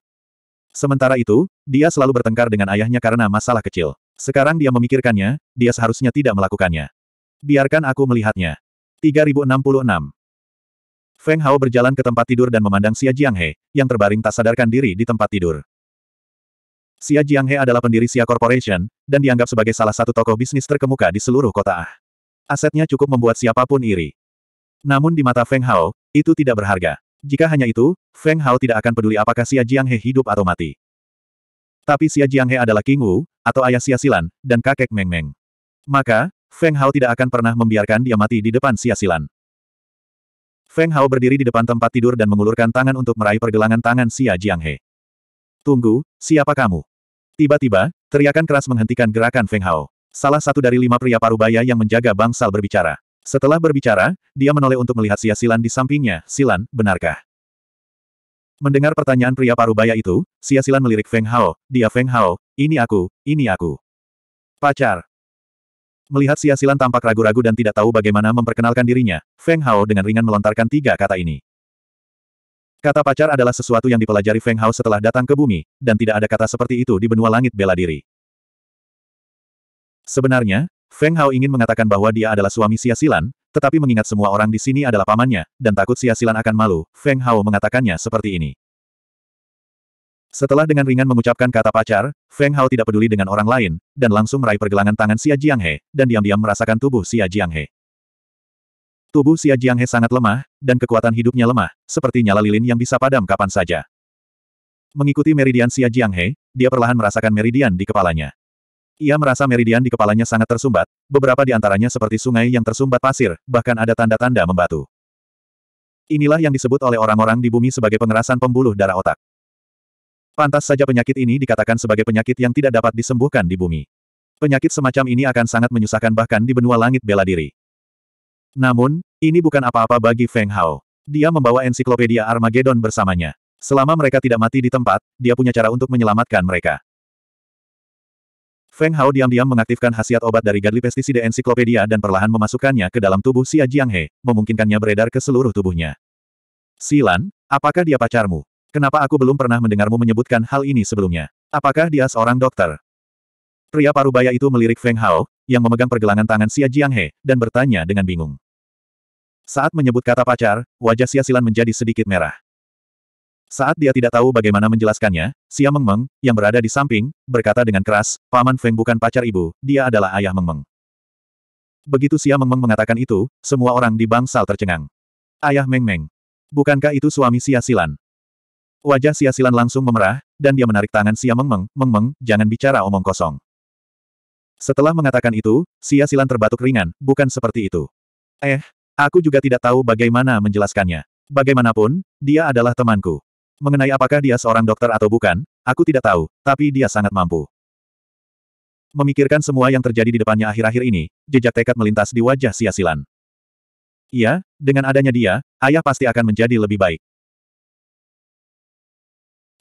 Sementara itu, dia selalu bertengkar dengan ayahnya karena masalah kecil. Sekarang dia memikirkannya, dia seharusnya tidak melakukannya. Biarkan aku melihatnya. 3066 Feng Hao berjalan ke tempat tidur dan memandang Xia Jianghe, yang terbaring tak sadarkan diri di tempat tidur. Xia Jianghe adalah pendiri Xia Corporation, dan dianggap sebagai salah satu tokoh bisnis terkemuka di seluruh kota Ah. Asetnya cukup membuat siapapun iri. Namun di mata Feng Hao, itu tidak berharga. Jika hanya itu, Feng Hao tidak akan peduli apakah Xia Jianghe hidup atau mati. Tapi Xia Jianghe adalah King Wu, atau ayah Xia Silan, dan kakek Meng Meng. Maka, Feng Hao tidak akan pernah membiarkan dia mati di depan Xia Silan. Feng Hao berdiri di depan tempat tidur dan mengulurkan tangan untuk meraih pergelangan tangan Xia Jianghe. Tunggu, siapa kamu? Tiba-tiba, teriakan keras menghentikan gerakan Feng Hao. Salah satu dari lima pria parubaya yang menjaga bangsal berbicara. Setelah berbicara, dia menoleh untuk melihat Sia Silan di sampingnya. Silan, benarkah? Mendengar pertanyaan pria parubaya itu, Sia Silan melirik Feng Hao. Dia Feng Hao, ini aku, ini aku. Pacar. Melihat Sia Silan tampak ragu-ragu dan tidak tahu bagaimana memperkenalkan dirinya, Feng Hao dengan ringan melontarkan tiga kata ini. Kata pacar adalah sesuatu yang dipelajari Feng Hao setelah datang ke bumi, dan tidak ada kata seperti itu di benua langit bela diri. Sebenarnya, Feng Hao ingin mengatakan bahwa dia adalah suami Silan, tetapi mengingat semua orang di sini adalah pamannya, dan takut Silan akan malu, Feng Hao mengatakannya seperti ini. Setelah dengan ringan mengucapkan kata pacar, Feng Hao tidak peduli dengan orang lain, dan langsung meraih pergelangan tangan Xia Jianghe, dan diam-diam merasakan tubuh Xia Jianghe. Tubuh Xia Jianghe sangat lemah, dan kekuatan hidupnya lemah, seperti nyala lilin yang bisa padam kapan saja. Mengikuti meridian Xia Jianghe, dia perlahan merasakan meridian di kepalanya. Ia merasa meridian di kepalanya sangat tersumbat, beberapa di antaranya seperti sungai yang tersumbat pasir, bahkan ada tanda-tanda membatu. Inilah yang disebut oleh orang-orang di bumi sebagai pengerasan pembuluh darah otak. Pantas saja penyakit ini dikatakan sebagai penyakit yang tidak dapat disembuhkan di bumi. Penyakit semacam ini akan sangat menyusahkan bahkan di benua langit bela diri. Namun, ini bukan apa-apa bagi Feng Hao. Dia membawa ensiklopedia Armageddon bersamanya. Selama mereka tidak mati di tempat, dia punya cara untuk menyelamatkan mereka. Feng Hao diam-diam mengaktifkan khasiat obat dari Gadli Pestisida Ensiklopedia dan perlahan memasukkannya ke dalam tubuh Xia Jianghe, memungkinkannya beredar ke seluruh tubuhnya. Silan, apakah dia pacarmu? Kenapa aku belum pernah mendengarmu menyebutkan hal ini sebelumnya? Apakah dia seorang dokter? Pria parubaya itu melirik Feng Hao, yang memegang pergelangan tangan Xia Jianghe, dan bertanya dengan bingung. Saat menyebut kata pacar, wajah Xia Silan menjadi sedikit merah. Saat dia tidak tahu bagaimana menjelaskannya, Xia Meng yang berada di samping, berkata dengan keras, Paman Feng bukan pacar ibu, dia adalah ayah Meng Meng. Begitu Xia Meng mengatakan itu, semua orang di bangsal tercengang. Ayah Meng Meng, Bukankah itu suami Xia Silan? Wajah Xia Silan langsung memerah, dan dia menarik tangan Xia Meng Meng, jangan bicara omong kosong. Setelah mengatakan itu, Xia Silan terbatuk ringan, bukan seperti itu. Eh, Aku juga tidak tahu bagaimana menjelaskannya. Bagaimanapun, dia adalah temanku. Mengenai apakah dia seorang dokter atau bukan, aku tidak tahu, tapi dia sangat mampu. Memikirkan semua yang terjadi di depannya akhir-akhir ini, jejak tekad melintas di wajah Siasilan. Iya, dengan adanya dia, ayah pasti akan menjadi lebih baik.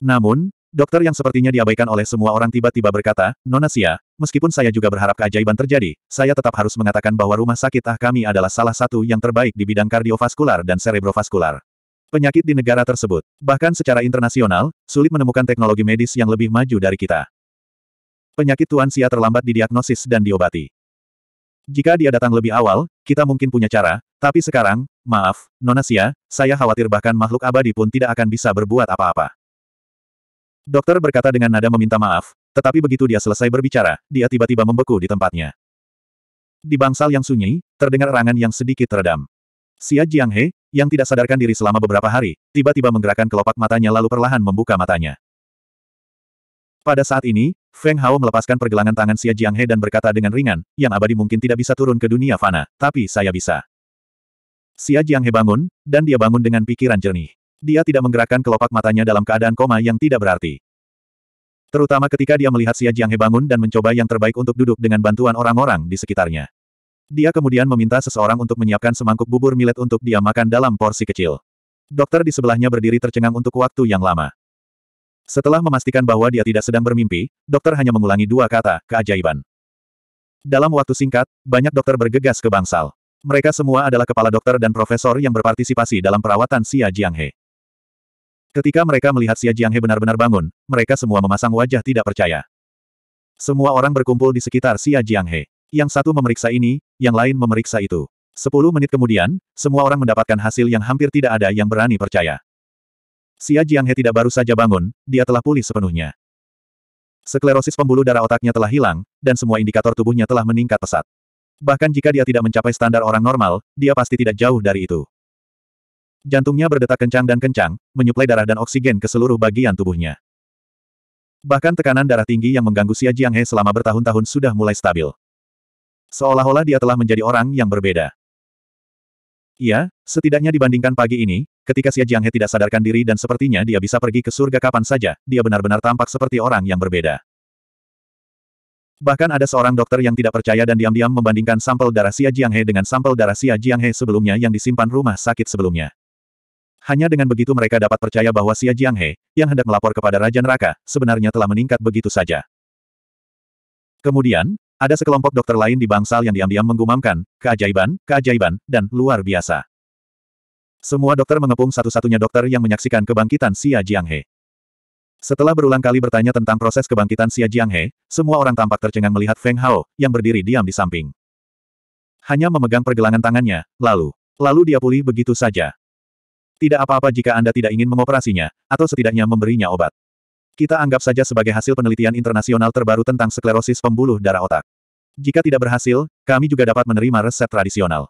Namun, Dokter yang sepertinya diabaikan oleh semua orang tiba-tiba berkata, Nona Sia, meskipun saya juga berharap keajaiban terjadi, saya tetap harus mengatakan bahwa rumah sakit ah kami adalah salah satu yang terbaik di bidang kardiovaskular dan serebrovaskular. Penyakit di negara tersebut, bahkan secara internasional, sulit menemukan teknologi medis yang lebih maju dari kita. Penyakit Tuan Sia terlambat didiagnosis dan diobati. Jika dia datang lebih awal, kita mungkin punya cara, tapi sekarang, maaf, Nona Sia, saya khawatir bahkan makhluk abadi pun tidak akan bisa berbuat apa-apa. Dokter berkata dengan nada meminta maaf, tetapi begitu dia selesai berbicara, dia tiba-tiba membeku di tempatnya. Di bangsal yang sunyi, terdengar rangan yang sedikit teredam. Xia Jianghe, yang tidak sadarkan diri selama beberapa hari, tiba-tiba menggerakkan kelopak matanya lalu perlahan membuka matanya. Pada saat ini, Feng Hao melepaskan pergelangan tangan Xia Jianghe dan berkata dengan ringan, yang abadi mungkin tidak bisa turun ke dunia fana, tapi saya bisa. Xia Jianghe bangun, dan dia bangun dengan pikiran jernih. Dia tidak menggerakkan kelopak matanya dalam keadaan koma yang tidak berarti. Terutama ketika dia melihat Xia Jianghe bangun dan mencoba yang terbaik untuk duduk dengan bantuan orang-orang di sekitarnya. Dia kemudian meminta seseorang untuk menyiapkan semangkuk bubur milet untuk dia makan dalam porsi kecil. Dokter di sebelahnya berdiri tercengang untuk waktu yang lama. Setelah memastikan bahwa dia tidak sedang bermimpi, dokter hanya mengulangi dua kata, keajaiban. Dalam waktu singkat, banyak dokter bergegas ke bangsal. Mereka semua adalah kepala dokter dan profesor yang berpartisipasi dalam perawatan Xia Jianghe. Ketika mereka melihat Xia Jianghe benar-benar bangun, mereka semua memasang wajah tidak percaya. Semua orang berkumpul di sekitar Xia Jianghe. Yang satu memeriksa ini, yang lain memeriksa itu. Sepuluh menit kemudian, semua orang mendapatkan hasil yang hampir tidak ada yang berani percaya. Xia Jianghe tidak baru saja bangun, dia telah pulih sepenuhnya. Sklerosis pembuluh darah otaknya telah hilang, dan semua indikator tubuhnya telah meningkat pesat. Bahkan jika dia tidak mencapai standar orang normal, dia pasti tidak jauh dari itu. Jantungnya berdetak kencang dan kencang, menyuplai darah dan oksigen ke seluruh bagian tubuhnya. Bahkan tekanan darah tinggi yang mengganggu Xia Jianghe selama bertahun-tahun sudah mulai stabil. Seolah-olah dia telah menjadi orang yang berbeda. Iya, setidaknya dibandingkan pagi ini, ketika Xia Jianghe tidak sadarkan diri dan sepertinya dia bisa pergi ke surga kapan saja, dia benar-benar tampak seperti orang yang berbeda. Bahkan ada seorang dokter yang tidak percaya dan diam-diam membandingkan sampel darah Xia Jianghe dengan sampel darah Xia Jianghe sebelumnya yang disimpan rumah sakit sebelumnya. Hanya dengan begitu mereka dapat percaya bahwa Xia Jianghe, yang hendak melapor kepada Raja Neraka, sebenarnya telah meningkat begitu saja. Kemudian, ada sekelompok dokter lain di bangsal yang diam-diam menggumamkan, keajaiban, keajaiban, dan luar biasa. Semua dokter mengepung satu-satunya dokter yang menyaksikan kebangkitan Xia Jianghe. Setelah berulang kali bertanya tentang proses kebangkitan Xia Jianghe, semua orang tampak tercengang melihat Feng Hao, yang berdiri diam di samping. Hanya memegang pergelangan tangannya, lalu. Lalu dia pulih begitu saja. Tidak apa-apa jika Anda tidak ingin mengoperasinya, atau setidaknya memberinya obat. Kita anggap saja sebagai hasil penelitian internasional terbaru tentang sklerosis pembuluh darah otak. Jika tidak berhasil, kami juga dapat menerima resep tradisional.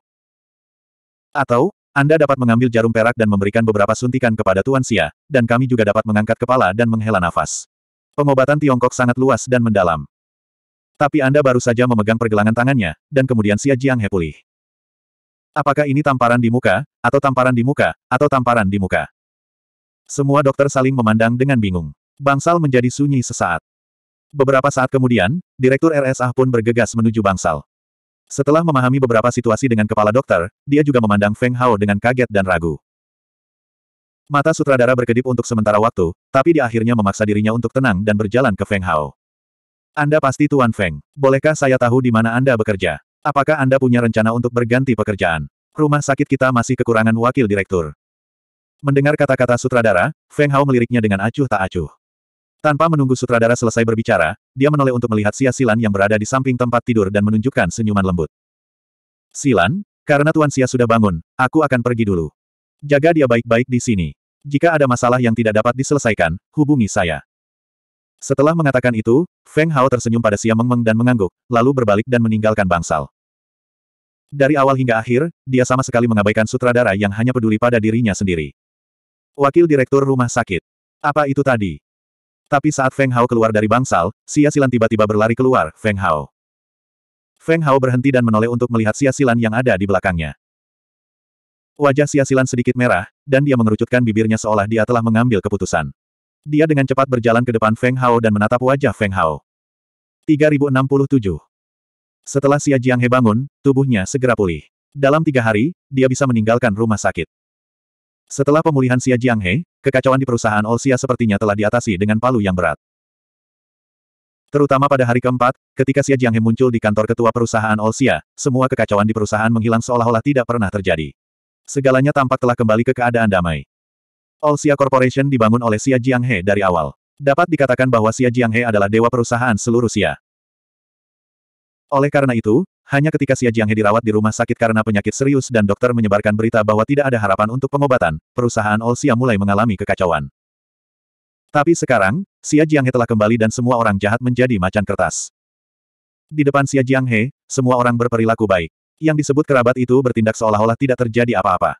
Atau, Anda dapat mengambil jarum perak dan memberikan beberapa suntikan kepada Tuan Xia, dan kami juga dapat mengangkat kepala dan menghela nafas. Pengobatan Tiongkok sangat luas dan mendalam. Tapi Anda baru saja memegang pergelangan tangannya, dan kemudian Xia Jiang He pulih. Apakah ini tamparan di muka, atau tamparan di muka, atau tamparan di muka? Semua dokter saling memandang dengan bingung. Bangsal menjadi sunyi sesaat. Beberapa saat kemudian, Direktur RSA pun bergegas menuju bangsal. Setelah memahami beberapa situasi dengan kepala dokter, dia juga memandang Feng Hao dengan kaget dan ragu. Mata sutradara berkedip untuk sementara waktu, tapi dia akhirnya memaksa dirinya untuk tenang dan berjalan ke Feng Hao. Anda pasti Tuan Feng. Bolehkah saya tahu di mana Anda bekerja? Apakah Anda punya rencana untuk berganti pekerjaan? Rumah sakit kita masih kekurangan wakil direktur. Mendengar kata-kata sutradara, Feng Hao meliriknya dengan acuh tak acuh. Tanpa menunggu sutradara selesai berbicara, dia menoleh untuk melihat Xia Silan yang berada di samping tempat tidur dan menunjukkan senyuman lembut. Silan, karena Tuan Sia sudah bangun, aku akan pergi dulu. Jaga dia baik-baik di sini. Jika ada masalah yang tidak dapat diselesaikan, hubungi saya. Setelah mengatakan itu, Feng Hao tersenyum pada Sia Mengmeng dan mengangguk, lalu berbalik dan meninggalkan bangsal. Dari awal hingga akhir, dia sama sekali mengabaikan sutradara yang hanya peduli pada dirinya sendiri. Wakil Direktur Rumah Sakit. Apa itu tadi? Tapi saat Feng Hao keluar dari bangsal, Xia Silan tiba-tiba berlari keluar, Feng Hao. Feng Hao berhenti dan menoleh untuk melihat Xia Silan yang ada di belakangnya. Wajah Xia Silan sedikit merah, dan dia mengerucutkan bibirnya seolah dia telah mengambil keputusan. Dia dengan cepat berjalan ke depan Feng Hao dan menatap wajah Feng Hao. 3067 setelah Xia He bangun, tubuhnya segera pulih. Dalam tiga hari, dia bisa meninggalkan rumah sakit. Setelah pemulihan Xia He, kekacauan di perusahaan Olsia sepertinya telah diatasi dengan palu yang berat. Terutama pada hari keempat, ketika Xia He muncul di kantor ketua perusahaan Olsia, semua kekacauan di perusahaan menghilang seolah-olah tidak pernah terjadi. Segalanya tampak telah kembali ke keadaan damai. Olsia Corporation dibangun oleh Xia He dari awal. Dapat dikatakan bahwa Xia He adalah dewa perusahaan seluruh Xia. Oleh karena itu, hanya ketika Xia Jianghe dirawat di rumah sakit karena penyakit serius dan dokter menyebarkan berita bahwa tidak ada harapan untuk pengobatan, perusahaan Olsia mulai mengalami kekacauan. Tapi sekarang, Xia Jianghe telah kembali dan semua orang jahat menjadi macan kertas. Di depan Xia Jianghe, semua orang berperilaku baik. Yang disebut kerabat itu bertindak seolah-olah tidak terjadi apa-apa.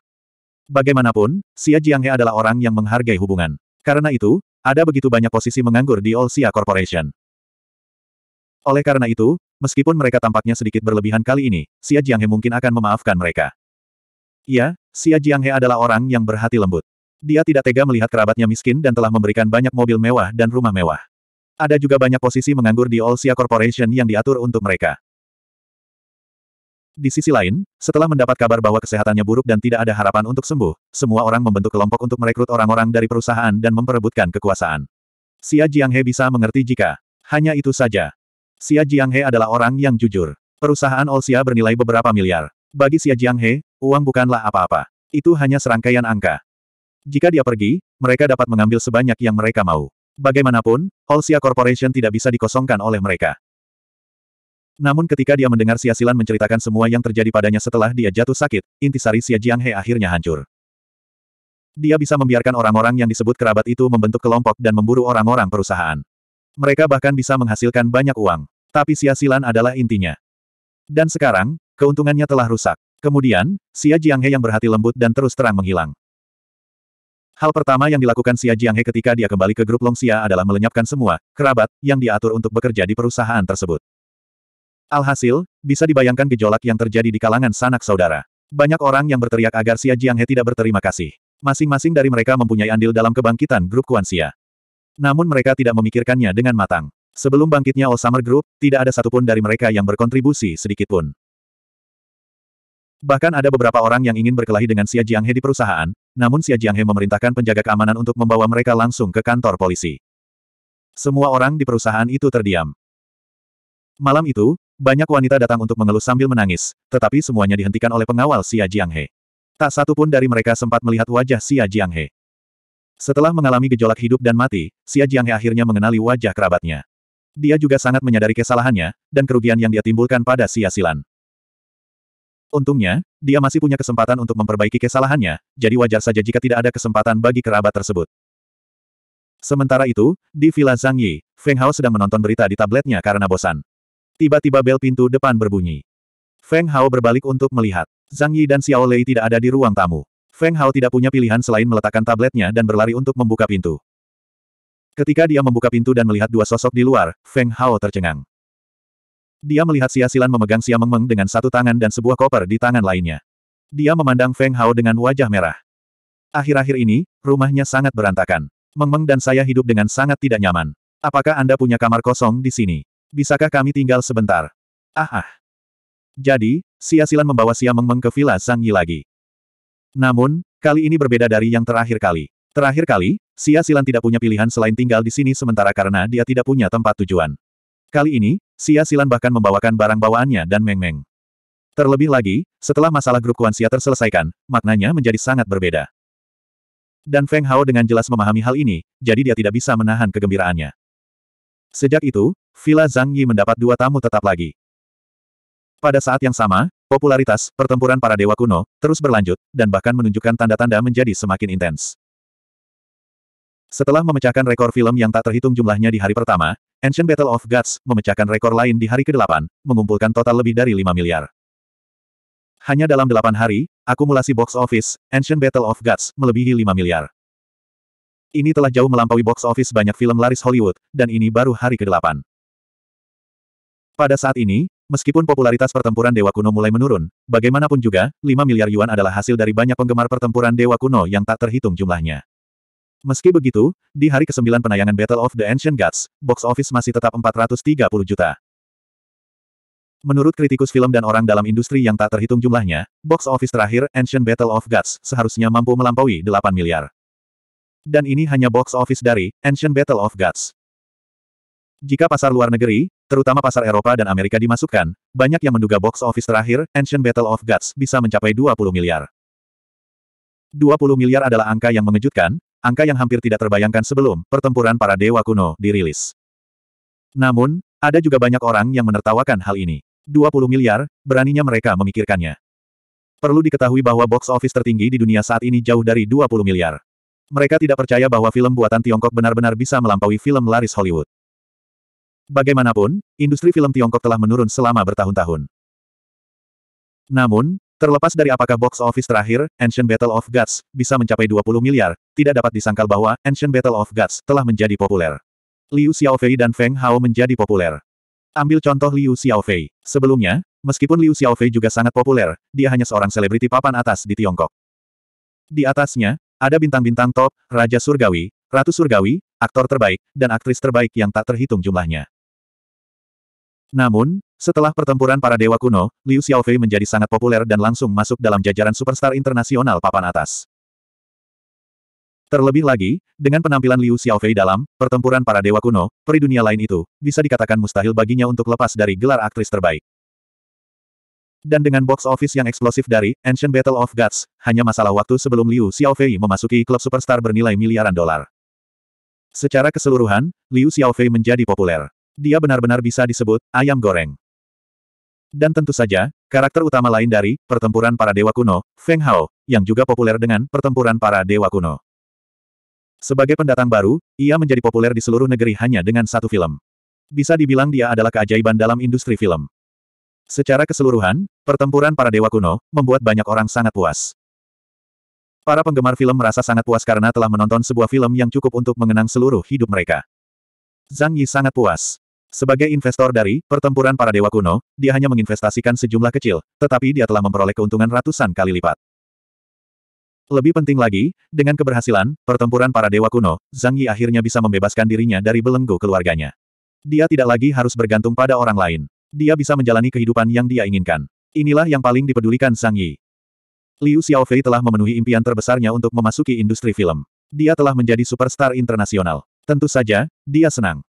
Bagaimanapun, Xia Jianghe adalah orang yang menghargai hubungan. Karena itu, ada begitu banyak posisi menganggur di All Xia Corporation. Oleh karena itu, meskipun mereka tampaknya sedikit berlebihan kali ini, Xia Jianghe mungkin akan memaafkan mereka. Ya, Xia Jianghe adalah orang yang berhati lembut. Dia tidak tega melihat kerabatnya miskin dan telah memberikan banyak mobil mewah dan rumah mewah. Ada juga banyak posisi menganggur di All Xia Corporation yang diatur untuk mereka. Di sisi lain, setelah mendapat kabar bahwa kesehatannya buruk dan tidak ada harapan untuk sembuh, semua orang membentuk kelompok untuk merekrut orang-orang dari perusahaan dan memperebutkan kekuasaan. Xia Jianghe bisa mengerti jika hanya itu saja. Xia Jianghe adalah orang yang jujur. Perusahaan Olsia bernilai beberapa miliar. Bagi Xia Jianghe, uang bukanlah apa-apa. Itu hanya serangkaian angka. Jika dia pergi, mereka dapat mengambil sebanyak yang mereka mau. Bagaimanapun, Olsia Corporation tidak bisa dikosongkan oleh mereka. Namun ketika dia mendengar Xia Silan menceritakan semua yang terjadi padanya setelah dia jatuh sakit, intisari Xia Jianghe akhirnya hancur. Dia bisa membiarkan orang-orang yang disebut kerabat itu membentuk kelompok dan memburu orang-orang perusahaan. Mereka bahkan bisa menghasilkan banyak uang. Tapi sia-silan adalah intinya. Dan sekarang, keuntungannya telah rusak. Kemudian, Xia Jianghe yang berhati lembut dan terus terang menghilang. Hal pertama yang dilakukan Xia Jianghe ketika dia kembali ke grup long Longxia adalah melenyapkan semua kerabat yang diatur untuk bekerja di perusahaan tersebut. Alhasil, bisa dibayangkan gejolak yang terjadi di kalangan sanak saudara. Banyak orang yang berteriak agar Xia Jianghe tidak berterima kasih. Masing-masing dari mereka mempunyai andil dalam kebangkitan grup kuan Xia. Namun mereka tidak memikirkannya dengan matang. Sebelum bangkitnya All Summer Group, tidak ada satupun dari mereka yang berkontribusi sedikitpun. Bahkan ada beberapa orang yang ingin berkelahi dengan Xia Jianghe di perusahaan, namun Xia Jianghe memerintahkan penjaga keamanan untuk membawa mereka langsung ke kantor polisi. Semua orang di perusahaan itu terdiam. Malam itu, banyak wanita datang untuk mengeluh sambil menangis, tetapi semuanya dihentikan oleh pengawal Xia Jianghe. Tak satupun dari mereka sempat melihat wajah Xia Jianghe. Setelah mengalami gejolak hidup dan mati, Xia Jianghe akhirnya mengenali wajah kerabatnya. Dia juga sangat menyadari kesalahannya, dan kerugian yang dia timbulkan pada Sia Silan. Untungnya, dia masih punya kesempatan untuk memperbaiki kesalahannya, jadi wajar saja jika tidak ada kesempatan bagi kerabat tersebut. Sementara itu, di Villa Zhang Yi, Feng Hao sedang menonton berita di tabletnya karena bosan. Tiba-tiba bel pintu depan berbunyi. Feng Hao berbalik untuk melihat. Zhang Yi dan Xiao Lei tidak ada di ruang tamu. Feng Hao tidak punya pilihan selain meletakkan tabletnya dan berlari untuk membuka pintu. Ketika dia membuka pintu dan melihat dua sosok di luar, Feng Hao tercengang. Dia melihat Xia Silan memegang Xia Meng dengan satu tangan dan sebuah koper di tangan lainnya. Dia memandang Feng Hao dengan wajah merah. Akhir-akhir ini, rumahnya sangat berantakan. Meng Meng dan saya hidup dengan sangat tidak nyaman. Apakah Anda punya kamar kosong di sini? Bisakah kami tinggal sebentar? Ah ah. Jadi, Xia Silan membawa Xia Meng ke Villa Sang Yi lagi. Namun, kali ini berbeda dari yang terakhir kali. Terakhir kali, Sia Silan tidak punya pilihan selain tinggal di sini sementara karena dia tidak punya tempat tujuan. Kali ini, Sia Silan bahkan membawakan barang bawaannya dan Meng Meng. Terlebih lagi, setelah masalah grup Kuan Sia terselesaikan, maknanya menjadi sangat berbeda. Dan Feng Hao dengan jelas memahami hal ini, jadi dia tidak bisa menahan kegembiraannya. Sejak itu, Villa Zhang Yi mendapat dua tamu tetap lagi. Pada saat yang sama, popularitas pertempuran para dewa kuno terus berlanjut, dan bahkan menunjukkan tanda-tanda menjadi semakin intens. Setelah memecahkan rekor film yang tak terhitung jumlahnya di hari pertama, Ancient Battle of Gods memecahkan rekor lain di hari ke-8, mengumpulkan total lebih dari 5 miliar. Hanya dalam 8 hari, akumulasi box office, Ancient Battle of Gods, melebihi 5 miliar. Ini telah jauh melampaui box office banyak film laris Hollywood, dan ini baru hari ke-8. Pada saat ini, meskipun popularitas pertempuran Dewa Kuno mulai menurun, bagaimanapun juga, 5 miliar yuan adalah hasil dari banyak penggemar pertempuran Dewa Kuno yang tak terhitung jumlahnya. Meski begitu, di hari ke-9 penayangan Battle of the Ancient Gods, box office masih tetap 430 juta. Menurut kritikus film dan orang dalam industri yang tak terhitung jumlahnya, box office terakhir Ancient Battle of Gods seharusnya mampu melampaui 8 miliar. Dan ini hanya box office dari Ancient Battle of Gods. Jika pasar luar negeri, terutama pasar Eropa dan Amerika dimasukkan, banyak yang menduga box office terakhir Ancient Battle of Gods bisa mencapai 20 miliar. 20 miliar adalah angka yang mengejutkan, angka yang hampir tidak terbayangkan sebelum pertempuran para dewa kuno dirilis. Namun, ada juga banyak orang yang menertawakan hal ini. 20 miliar, beraninya mereka memikirkannya. Perlu diketahui bahwa box office tertinggi di dunia saat ini jauh dari 20 miliar. Mereka tidak percaya bahwa film buatan Tiongkok benar-benar bisa melampaui film laris Hollywood. Bagaimanapun, industri film Tiongkok telah menurun selama bertahun-tahun. Namun, Terlepas dari apakah box office terakhir, Ancient Battle of Gods, bisa mencapai 20 miliar, tidak dapat disangkal bahwa Ancient Battle of Gods telah menjadi populer. Liu Xiaofei dan Feng Hao menjadi populer. Ambil contoh Liu Xiaofei. Sebelumnya, meskipun Liu Xiaofei juga sangat populer, dia hanya seorang selebriti papan atas di Tiongkok. Di atasnya, ada bintang-bintang top, Raja Surgawi, Ratu Surgawi, aktor terbaik, dan aktris terbaik yang tak terhitung jumlahnya. Namun, setelah pertempuran para dewa kuno, Liu Xiaofei menjadi sangat populer dan langsung masuk dalam jajaran superstar internasional papan atas. Terlebih lagi, dengan penampilan Liu Xiaofei dalam pertempuran para dewa kuno, peri dunia lain itu, bisa dikatakan mustahil baginya untuk lepas dari gelar aktris terbaik. Dan dengan box office yang eksplosif dari Ancient Battle of Gods, hanya masalah waktu sebelum Liu Xiaofei memasuki klub superstar bernilai miliaran dolar. Secara keseluruhan, Liu Xiaofei menjadi populer. Dia benar-benar bisa disebut ayam goreng. Dan tentu saja, karakter utama lain dari pertempuran para dewa kuno, Feng Hao, yang juga populer dengan pertempuran para dewa kuno. Sebagai pendatang baru, ia menjadi populer di seluruh negeri hanya dengan satu film. Bisa dibilang dia adalah keajaiban dalam industri film. Secara keseluruhan, pertempuran para dewa kuno membuat banyak orang sangat puas. Para penggemar film merasa sangat puas karena telah menonton sebuah film yang cukup untuk mengenang seluruh hidup mereka. Zhang Yi sangat puas. Sebagai investor dari pertempuran para dewa kuno, dia hanya menginvestasikan sejumlah kecil, tetapi dia telah memperoleh keuntungan ratusan kali lipat. Lebih penting lagi, dengan keberhasilan pertempuran para dewa kuno, Zhang Yi akhirnya bisa membebaskan dirinya dari belenggu keluarganya. Dia tidak lagi harus bergantung pada orang lain. Dia bisa menjalani kehidupan yang dia inginkan. Inilah yang paling dipedulikan Zhang Yi. Liu Xiaofei telah memenuhi impian terbesarnya untuk memasuki industri film. Dia telah menjadi superstar internasional. Tentu saja, dia senang.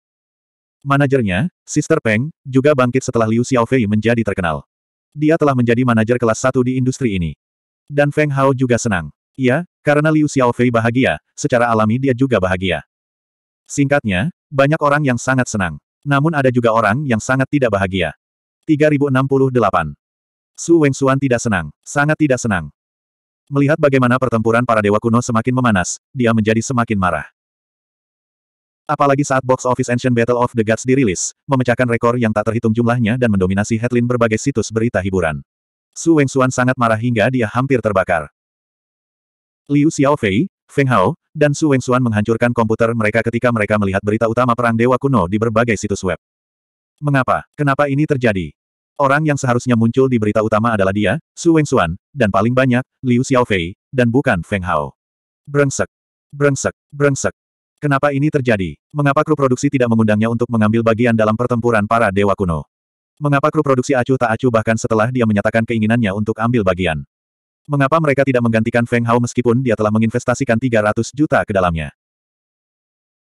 Manajernya, Sister Peng, juga bangkit setelah Liu Xiaofei menjadi terkenal. Dia telah menjadi manajer kelas satu di industri ini. Dan Feng Hao juga senang. Iya, karena Liu Xiaofei bahagia, secara alami dia juga bahagia. Singkatnya, banyak orang yang sangat senang. Namun ada juga orang yang sangat tidak bahagia. 3068. Su Wengsuan tidak senang, sangat tidak senang. Melihat bagaimana pertempuran para dewa kuno semakin memanas, dia menjadi semakin marah. Apalagi saat box office Ancient Battle of the Gods dirilis, memecahkan rekor yang tak terhitung jumlahnya dan mendominasi headline berbagai situs berita hiburan. Su Weng Xuan sangat marah hingga dia hampir terbakar. Liu Xiaofei, Feng Hao, dan Su Weng Xuan menghancurkan komputer mereka ketika mereka melihat berita utama Perang Dewa Kuno di berbagai situs web. Mengapa? Kenapa ini terjadi? Orang yang seharusnya muncul di berita utama adalah dia, Su Weng Xuan, dan paling banyak, Liu Xiaofei, dan bukan Feng Hao. Brengsek. Brengsek. Brengsek. Kenapa ini terjadi? Mengapa kru produksi tidak mengundangnya untuk mengambil bagian dalam pertempuran para dewa kuno? Mengapa kru produksi acuh tak acuh bahkan setelah dia menyatakan keinginannya untuk ambil bagian? Mengapa mereka tidak menggantikan Feng Hao meskipun dia telah menginvestasikan 300 juta ke dalamnya?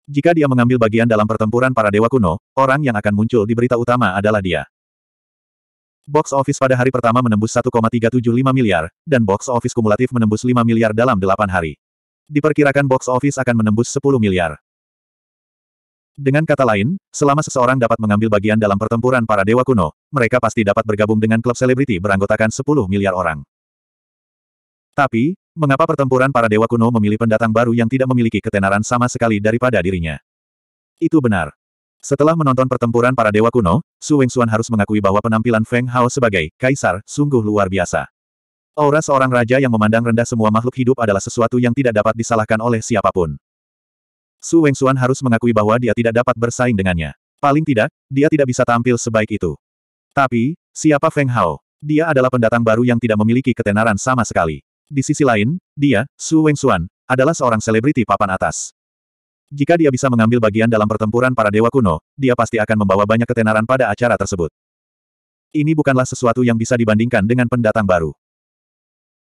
Jika dia mengambil bagian dalam pertempuran para dewa kuno, orang yang akan muncul di berita utama adalah dia. Box office pada hari pertama menembus 1,375 miliar, dan box office kumulatif menembus 5 miliar dalam 8 hari diperkirakan box office akan menembus 10 miliar. Dengan kata lain, selama seseorang dapat mengambil bagian dalam pertempuran para dewa kuno, mereka pasti dapat bergabung dengan klub selebriti beranggotakan 10 miliar orang. Tapi, mengapa pertempuran para dewa kuno memilih pendatang baru yang tidak memiliki ketenaran sama sekali daripada dirinya? Itu benar. Setelah menonton pertempuran para dewa kuno, Su Wengsuan harus mengakui bahwa penampilan Feng Hao sebagai kaisar sungguh luar biasa. Aura seorang raja yang memandang rendah semua makhluk hidup adalah sesuatu yang tidak dapat disalahkan oleh siapapun. Su Wengsuan harus mengakui bahwa dia tidak dapat bersaing dengannya. Paling tidak, dia tidak bisa tampil sebaik itu. Tapi, siapa Feng Hao? Dia adalah pendatang baru yang tidak memiliki ketenaran sama sekali. Di sisi lain, dia, Su Wengsuan, adalah seorang selebriti papan atas. Jika dia bisa mengambil bagian dalam pertempuran para dewa kuno, dia pasti akan membawa banyak ketenaran pada acara tersebut. Ini bukanlah sesuatu yang bisa dibandingkan dengan pendatang baru.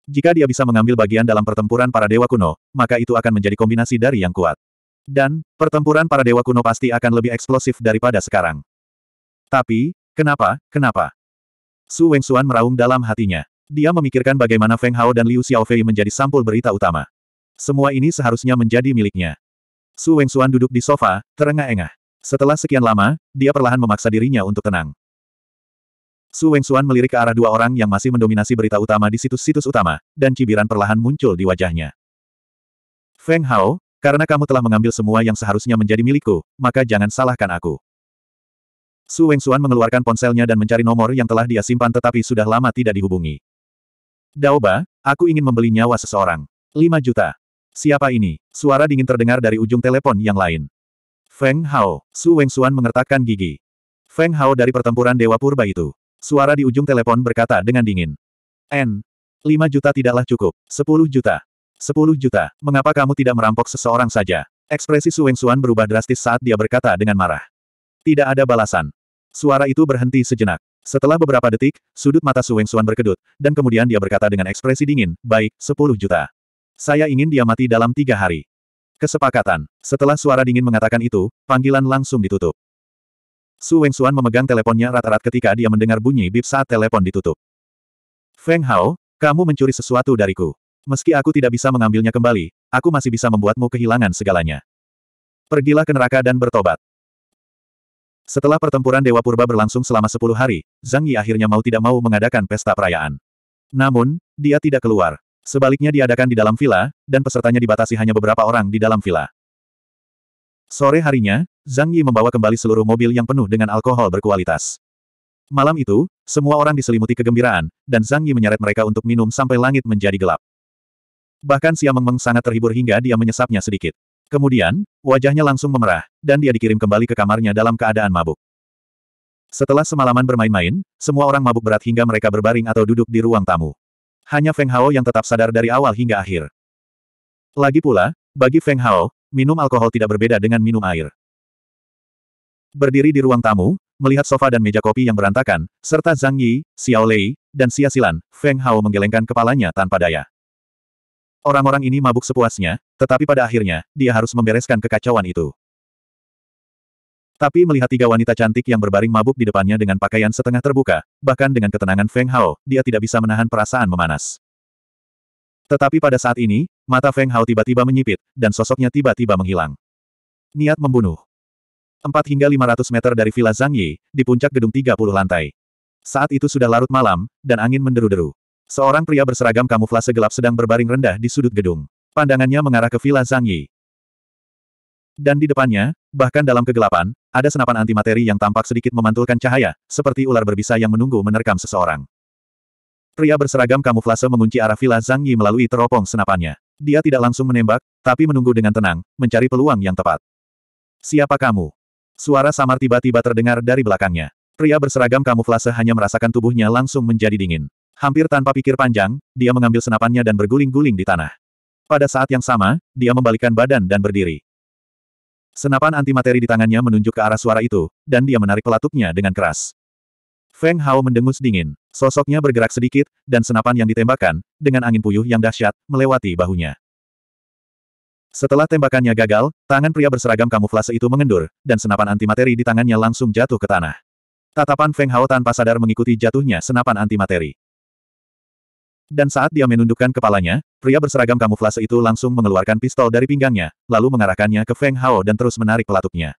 Jika dia bisa mengambil bagian dalam pertempuran para dewa kuno, maka itu akan menjadi kombinasi dari yang kuat. Dan, pertempuran para dewa kuno pasti akan lebih eksplosif daripada sekarang. Tapi, kenapa, kenapa? Su Wengsuan meraung dalam hatinya. Dia memikirkan bagaimana Feng Hao dan Liu Xiaofei menjadi sampul berita utama. Semua ini seharusnya menjadi miliknya. Su Wengsuan duduk di sofa, terengah-engah. Setelah sekian lama, dia perlahan memaksa dirinya untuk tenang. Su Weng Suan melirik ke arah dua orang yang masih mendominasi berita utama di situs-situs utama, dan cibiran perlahan muncul di wajahnya. Feng Hao, karena kamu telah mengambil semua yang seharusnya menjadi milikku, maka jangan salahkan aku. Su Weng Suan mengeluarkan ponselnya dan mencari nomor yang telah dia simpan tetapi sudah lama tidak dihubungi. Daoba, aku ingin membeli nyawa seseorang. 5 juta. Siapa ini? Suara dingin terdengar dari ujung telepon yang lain. Feng Hao, Su Weng Suan mengertakkan gigi. Feng Hao dari pertempuran Dewa Purba itu. Suara di ujung telepon berkata dengan dingin. N. 5 juta tidaklah cukup. 10 juta. 10 juta. Mengapa kamu tidak merampok seseorang saja? Ekspresi Su Suan berubah drastis saat dia berkata dengan marah. Tidak ada balasan. Suara itu berhenti sejenak. Setelah beberapa detik, sudut mata Su Suan berkedut, dan kemudian dia berkata dengan ekspresi dingin, baik, 10 juta. Saya ingin dia mati dalam tiga hari. Kesepakatan. Setelah suara dingin mengatakan itu, panggilan langsung ditutup. Su Suan memegang teleponnya rata rat ketika dia mendengar bunyi bip saat telepon ditutup. Feng Hao, kamu mencuri sesuatu dariku. Meski aku tidak bisa mengambilnya kembali, aku masih bisa membuatmu kehilangan segalanya. Pergilah ke neraka dan bertobat. Setelah pertempuran Dewa Purba berlangsung selama 10 hari, Zhang Yi akhirnya mau tidak mau mengadakan pesta perayaan. Namun, dia tidak keluar. Sebaliknya diadakan di dalam villa, dan pesertanya dibatasi hanya beberapa orang di dalam villa. Sore harinya, Zhang Yi membawa kembali seluruh mobil yang penuh dengan alkohol berkualitas. Malam itu, semua orang diselimuti kegembiraan, dan Zhang Yi menyeret mereka untuk minum sampai langit menjadi gelap. Bahkan Xia Mengmeng sangat terhibur hingga dia menyesapnya sedikit. Kemudian, wajahnya langsung memerah, dan dia dikirim kembali ke kamarnya dalam keadaan mabuk. Setelah semalaman bermain-main, semua orang mabuk berat hingga mereka berbaring atau duduk di ruang tamu. Hanya Feng Hao yang tetap sadar dari awal hingga akhir. Lagi pula, bagi Feng Hao, minum alkohol tidak berbeda dengan minum air. Berdiri di ruang tamu, melihat sofa dan meja kopi yang berantakan, serta Zhang Yi, Xiao Lei, dan Xia Silan, Feng Hao menggelengkan kepalanya tanpa daya. Orang-orang ini mabuk sepuasnya, tetapi pada akhirnya, dia harus membereskan kekacauan itu. Tapi melihat tiga wanita cantik yang berbaring mabuk di depannya dengan pakaian setengah terbuka, bahkan dengan ketenangan Feng Hao, dia tidak bisa menahan perasaan memanas. Tetapi pada saat ini, mata Feng Hao tiba-tiba menyipit, dan sosoknya tiba-tiba menghilang. Niat membunuh. Empat hingga lima ratus meter dari Villa Zhang Yi, di puncak gedung tiga puluh lantai. Saat itu sudah larut malam, dan angin menderu-deru. Seorang pria berseragam kamuflase gelap sedang berbaring rendah di sudut gedung. Pandangannya mengarah ke Villa Zhang Yi. Dan di depannya, bahkan dalam kegelapan, ada senapan antimateri yang tampak sedikit memantulkan cahaya, seperti ular berbisa yang menunggu menerkam seseorang. Pria berseragam kamuflase mengunci arah Villa Zhang Yi melalui teropong senapannya. Dia tidak langsung menembak, tapi menunggu dengan tenang, mencari peluang yang tepat. Siapa kamu? Suara samar tiba-tiba terdengar dari belakangnya. Pria berseragam kamuflase hanya merasakan tubuhnya langsung menjadi dingin. Hampir tanpa pikir panjang, dia mengambil senapannya dan berguling-guling di tanah. Pada saat yang sama, dia membalikkan badan dan berdiri. Senapan antimateri di tangannya menunjuk ke arah suara itu, dan dia menarik pelatuknya dengan keras. Feng Hao mendengus dingin. Sosoknya bergerak sedikit, dan senapan yang ditembakkan, dengan angin puyuh yang dahsyat, melewati bahunya. Setelah tembakannya gagal, tangan pria berseragam kamuflase itu mengendur, dan senapan antimateri di tangannya langsung jatuh ke tanah. Tatapan Feng Hao tanpa sadar mengikuti jatuhnya senapan antimateri. Dan saat dia menundukkan kepalanya, pria berseragam kamuflase itu langsung mengeluarkan pistol dari pinggangnya, lalu mengarahkannya ke Feng Hao dan terus menarik pelatuknya.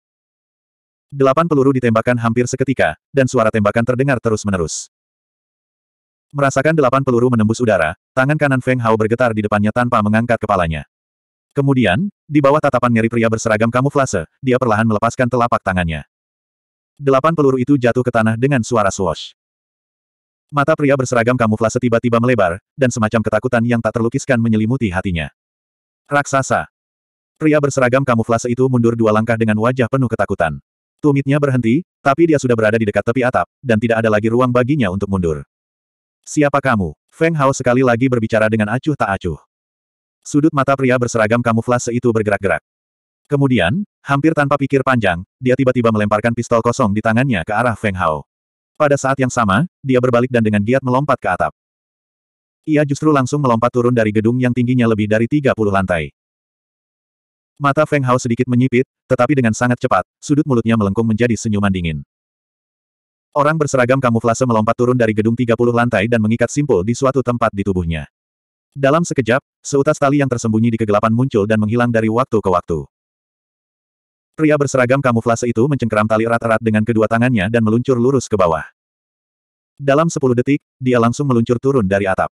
Delapan peluru ditembakkan hampir seketika, dan suara tembakan terdengar terus-menerus. Merasakan delapan peluru menembus udara, tangan kanan Feng Hao bergetar di depannya tanpa mengangkat kepalanya. Kemudian, di bawah tatapan ngeri pria berseragam kamuflase, dia perlahan melepaskan telapak tangannya. Delapan peluru itu jatuh ke tanah dengan suara swash. Mata pria berseragam kamuflase tiba-tiba melebar, dan semacam ketakutan yang tak terlukiskan menyelimuti hatinya. Raksasa. Pria berseragam kamuflase itu mundur dua langkah dengan wajah penuh ketakutan. Tumitnya berhenti, tapi dia sudah berada di dekat tepi atap, dan tidak ada lagi ruang baginya untuk mundur. Siapa kamu? Feng Hao sekali lagi berbicara dengan acuh tak acuh. Sudut mata pria berseragam kamuflase itu bergerak-gerak. Kemudian, hampir tanpa pikir panjang, dia tiba-tiba melemparkan pistol kosong di tangannya ke arah Feng Hao. Pada saat yang sama, dia berbalik dan dengan giat melompat ke atap. Ia justru langsung melompat turun dari gedung yang tingginya lebih dari 30 lantai. Mata Feng Hao sedikit menyipit, tetapi dengan sangat cepat, sudut mulutnya melengkung menjadi senyuman dingin. Orang berseragam kamuflase melompat turun dari gedung 30 lantai dan mengikat simpul di suatu tempat di tubuhnya. Dalam sekejap, seutas tali yang tersembunyi di kegelapan muncul dan menghilang dari waktu ke waktu. Pria berseragam kamuflase itu mencengkeram tali erat-erat dengan kedua tangannya dan meluncur lurus ke bawah. Dalam 10 detik, dia langsung meluncur turun dari atap.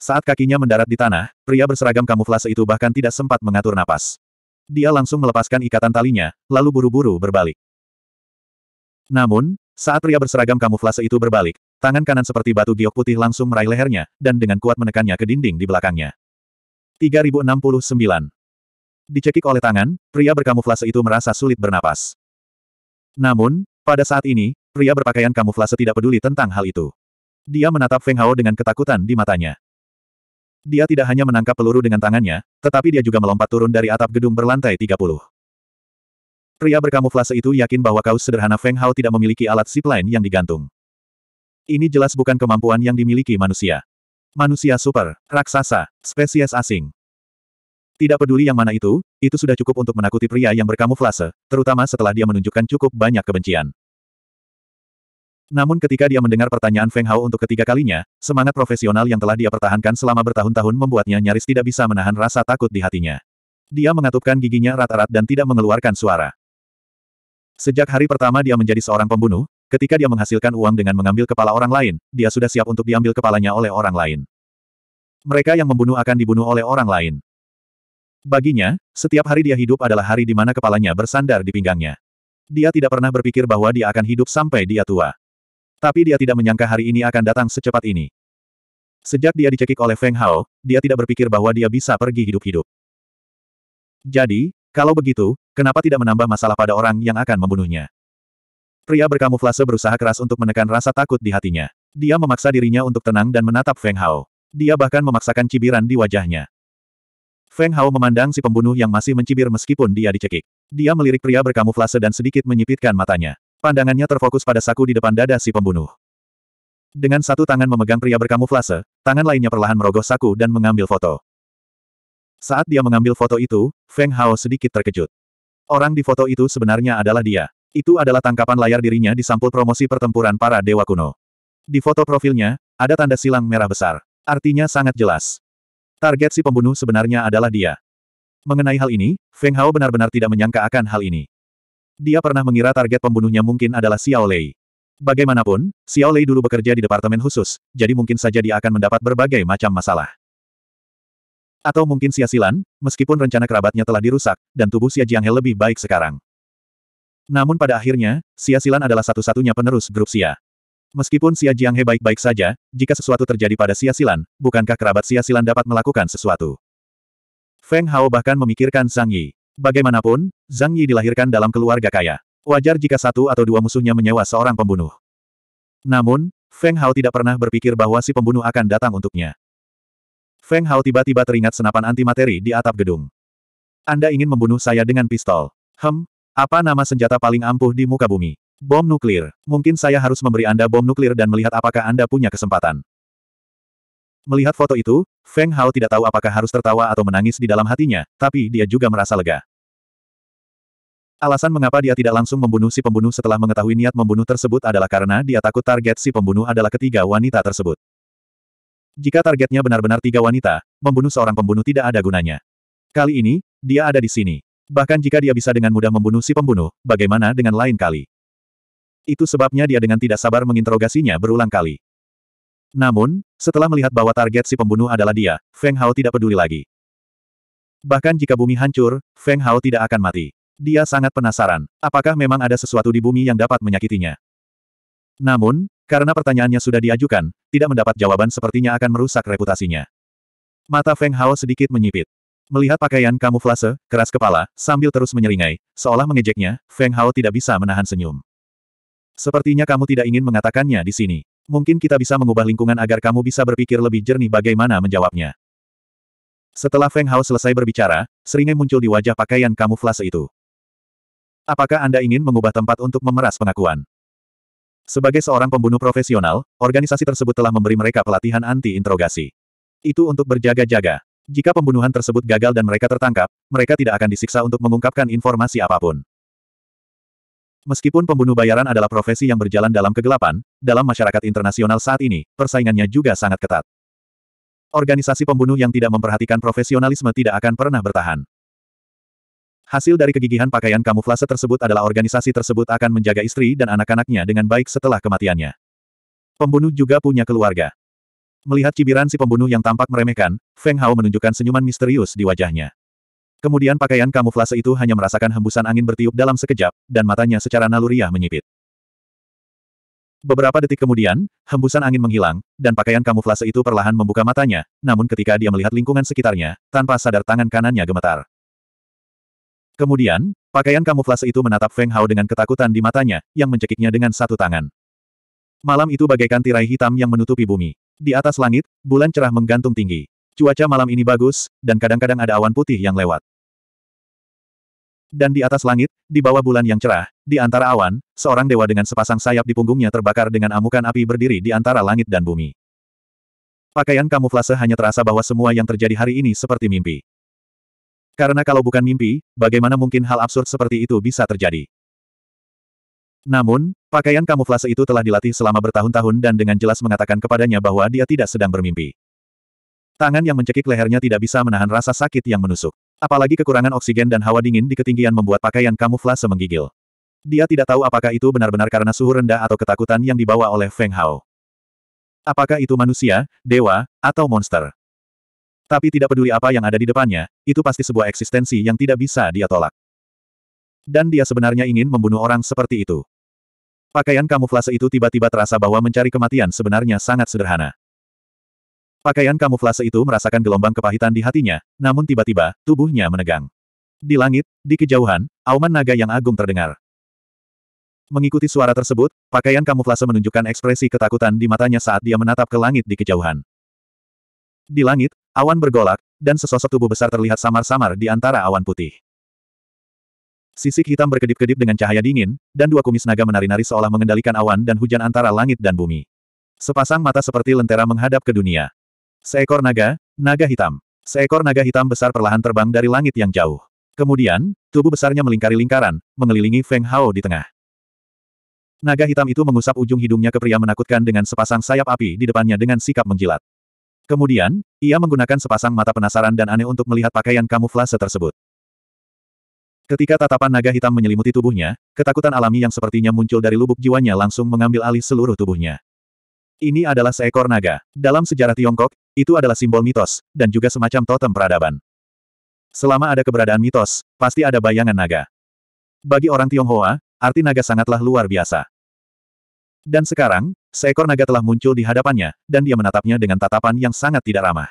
Saat kakinya mendarat di tanah, pria berseragam kamuflase itu bahkan tidak sempat mengatur napas. Dia langsung melepaskan ikatan talinya, lalu buru-buru berbalik. Namun, saat pria berseragam kamuflase itu berbalik, tangan kanan seperti batu giok putih langsung meraih lehernya, dan dengan kuat menekannya ke dinding di belakangnya. 3069 Dicekik oleh tangan, pria berkamuflase itu merasa sulit bernapas. Namun, pada saat ini, pria berpakaian kamuflase tidak peduli tentang hal itu. Dia menatap Feng Hao dengan ketakutan di matanya. Dia tidak hanya menangkap peluru dengan tangannya, tetapi dia juga melompat turun dari atap gedung berlantai 30. Pria berkamuflase itu yakin bahwa kaos sederhana Feng Hao tidak memiliki alat zipline yang digantung. Ini jelas bukan kemampuan yang dimiliki manusia. Manusia super, raksasa, spesies asing. Tidak peduli yang mana itu, itu sudah cukup untuk menakuti pria yang berkamuflase, terutama setelah dia menunjukkan cukup banyak kebencian. Namun ketika dia mendengar pertanyaan Feng Hao untuk ketiga kalinya, semangat profesional yang telah dia pertahankan selama bertahun-tahun membuatnya nyaris tidak bisa menahan rasa takut di hatinya. Dia mengatupkan giginya rata-rat dan tidak mengeluarkan suara. Sejak hari pertama dia menjadi seorang pembunuh, ketika dia menghasilkan uang dengan mengambil kepala orang lain, dia sudah siap untuk diambil kepalanya oleh orang lain. Mereka yang membunuh akan dibunuh oleh orang lain. Baginya, setiap hari dia hidup adalah hari di mana kepalanya bersandar di pinggangnya. Dia tidak pernah berpikir bahwa dia akan hidup sampai dia tua. Tapi dia tidak menyangka hari ini akan datang secepat ini. Sejak dia dicekik oleh Feng Hao, dia tidak berpikir bahwa dia bisa pergi hidup-hidup. Jadi, kalau begitu, kenapa tidak menambah masalah pada orang yang akan membunuhnya? Pria berkamuflase berusaha keras untuk menekan rasa takut di hatinya. Dia memaksa dirinya untuk tenang dan menatap Feng Hao. Dia bahkan memaksakan cibiran di wajahnya. Feng Hao memandang si pembunuh yang masih mencibir meskipun dia dicekik. Dia melirik pria berkamuflase dan sedikit menyipitkan matanya. Pandangannya terfokus pada saku di depan dada si pembunuh. Dengan satu tangan memegang pria berkamuflase, tangan lainnya perlahan merogoh saku dan mengambil foto. Saat dia mengambil foto itu, Feng Hao sedikit terkejut. Orang di foto itu sebenarnya adalah dia. Itu adalah tangkapan layar dirinya di sampul promosi pertempuran para dewa kuno. Di foto profilnya, ada tanda silang merah besar. Artinya sangat jelas. Target si pembunuh sebenarnya adalah dia. Mengenai hal ini, Feng Hao benar-benar tidak menyangka akan hal ini. Dia pernah mengira target pembunuhnya mungkin adalah Xiao Lei. Bagaimanapun, Xiao Lei dulu bekerja di Departemen Khusus, jadi mungkin saja dia akan mendapat berbagai macam masalah. Atau mungkin sia-silan, meskipun rencana kerabatnya telah dirusak, dan tubuh Xia Jianghe lebih baik sekarang. Namun pada akhirnya, sia-silan adalah satu-satunya penerus grup Xia. Meskipun Xia Jianghe baik-baik saja, jika sesuatu terjadi pada Xia Silan, bukankah kerabat Xia Silan dapat melakukan sesuatu? Feng Hao bahkan memikirkan Sang Yi. Bagaimanapun, Zhang Yi dilahirkan dalam keluarga kaya. Wajar jika satu atau dua musuhnya menyewa seorang pembunuh. Namun, Feng Hao tidak pernah berpikir bahwa si pembunuh akan datang untuknya. Feng Hao tiba-tiba teringat senapan antimateri di atap gedung. Anda ingin membunuh saya dengan pistol. Hem, apa nama senjata paling ampuh di muka bumi? Bom nuklir. Mungkin saya harus memberi Anda bom nuklir dan melihat apakah Anda punya kesempatan. Melihat foto itu, Feng Hao tidak tahu apakah harus tertawa atau menangis di dalam hatinya, tapi dia juga merasa lega. Alasan mengapa dia tidak langsung membunuh si pembunuh setelah mengetahui niat membunuh tersebut adalah karena dia takut target si pembunuh adalah ketiga wanita tersebut. Jika targetnya benar-benar tiga wanita, membunuh seorang pembunuh tidak ada gunanya. Kali ini, dia ada di sini. Bahkan jika dia bisa dengan mudah membunuh si pembunuh, bagaimana dengan lain kali? Itu sebabnya dia dengan tidak sabar menginterogasinya berulang kali. Namun, setelah melihat bahwa target si pembunuh adalah dia, Feng Hao tidak peduli lagi. Bahkan jika bumi hancur, Feng Hao tidak akan mati. Dia sangat penasaran, apakah memang ada sesuatu di bumi yang dapat menyakitinya. Namun, karena pertanyaannya sudah diajukan, tidak mendapat jawaban sepertinya akan merusak reputasinya. Mata Feng Hao sedikit menyipit. Melihat pakaian kamuflase, keras kepala, sambil terus menyeringai, seolah mengejeknya, Feng Hao tidak bisa menahan senyum. Sepertinya kamu tidak ingin mengatakannya di sini. Mungkin kita bisa mengubah lingkungan agar kamu bisa berpikir lebih jernih bagaimana menjawabnya. Setelah Feng Hao selesai berbicara, seringai muncul di wajah pakaian kamuflase itu. Apakah Anda ingin mengubah tempat untuk memeras pengakuan? Sebagai seorang pembunuh profesional, organisasi tersebut telah memberi mereka pelatihan anti-interogasi. Itu untuk berjaga-jaga. Jika pembunuhan tersebut gagal dan mereka tertangkap, mereka tidak akan disiksa untuk mengungkapkan informasi apapun. Meskipun pembunuh bayaran adalah profesi yang berjalan dalam kegelapan, dalam masyarakat internasional saat ini, persaingannya juga sangat ketat. Organisasi pembunuh yang tidak memperhatikan profesionalisme tidak akan pernah bertahan. Hasil dari kegigihan pakaian kamuflase tersebut adalah organisasi tersebut akan menjaga istri dan anak-anaknya dengan baik setelah kematiannya. Pembunuh juga punya keluarga. Melihat cibiran si pembunuh yang tampak meremehkan, Feng Hao menunjukkan senyuman misterius di wajahnya. Kemudian pakaian kamuflase itu hanya merasakan hembusan angin bertiup dalam sekejap, dan matanya secara naluriah menyipit. Beberapa detik kemudian, hembusan angin menghilang, dan pakaian kamuflase itu perlahan membuka matanya, namun ketika dia melihat lingkungan sekitarnya, tanpa sadar tangan kanannya gemetar. Kemudian, pakaian kamuflase itu menatap Feng Hao dengan ketakutan di matanya, yang mencekiknya dengan satu tangan. Malam itu bagaikan tirai hitam yang menutupi bumi. Di atas langit, bulan cerah menggantung tinggi. Cuaca malam ini bagus, dan kadang-kadang ada awan putih yang lewat dan di atas langit, di bawah bulan yang cerah, di antara awan, seorang dewa dengan sepasang sayap di punggungnya terbakar dengan amukan api berdiri di antara langit dan bumi. Pakaian kamuflase hanya terasa bahwa semua yang terjadi hari ini seperti mimpi. Karena kalau bukan mimpi, bagaimana mungkin hal absurd seperti itu bisa terjadi? Namun, pakaian kamuflase itu telah dilatih selama bertahun-tahun dan dengan jelas mengatakan kepadanya bahwa dia tidak sedang bermimpi. Tangan yang mencekik lehernya tidak bisa menahan rasa sakit yang menusuk. Apalagi kekurangan oksigen dan hawa dingin di ketinggian membuat pakaian kamuflase menggigil. Dia tidak tahu apakah itu benar-benar karena suhu rendah atau ketakutan yang dibawa oleh Feng Hao. Apakah itu manusia, dewa, atau monster? Tapi tidak peduli apa yang ada di depannya, itu pasti sebuah eksistensi yang tidak bisa dia tolak. Dan dia sebenarnya ingin membunuh orang seperti itu. Pakaian kamuflase itu tiba-tiba terasa bahwa mencari kematian sebenarnya sangat sederhana. Pakaian kamuflase itu merasakan gelombang kepahitan di hatinya, namun tiba-tiba, tubuhnya menegang. Di langit, di kejauhan, auman naga yang agung terdengar. Mengikuti suara tersebut, pakaian kamuflase menunjukkan ekspresi ketakutan di matanya saat dia menatap ke langit di kejauhan. Di langit, awan bergolak, dan sesosok tubuh besar terlihat samar-samar di antara awan putih. Sisik hitam berkedip-kedip dengan cahaya dingin, dan dua kumis naga menari-nari seolah mengendalikan awan dan hujan antara langit dan bumi. Sepasang mata seperti lentera menghadap ke dunia. Seekor naga, naga hitam. Seekor naga hitam besar perlahan terbang dari langit yang jauh. Kemudian, tubuh besarnya melingkari lingkaran, mengelilingi Feng Hao di tengah. Naga hitam itu mengusap ujung hidungnya ke pria menakutkan dengan sepasang sayap api di depannya dengan sikap menjilat. Kemudian, ia menggunakan sepasang mata penasaran dan aneh untuk melihat pakaian kamuflase tersebut. Ketika tatapan naga hitam menyelimuti tubuhnya, ketakutan alami yang sepertinya muncul dari lubuk jiwanya langsung mengambil alih seluruh tubuhnya. Ini adalah seekor naga. Dalam sejarah Tiongkok, itu adalah simbol mitos, dan juga semacam totem peradaban. Selama ada keberadaan mitos, pasti ada bayangan naga. Bagi orang Tionghoa, arti naga sangatlah luar biasa. Dan sekarang, seekor naga telah muncul di hadapannya, dan dia menatapnya dengan tatapan yang sangat tidak ramah.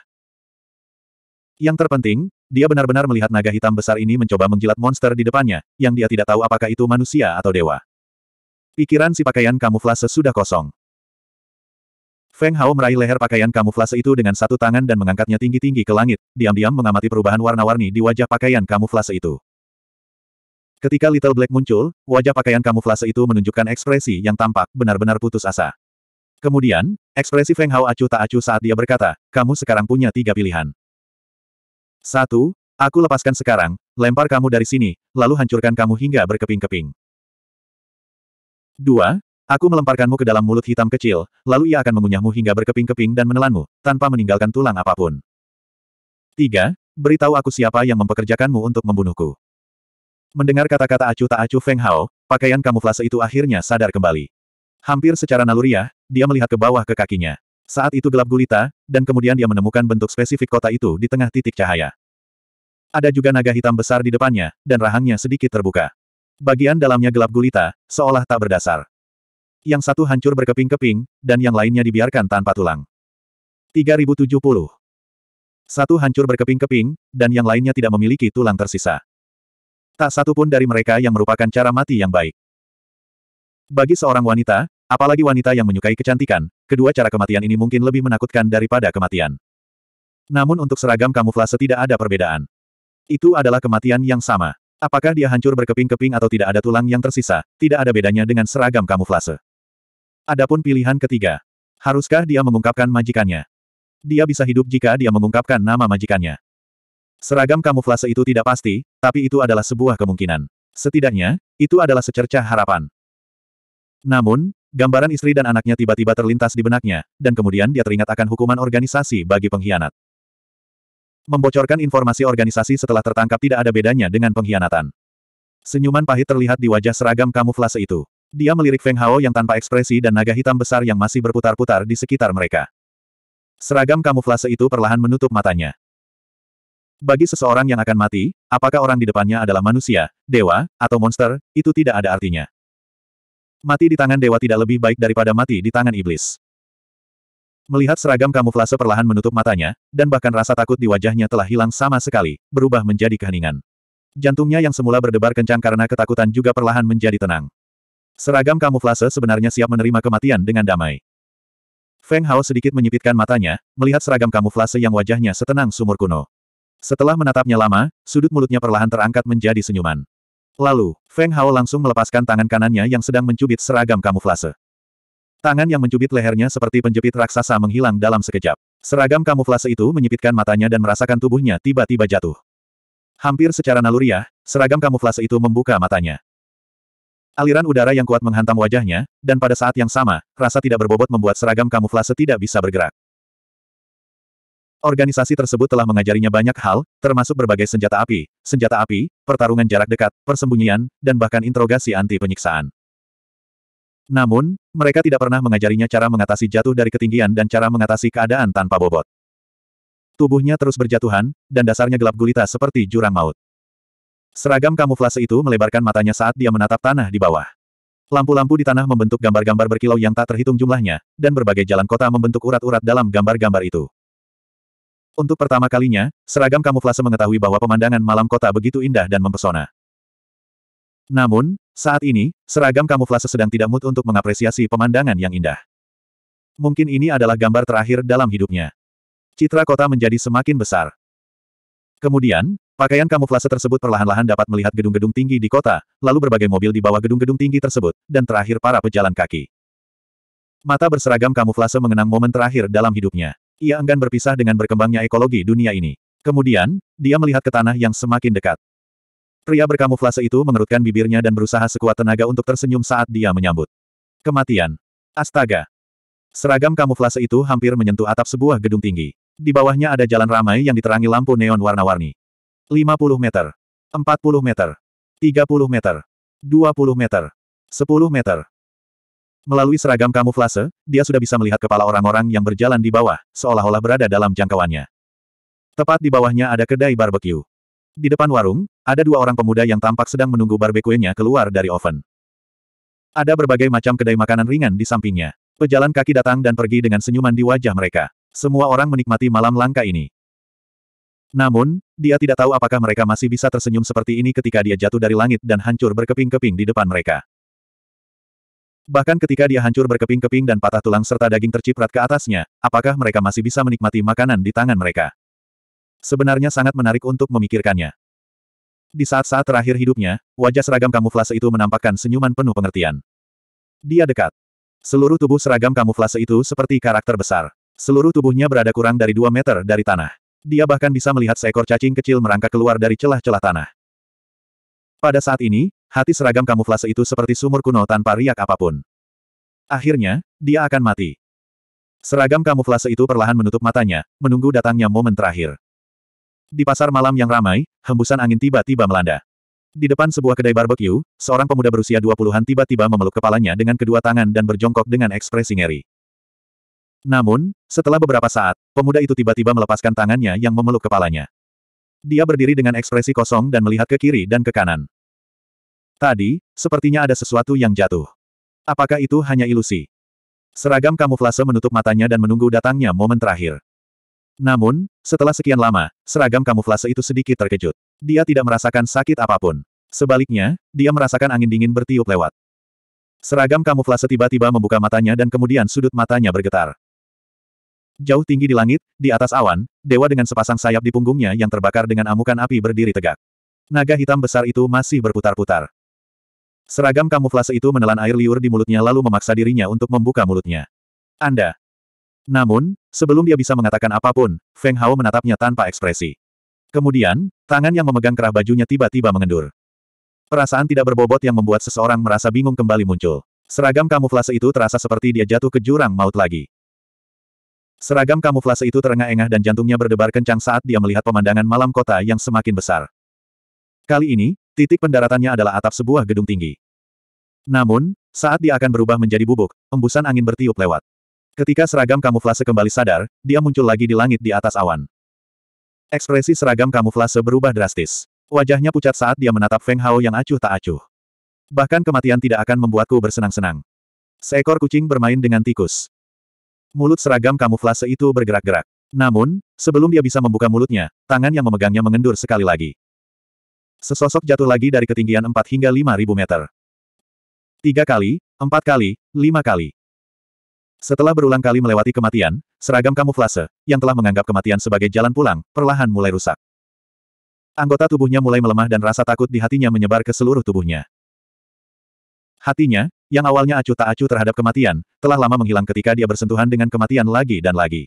Yang terpenting, dia benar-benar melihat naga hitam besar ini mencoba menjilat monster di depannya, yang dia tidak tahu apakah itu manusia atau dewa. Pikiran si pakaian kamuflase sudah kosong. Feng Hao meraih leher pakaian kamuflase itu dengan satu tangan dan mengangkatnya tinggi-tinggi ke langit, diam-diam mengamati perubahan warna-warni di wajah pakaian kamuflase itu. Ketika Little Black muncul, wajah pakaian kamuflase itu menunjukkan ekspresi yang tampak, benar-benar putus asa. Kemudian, ekspresi Feng Hao acuh tak acuh saat dia berkata, kamu sekarang punya tiga pilihan. Satu, aku lepaskan sekarang, lempar kamu dari sini, lalu hancurkan kamu hingga berkeping-keping. Dua, Aku melemparkanmu ke dalam mulut hitam kecil, lalu ia akan mengunyahmu hingga berkeping-keping dan menelanmu, tanpa meninggalkan tulang apapun. 3. Beritahu aku siapa yang mempekerjakanmu untuk membunuhku. Mendengar kata-kata acuh tak acuh Feng Hao, pakaian kamuflase itu akhirnya sadar kembali. Hampir secara naluriah, dia melihat ke bawah ke kakinya. Saat itu gelap gulita, dan kemudian dia menemukan bentuk spesifik kota itu di tengah titik cahaya. Ada juga naga hitam besar di depannya, dan rahangnya sedikit terbuka. Bagian dalamnya gelap gulita, seolah tak berdasar yang satu hancur berkeping-keping, dan yang lainnya dibiarkan tanpa tulang. 3070. Satu hancur berkeping-keping, dan yang lainnya tidak memiliki tulang tersisa. Tak satu pun dari mereka yang merupakan cara mati yang baik. Bagi seorang wanita, apalagi wanita yang menyukai kecantikan, kedua cara kematian ini mungkin lebih menakutkan daripada kematian. Namun untuk seragam kamuflase tidak ada perbedaan. Itu adalah kematian yang sama. Apakah dia hancur berkeping-keping atau tidak ada tulang yang tersisa, tidak ada bedanya dengan seragam kamuflase. Adapun pilihan ketiga. Haruskah dia mengungkapkan majikannya? Dia bisa hidup jika dia mengungkapkan nama majikannya. Seragam kamuflase itu tidak pasti, tapi itu adalah sebuah kemungkinan. Setidaknya, itu adalah secercah harapan. Namun, gambaran istri dan anaknya tiba-tiba terlintas di benaknya, dan kemudian dia teringat akan hukuman organisasi bagi pengkhianat. Membocorkan informasi organisasi setelah tertangkap tidak ada bedanya dengan pengkhianatan. Senyuman pahit terlihat di wajah seragam kamuflase itu. Dia melirik Feng Hao yang tanpa ekspresi dan naga hitam besar yang masih berputar-putar di sekitar mereka. Seragam kamuflase itu perlahan menutup matanya. Bagi seseorang yang akan mati, apakah orang di depannya adalah manusia, dewa, atau monster, itu tidak ada artinya. Mati di tangan dewa tidak lebih baik daripada mati di tangan iblis. Melihat seragam kamuflase perlahan menutup matanya, dan bahkan rasa takut di wajahnya telah hilang sama sekali, berubah menjadi keheningan. Jantungnya yang semula berdebar kencang karena ketakutan juga perlahan menjadi tenang. Seragam kamuflase sebenarnya siap menerima kematian dengan damai. Feng Hao sedikit menyipitkan matanya, melihat seragam kamuflase yang wajahnya setenang sumur kuno. Setelah menatapnya lama, sudut mulutnya perlahan terangkat menjadi senyuman. Lalu, Feng Hao langsung melepaskan tangan kanannya yang sedang mencubit seragam kamuflase. Tangan yang mencubit lehernya seperti penjepit raksasa menghilang dalam sekejap. Seragam kamuflase itu menyipitkan matanya dan merasakan tubuhnya tiba-tiba jatuh. Hampir secara naluriah, seragam kamuflase itu membuka matanya. Aliran udara yang kuat menghantam wajahnya, dan pada saat yang sama, rasa tidak berbobot membuat seragam kamuflase tidak bisa bergerak. Organisasi tersebut telah mengajarinya banyak hal, termasuk berbagai senjata api, senjata api, pertarungan jarak dekat, persembunyian, dan bahkan interogasi anti penyiksaan. Namun, mereka tidak pernah mengajarinya cara mengatasi jatuh dari ketinggian dan cara mengatasi keadaan tanpa bobot. Tubuhnya terus berjatuhan, dan dasarnya gelap gulita seperti jurang maut. Seragam kamuflase itu melebarkan matanya saat dia menatap tanah di bawah. Lampu-lampu di tanah membentuk gambar-gambar berkilau yang tak terhitung jumlahnya, dan berbagai jalan kota membentuk urat-urat dalam gambar-gambar itu. Untuk pertama kalinya, seragam kamuflase mengetahui bahwa pemandangan malam kota begitu indah dan mempesona. Namun, saat ini, seragam kamuflase sedang tidak mood untuk mengapresiasi pemandangan yang indah. Mungkin ini adalah gambar terakhir dalam hidupnya. Citra kota menjadi semakin besar. Kemudian, Pakaian kamuflase tersebut perlahan-lahan dapat melihat gedung-gedung tinggi di kota, lalu berbagai mobil di bawah gedung-gedung tinggi tersebut, dan terakhir para pejalan kaki. Mata berseragam kamuflase mengenang momen terakhir dalam hidupnya. Ia enggan berpisah dengan berkembangnya ekologi dunia ini. Kemudian, dia melihat ke tanah yang semakin dekat. Pria berkamuflase itu mengerutkan bibirnya dan berusaha sekuat tenaga untuk tersenyum saat dia menyambut. Kematian. Astaga. Seragam kamuflase itu hampir menyentuh atap sebuah gedung tinggi. Di bawahnya ada jalan ramai yang diterangi lampu neon warna-warni. 50 meter. 40 meter. 30 meter. 20 meter. 10 meter. Melalui seragam kamuflase, dia sudah bisa melihat kepala orang-orang yang berjalan di bawah, seolah-olah berada dalam jangkauannya. Tepat di bawahnya ada kedai barbekyu. Di depan warung, ada dua orang pemuda yang tampak sedang menunggu barbekuenya keluar dari oven. Ada berbagai macam kedai makanan ringan di sampingnya. Pejalan kaki datang dan pergi dengan senyuman di wajah mereka. Semua orang menikmati malam langka ini. Namun, dia tidak tahu apakah mereka masih bisa tersenyum seperti ini ketika dia jatuh dari langit dan hancur berkeping-keping di depan mereka. Bahkan ketika dia hancur berkeping-keping dan patah tulang serta daging terciprat ke atasnya, apakah mereka masih bisa menikmati makanan di tangan mereka? Sebenarnya sangat menarik untuk memikirkannya. Di saat-saat terakhir hidupnya, wajah seragam kamuflase itu menampakkan senyuman penuh pengertian. Dia dekat. Seluruh tubuh seragam kamuflase itu seperti karakter besar. Seluruh tubuhnya berada kurang dari 2 meter dari tanah. Dia bahkan bisa melihat seekor cacing kecil merangkak keluar dari celah-celah tanah. Pada saat ini, hati seragam kamuflase itu seperti sumur kuno tanpa riak apapun. Akhirnya, dia akan mati. Seragam kamuflase itu perlahan menutup matanya, menunggu datangnya momen terakhir. Di pasar malam yang ramai, hembusan angin tiba-tiba melanda. Di depan sebuah kedai barbeque, seorang pemuda berusia 20-an tiba-tiba memeluk kepalanya dengan kedua tangan dan berjongkok dengan ekspresi ngeri. Namun, setelah beberapa saat, pemuda itu tiba-tiba melepaskan tangannya yang memeluk kepalanya. Dia berdiri dengan ekspresi kosong dan melihat ke kiri dan ke kanan. Tadi, sepertinya ada sesuatu yang jatuh. Apakah itu hanya ilusi? Seragam kamuflase menutup matanya dan menunggu datangnya momen terakhir. Namun, setelah sekian lama, seragam kamuflase itu sedikit terkejut. Dia tidak merasakan sakit apapun. Sebaliknya, dia merasakan angin dingin bertiup lewat. Seragam kamuflase tiba-tiba membuka matanya dan kemudian sudut matanya bergetar. Jauh tinggi di langit, di atas awan, dewa dengan sepasang sayap di punggungnya yang terbakar dengan amukan api berdiri tegak. Naga hitam besar itu masih berputar-putar. Seragam kamuflase itu menelan air liur di mulutnya lalu memaksa dirinya untuk membuka mulutnya. Anda. Namun, sebelum dia bisa mengatakan apapun, Feng Hao menatapnya tanpa ekspresi. Kemudian, tangan yang memegang kerah bajunya tiba-tiba mengendur. Perasaan tidak berbobot yang membuat seseorang merasa bingung kembali muncul. Seragam kamuflase itu terasa seperti dia jatuh ke jurang maut lagi. Seragam kamuflase itu terengah-engah dan jantungnya berdebar kencang saat dia melihat pemandangan malam kota yang semakin besar. Kali ini, titik pendaratannya adalah atap sebuah gedung tinggi. Namun, saat dia akan berubah menjadi bubuk, embusan angin bertiup lewat. Ketika seragam kamuflase kembali sadar, dia muncul lagi di langit di atas awan. Ekspresi seragam kamuflase berubah drastis. Wajahnya pucat saat dia menatap Feng Hao yang acuh tak acuh. Bahkan kematian tidak akan membuatku bersenang-senang. Seekor kucing bermain dengan tikus. Mulut seragam kamuflase itu bergerak-gerak. Namun, sebelum dia bisa membuka mulutnya, tangan yang memegangnya mengendur sekali lagi. Sesosok jatuh lagi dari ketinggian 4 hingga 5.000 meter. Tiga kali, empat kali, lima kali. Setelah berulang kali melewati kematian, seragam kamuflase, yang telah menganggap kematian sebagai jalan pulang, perlahan mulai rusak. Anggota tubuhnya mulai melemah dan rasa takut di hatinya menyebar ke seluruh tubuhnya. Hatinya, yang awalnya acuh tak acuh terhadap kematian, telah lama menghilang ketika dia bersentuhan dengan kematian lagi dan lagi.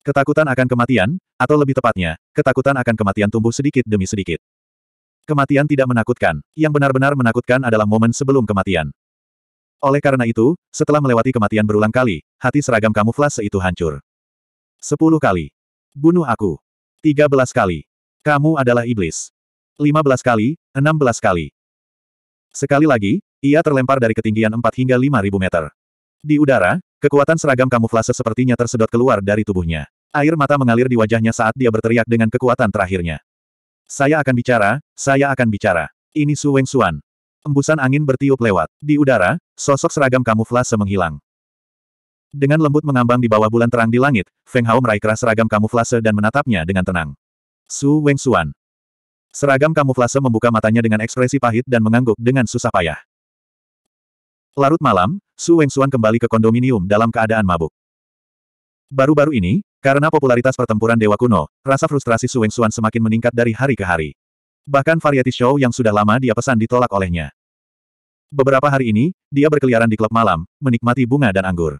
Ketakutan akan kematian, atau lebih tepatnya, ketakutan akan kematian tumbuh sedikit demi sedikit. Kematian tidak menakutkan, yang benar-benar menakutkan adalah momen sebelum kematian. Oleh karena itu, setelah melewati kematian berulang kali, hati seragam kamuflase itu hancur. Sepuluh kali. Bunuh aku. Tiga belas kali. Kamu adalah iblis. Lima belas kali, enam belas kali. Sekali lagi, ia terlempar dari ketinggian 4 hingga ribu meter. Di udara, kekuatan seragam kamuflase sepertinya tersedot keluar dari tubuhnya. Air mata mengalir di wajahnya saat dia berteriak dengan kekuatan terakhirnya. Saya akan bicara, saya akan bicara. Ini Su Weng Suan. Embusan angin bertiup lewat. Di udara, sosok seragam kamuflase menghilang. Dengan lembut mengambang di bawah bulan terang di langit, Feng Hao meraih keras seragam kamuflase dan menatapnya dengan tenang. Su Weng Suan. Seragam kamuflase membuka matanya dengan ekspresi pahit dan mengangguk dengan susah payah. Larut malam, Su Weng Suan kembali ke kondominium dalam keadaan mabuk. Baru-baru ini, karena popularitas pertempuran Dewa Kuno, rasa frustrasi Su Weng Suan semakin meningkat dari hari ke hari. Bahkan variety show yang sudah lama dia pesan ditolak olehnya. Beberapa hari ini, dia berkeliaran di klub malam, menikmati bunga dan anggur.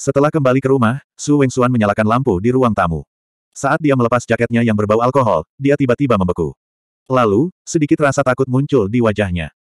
Setelah kembali ke rumah, Su Weng Suan menyalakan lampu di ruang tamu. Saat dia melepas jaketnya yang berbau alkohol, dia tiba-tiba membeku. Lalu, sedikit rasa takut muncul di wajahnya.